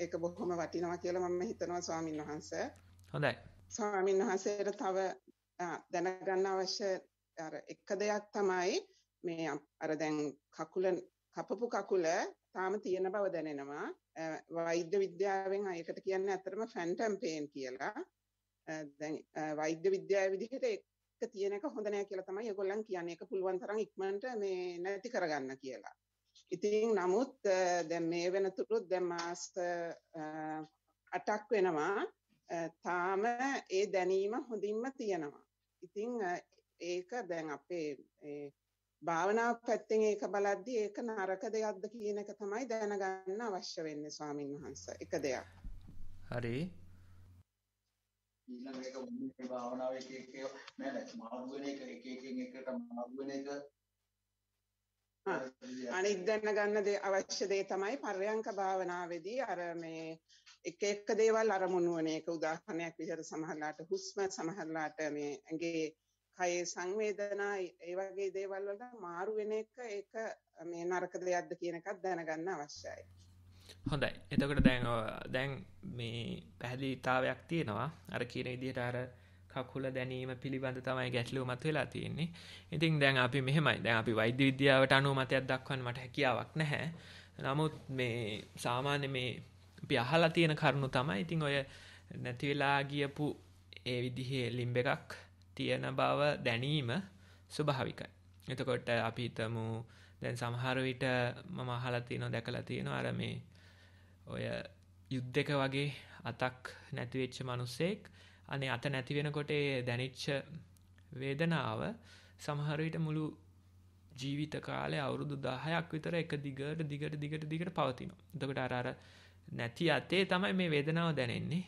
ඒක බොහොම වටිනවා කියල මම හිතනවා ස්වාමීන් වහන්ස හොඳයි ස්වාමීන් වහන්සේට තව දැනගන්න අවශ්‍ය එක්ක දෙයක් තමයි මේ අර දැන් කකුල කපපු කකුල තාම තියෙන බව දැනෙනවා වෛද්‍ය විද්‍යාවෙන් අයකට කියන්න ඇතරම ෆැන්ටම් පේන් කියලා දැන් වෛද්‍ය විද්‍යාව විදිහට එක තියෙන එක හොඳ නෑ කියලා තමයි ඒගොල්ලන් කියන්නේ. ඒක පුළුවන් තරම් ඉක්මනට මේ නැති කරගන්න කියලා. ඉතින් නමුත් දැන් මේ වෙනතුරුත් දැන් මාස 8ක් වෙනවා. තාම ඒ දැනීම හොඳින්ම තියෙනවා. ඉතින් ඒක දැන් අපේ භාවනාව පැත්තෙන් ඒක බලද්දී ඒක නරක දෙයක්ද කියන එක තමයි දැනගන්න අවශ්‍ය වෙන්නේ ස්වාමින් වහන්සේ. එක දෙයක්. හරි. ඊළඟ එක වුණේ භාවනාව එක එක නෑ නෑ මාරු වෙන එක එක එකෙන් එකට මාරු වෙන එක අනිත් දැනගන්න දේ අවශ්‍ය දේ තමයි පර්යංක භාවනාවේදී අර මේ එක එක දේවල් අරමුණු වෙන එක උදාහරණයක් විදිහට සමහරලාට හුස්ම සමහරලාට මේ ඇඟේ කයේ සංවේදනා ඒ වගේ දේවල් වලට මාරු වෙන එක ඒක මේ නරක දෙයක්ද කියන එකක් දැනගන්න අවශ්‍යයි. හොඳයි එතකට දැන් දැන් මේ පැහදිතාවයක් තියෙනවා අර කියන ඉදිට අර කකුල දැනීම පිළිබඳ තමයි ගැටලු මත් වෙලා තියෙන්නේ ඉතින් දැන් අපි මෙහෙමයි දැන් අපි වෛද්‍ය විද්‍යාවට අනුව මතයක් දක්වන්න මට හැකියාවක් නැහැ නමුත් මේ සාමාන්‍ය මේ අපි අහලා තියෙන කරුණු තමයි ඉතින් ඔය නැතිවෙලා ගියපු ඒ විදිහේ ලිම්බ එකක් තියෙන බව දැනීම ස්වභාවිකයි එතකොට අපි හිතමු දැන් සමහර විට මම අහලා තියෙනවා දැකලා තියෙනවා අර මේ ඔය යුද්ධක වගේ අතක් නැතිවෙච්ච මනුස්සෙක් අනේ අත නැතිවෙනකොට දැනිච්ච වේදනාව සමහරවිට මුළු ජීවිත කාලය අවුරුදු දාහයක් විතර එක දිගට දිගට දිගට දිගට පවතින. එතකට අරාර නැති අතේ තමයි මේ වේදනාව දැනෙන්නේ.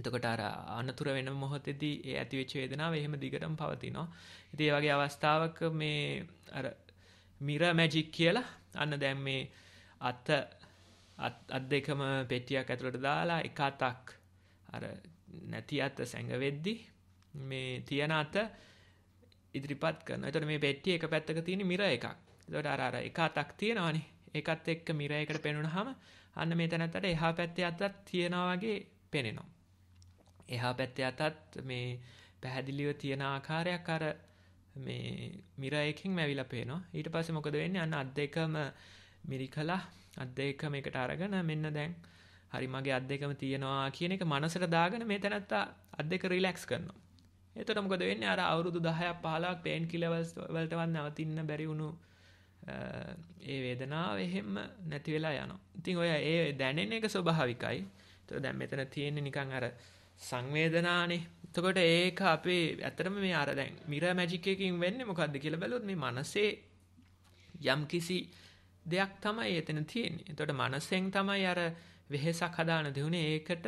එතකට අර අනතුර වෙන මොහොතෙදී ඒ ඇතිවෙච්ච වේදනාව එහෙම දිගටම පවතිනවා. ඉතින් වගේ අවස්ථාවක මේ අර මිර මැජික් කියලා අන්න දැන් මේ අත අත් දෙකම පෙටියක් ඇතුළට දාලා එක අතක් අර නැති අත සැඟවෙද්දි මේ තියන අත ඉදිරිපත් කරන. එතකොට මේ පෙට්ටිය එක පැත්තක තියෙන මිර එකක්. එතකොට අර අර එක අතක් තියෙනවනේ. ඒකත් එක්ක මිර එකට පෙනුනහම අන්න මේ තැනත්තට එහා පැත්තේ අතක් තියනවා වගේ පෙනෙනවා. එහා පැත්තේ අතත් මේ පැහැදිලිව තියෙන ආකාරයක් අර මේ මිර එකකින් මැවිලා පේනවා. ඊට පස්සේ මොකද වෙන්නේ? අන්න අත් දෙකම මිරිකලා අත් දෙක මේකට අරගෙන මෙන්න දැන් හරි මගේ අත් දෙකම තියෙනවා කියන එක මනසට දාගෙන මේ තැනත්තා අත් දෙක රිලැක්ස් කරනවා. එතකොට මොකද වෙන්නේ අර අවුරුදු 10ක් 15ක් පේන් කිලර්ස් වලටවත් නවතින්න බැරි වුණු ඒ වේදනාව එහෙම නැති වෙලා යනවා. ඉතින් ඔය ඒ දැනෙන එක ස්වභාවිකයි. ඒතකොට දැන් මෙතන තියෙන්නේ නිකන් අර සංවේදනානේ. එතකොට ඒක අපේ ඇත්තටම මේ අර දැන් මිරර් මැජික් එකකින් වෙන්නේ මොකද්ද කියලා බැලුවොත් මේ මනසේ යම්කිසි දෙයක් තමයි එතන තියෙන්නේ. එතකොට මනසෙන් තමයි අර වෙහෙසක් හදාන දෙුනේ ඒකට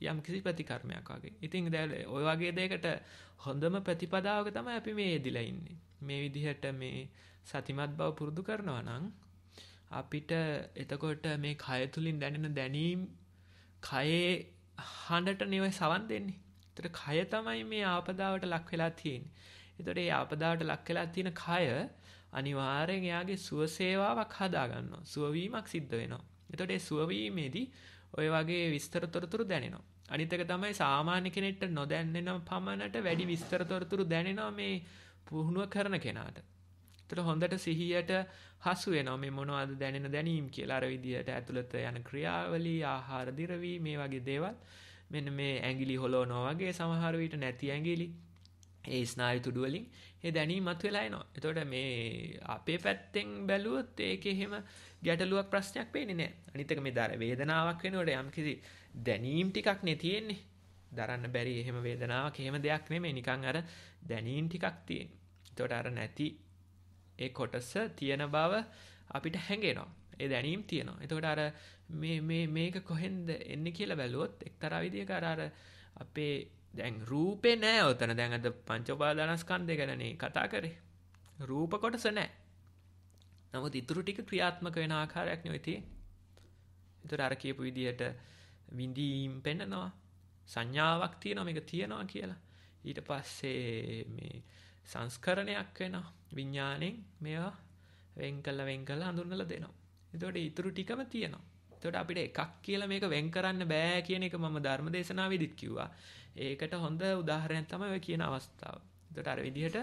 යම් කිසි ප්‍රතිකර්මයක් වගේ. ඉතින් දැන් ඔය වගේ දෙයකට හොඳම ප්‍රතිපදාවක තමයි අපි මේ යෙදිලා ඉන්නේ. මේ විදිහට මේ සතිමත් බව පුරුදු කරනවා නම් අපිට එතකොට මේ කය තුලින් දැනෙන දැනීම් කයේ හඬට නෙවෙයි සවන් දෙන්නේ. ඒතර කය තමයි මේ ආපදාවට ලක් වෙලා තියෙන්නේ. ඒතර මේ ආපදාවට ලක් වෙලා තියෙන කය අනිවාර්යෙන් එයාගේ සුව සේවාවක් හදාගන්නවා. සුවවීමක් සිද්ධ වෙනවා. එතකොට ඒ සුවවීමේදී ඔය වගේ විස්තර තොරතුරු දැනෙනවා. අනිත් එක තමයි සාමාන්‍ය කෙනෙක්ට නොදැන්නෙන පමණට වැඩි විස්තර තොරතුරු දැනෙනවා මේ පුහුණුව කරන කෙනාට. එතකොට හොඳට සිහියට හසු වෙනවා මේ මොනවද දැනෙන දැනීම් කියලා අර විදිහට ඇතුළත යන ක්‍රියාවලී ආහාර දිරවි මේ වගේ දේවල් මෙන්න මේ ඇඟිලි හොලවනවා වගේ සමහර විට නැති ඇඟිලි ඒ ස්නාය තුඩුවලින් ඒ දැනීමත් වෙලායිනවා එතොට මේ අපේ පැත්තෙන් බැලුවොත් ඒක එහෙම ගැටලුවක් ප්‍රශ්නයක් පේනි නෑ අනිතක මේ දර වේදනාවක් වෙනවට යම්කිසි දැනීම් ටිකක් නැතියෙන්නේ දරන්න බැරි එහෙම වේදනාවක් එහෙම දෙයක් නෙමේ නිකං අර දැනීම් ටිකක් තියෙන් තොට අර නැති ඒ කොටස තියෙන බව අපිට හැඟෙනවා ඒ දැනීම් තියෙනවා එතකොට අර මේක කොහෙන්ද එන්න කියලා බැලුවොත් එක්තරා විදිය කරාර අපේ දැන් රූපේ නෑ ඔතන දැන් අද පංචෝපාදානස්කන්ධය ගැනනේ කතා කරේ. රූප කොටස නෑ. නමුත් ඉතුරු ටික ක්‍රියාත්මක වෙන ආකාරයක් නෙවෙයි තියෙන්නේ. ඒතර අර කියපු විදිහට විඳීම් පෙන්නනවා. සංඥාවක් තියෙනවා මේක තියෙනවා කියලා. ඊට පස්සේ මේ සංස්කරණයක් වෙනවා. විඥාණයෙන් මේවා වෙන් කළා වෙන් කළා හඳුන්වලා දෙනවා. එතකොට ඉතුරු ටිකම තියෙනවා. එතකොට අපිට එකක් කියලා මේක වෙන් කරන්න බෑ කියන එක මම ධර්ම දේශනාවේදීත් කිව්වා. ඒකට හොඳ උදාහරණයක් තමයි ඔය කියන අවස්ථාව. එතකොට අර විදිහට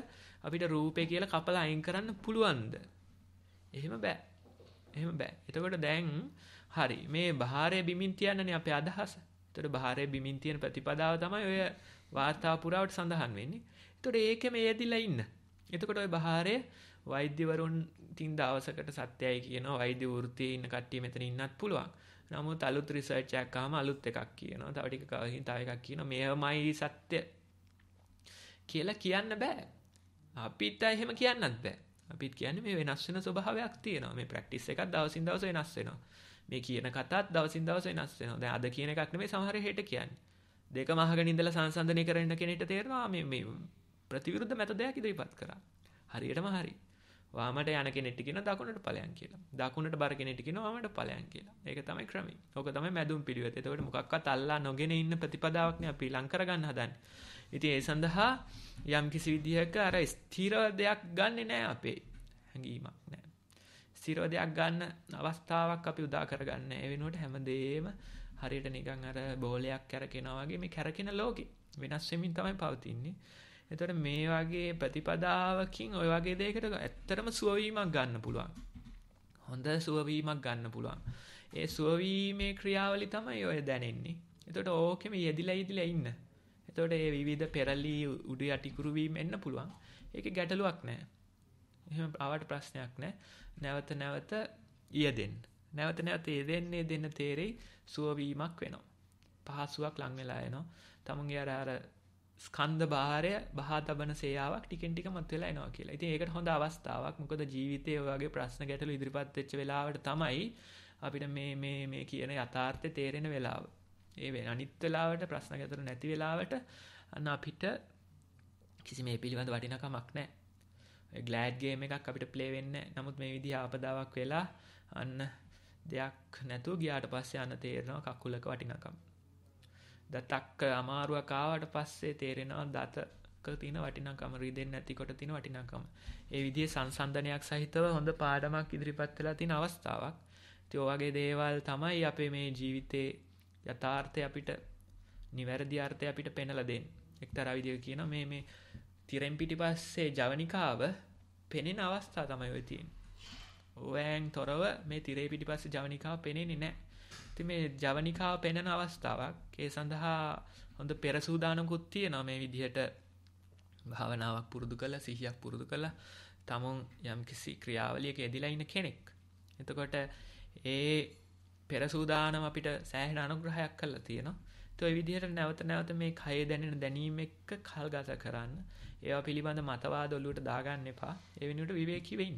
අපිට රූපේ කියලා කපලා අයින් කරන්න පුළුවන්ද? එහෙම බෑ. එහෙම බෑ. එතකොට දැන් හරි මේ බහාරයේ බිමින් තියන්නනේ අපේ අදහස. එතකොට බහාරයේ බිමින් තියෙන ප්‍රතිපදාව තමයි ඔය වාර්තා පුරාවට සඳහන් වෙන්නේ. එතකොට ඒකෙම යෙදිලා ඉන්න. එතකොට ඔය බහාරයේ වෛද්‍යවරුන් තින් දවසකට සත්‍යයි කියනවා වෛද්‍ය වෘත්තියේ ඉන්න කට්ටිය මෙතන ඉන්නත් පුළුවන්. නමුත් අලුත් රිසර්ච් එකක් ආවම අලුත් එකක් කියනවා. තව ටික කවකින් තව එකක් කියනවා. මේවමයි සත්‍ය කියලා කියන්න බෑ. අපිට එහෙම කියන්නත් බෑ. අපිත් කියන්නේ මේ වෙනස් වෙන ස්වභාවයක් තියෙනවා. මේ ප්‍රැක්ටිස් එකක් දවසින් දවස වෙනස් වෙනවා. මේ කියන කතාත් දවසින් දවස වෙනස් වෙනවා. දැන් අද කියන එකක් නෙමෙයි සමහර හේට කියන්නේ. දෙකම අහගෙන ඉඳලා සංසන්දනය කරන්න කෙනෙක්ට තේරෙනවා මේ මේ ප්‍රතිවිරුද්ධ මත දෙයක් ඉදිරිපත් කරා. හරියටම හරියි. වාමට යන කෙනෙට කියන දකුණට ඵලයන් කියලා. දකුණට බර කෙනෙට කියන වාමට ඵලයන් කියලා. ඒක තමයි ක්‍රමය. ඕක තමයි මැදුම් පිළිවෙත. එතකොට මොකක්වත් අල්ලා නොගෙන ඉන්න ප්‍රතිපදාවක් නේ අපි ලං කරගන්න හදන්නේ. ඉතින් ඒ සඳහා යම් කිසි විදිහක අර ස්ථිර දෙයක් ගන්නෙ නෑ අපේ හැඟීමක් නෑ. ස්ථිරව දෙයක් ගන්න අවස්ථාවක් අපි උදා කරගන්න. ඒ වෙනුවට හැමදේම හරියට නිකන් අර බෝලයක් කැරකෙනවා වගේ මේ කැරකෙන ලෝකෙ වෙනස් වෙමින් තමයි පවතින්නේ. එතකොට මේ වගේ ප්‍රතිපදාවකින් ওই වගේ දෙයකට ඇත්තටම සුවවීමක් ගන්න පුළුවන්. හොඳ සුවවීමක් ගන්න පුළුවන්. ඒ සුවවීමේ ක්‍රියාවලි තමයි ඔය දැනෙන්නේ. එතකොට ඕකෙම යෙදිලා යෙදිලා ඉන්න. එතකොට ඒ විවිධ පෙරලි උඩු යටිකුරු වීම එන්න පුළුවන්. ඒකේ ගැටලුවක් නැහැ. එහෙම ආවට ප්‍රශ්නයක් නැහැ. නැවත නැවත යෙදෙන්න. නැවත නැවත යෙදෙන්නේ දෙන්න තේරෙයි සුවවීමක් වෙනවා. පහසුවක් ලං වෙලා එනවා. තමුන්ගේ අර අර ස්කන්ධ භාරය බහ තබන සේාවක් ටිකෙන්ටික මත් වෙලා එනවා කියලා ඉතින් ඒකට හොඳ අවස්ථාවක් මොකද ජීවිතය වගේ ප්‍රශ්න ගැටලු ඉදිරිපත් වෙච්ච වෙලාවට තමයි අපිට මේ මේ මේ කියන යථාර්ථය තේරෙන වෙලාව ඒ වෙන අනිත් වෙලාවට ප්‍රශ්න ගැටලු නැති වෙලාවට අන්න අපිට කිසි මේ පිළිබඳ වටිනකමක් නැහැ ග්ලෑඩ්ගේ එකක් අපිට ප්ලේ වෙන්න නමුත් මේ විදි ආපදාවක් වෙලා අන්න දෙයක් නැතුව ගියාට පස්සේ අන්න තේරෙනවා කකුලක වටිනකම් දතක්ක අමාරුව කාවට පස්සේ තේරෙනවා දතක තින වටිනකම රීදෙන් නැතිකොට තින වටිනකම ඒ විදිේ සංසන්ධනයක් සහිතව හොඳ පාඩමක් ඉදිරිපත් වෙලා තින අවස්ථාවක් තියෝවගේ දේවල් තමයි අපේ මේ ජීවිතේ යථාර්ථය අපිට නිවැරදි අර්ථය අපිට පෙනල දෙෙන් එක්තර විදිය කියන මේ මේ තිරෙන් පිටි පස්සේ ජවනිකාව පෙනෙන අවස්ථා තමයි ඔයතියෙන් ඕෑන් තොරව මේ තිරේ පිටි පස්ස ජවනිකාව පෙනෙන්නේ නෑ ඉතින් මේ ජවනිකාව පෙන්වන අවස්ථාවක්. ඒ සඳහා හොඳ පෙරසූදානකුත් තියෙනවා මේ විදිහට භාවනාවක් පුරුදු කළා, සිහියක් පුරුදු කළා. තමුන් යම්කිසි ක්‍රියාවලියක යෙදලා ඉන්න කෙනෙක්. එතකොට ඒ පෙරසූදානම් අපිට සෑහෙන අනුග්‍රහයක් කළා තියෙනවා. ඒ විදිහට නැවත නැවත මේ කය දැනෙන දැනීම එක්ක කල්ගත කරන්න. ඒවා පිළිබඳ මතවාද ඔලුවට දාගන්න එපා. ඒ වෙනුවට විවේකීව ඉන්න.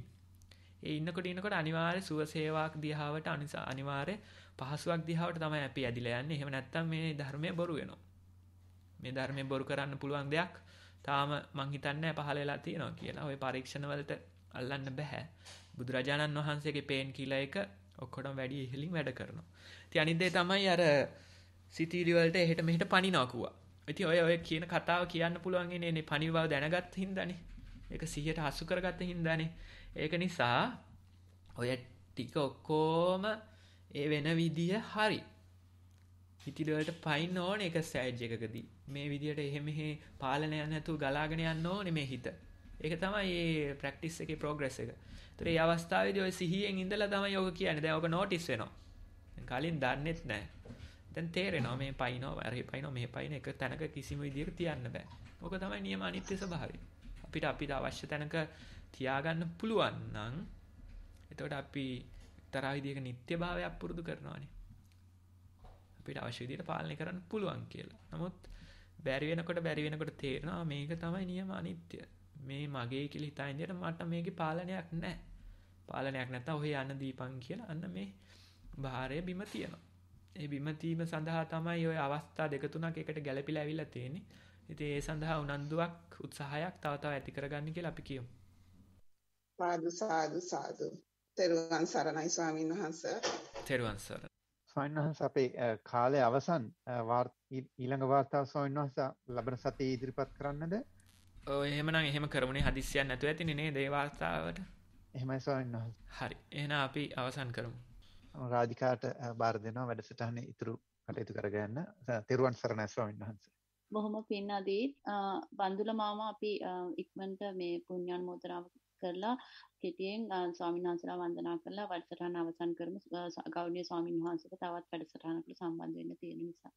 ඒ ඉන්නකොට ඉන්නකොට අනිවාර්ය සුවසේවාවක් දිහාවට අනිවාර්ය පහසුවක් දිහාවට තමයි අපි ඇදිලා යන්නේ. එහෙම නැත්නම් මේ ධර්මය බොරු වෙනවා. මේ ධර්මය බොරු කරන්න පුළුවන් දෙයක් තාම මං හිතන්නේ පහළ වෙලා තියෙනවා කියලා. ওই පරීක්ෂණ වලට අල්ලන්න බෑ. බුදුරජාණන් වහන්සේගේ පේන් කියලා එක ඔක්කොටම වැඩි ඉහළින් වැඩ කරනවා. ඉතින් අනිත් දේ තමයි අර සිතිවිලි වලට එහෙට මෙහෙට පණිනවා කුවා. ඉතින් ඔය ඔය කියන කතාව කියන්න පුළුවන් ඉන්නේ නේ පණි බව දැනගත් හින්දානේ. ඒක සිහියට හසු කරගත්ත හින්දානේ. ඒක නිසා ඔය ටික ඔක්කොම ඒ වෙන විදිහ හරි හිතිලට පයින් ඕන එක සෑජ් එකකදී මේ විදියට එහෙමෙහි පාලනය නැතු ගලාගෙන යන්න ඕන මේ හිත ඒක තමයි ඒ ප්‍රක්ටිස් එක පෝග්‍රෙස් එක තරේ අවස්ථාවද ඔය සිහියෙන් ඉඳල තම යෝග කියන දැවක නෝටිස් වෙනවා කලින් දන්නෙත් නෑ දැන් තේරෙනවා මේ පයිනෝ ඇරහි පයිනෝ මේ පයින එක තැනක කිසිම විදිහක තියන්න බෑ ඕක තමයි නියම අනිත්‍ය ස්වභාවය අපිට අපිට අවශ්‍ය තැනක තියාගන්න පුළුවන් නම් එතකොට අපි එක්තරා විදිහක නිත්‍යභාවයක් පුරුදු කරනවානේ. අපිට අවශ්‍ය විදිහට පාලනය කරන්න පුළුවන් කියලා. නමුත් බැරි වෙනකොට බැරි වෙනකොට තේරෙනවා මේක තමයි නියම අනිත්‍ය. මේ මගේ කියලා හිතා ඉඳියට මට මේකේ පාලනයක් නැහැ. පාලනයක් නැත්තම් ඔහේ යන්න දීපන් කියලා අන්න මේ භාරය බිම තියෙනවා. ඒ බිම තීම සඳහා තමයි ওই අවස්ථා දෙක තුනක් එකට ගැළපිලා ඇවිල්ලා තියෙන්නේ. ඉතින් ඒ සඳහා උනන්දුවක් උත්සාහයක් තව තව ඇති කරගන්න කියලා අපි කියමු. පාදු සාදු සාදු තෙරුවන් සරණයි ස්වාමීන් වහන්ස. තෙරුවන් සරණයි. ස්වාමීන් වහන්ස අපේ කාලය අවසන් ඊළඟ වාර්තාව ස්වාමීන් වහන්ස ලබන සතියේ ඉදිරිපත් කරන්නද? ඔව් එහෙමනම් එහෙම කරමුනේ හදිස්සියක් නැතුව ඇතිනේ නේ දේ වාර්තාවට. එහෙමයි ස්වාමීන් වහන්ස. හරි. එහෙනම් අපි අවසන් කරමු. රාජිකාට බාර දෙනවා වැඩසටහනේ ඉතුරු කටයුතු කරගන්න. තෙරුවන් සරණයි ස්වාමීන් වහන්ස. බොහොම පින් අදී බන්දුල මාමා අපි ඉක්මනට මේ පුණ්‍යන් මොතරාව කරලා කෙටියෙන් ස්වාමීන් වහන්සේලා වන්දනා කරලා වැඩසටහන අවසන් කරමු ගෞරවනීය ස්වාමින් වහන්සේට තවත් වැඩසටහනකට සම්බන්ධ වෙන්න තියෙන නිසා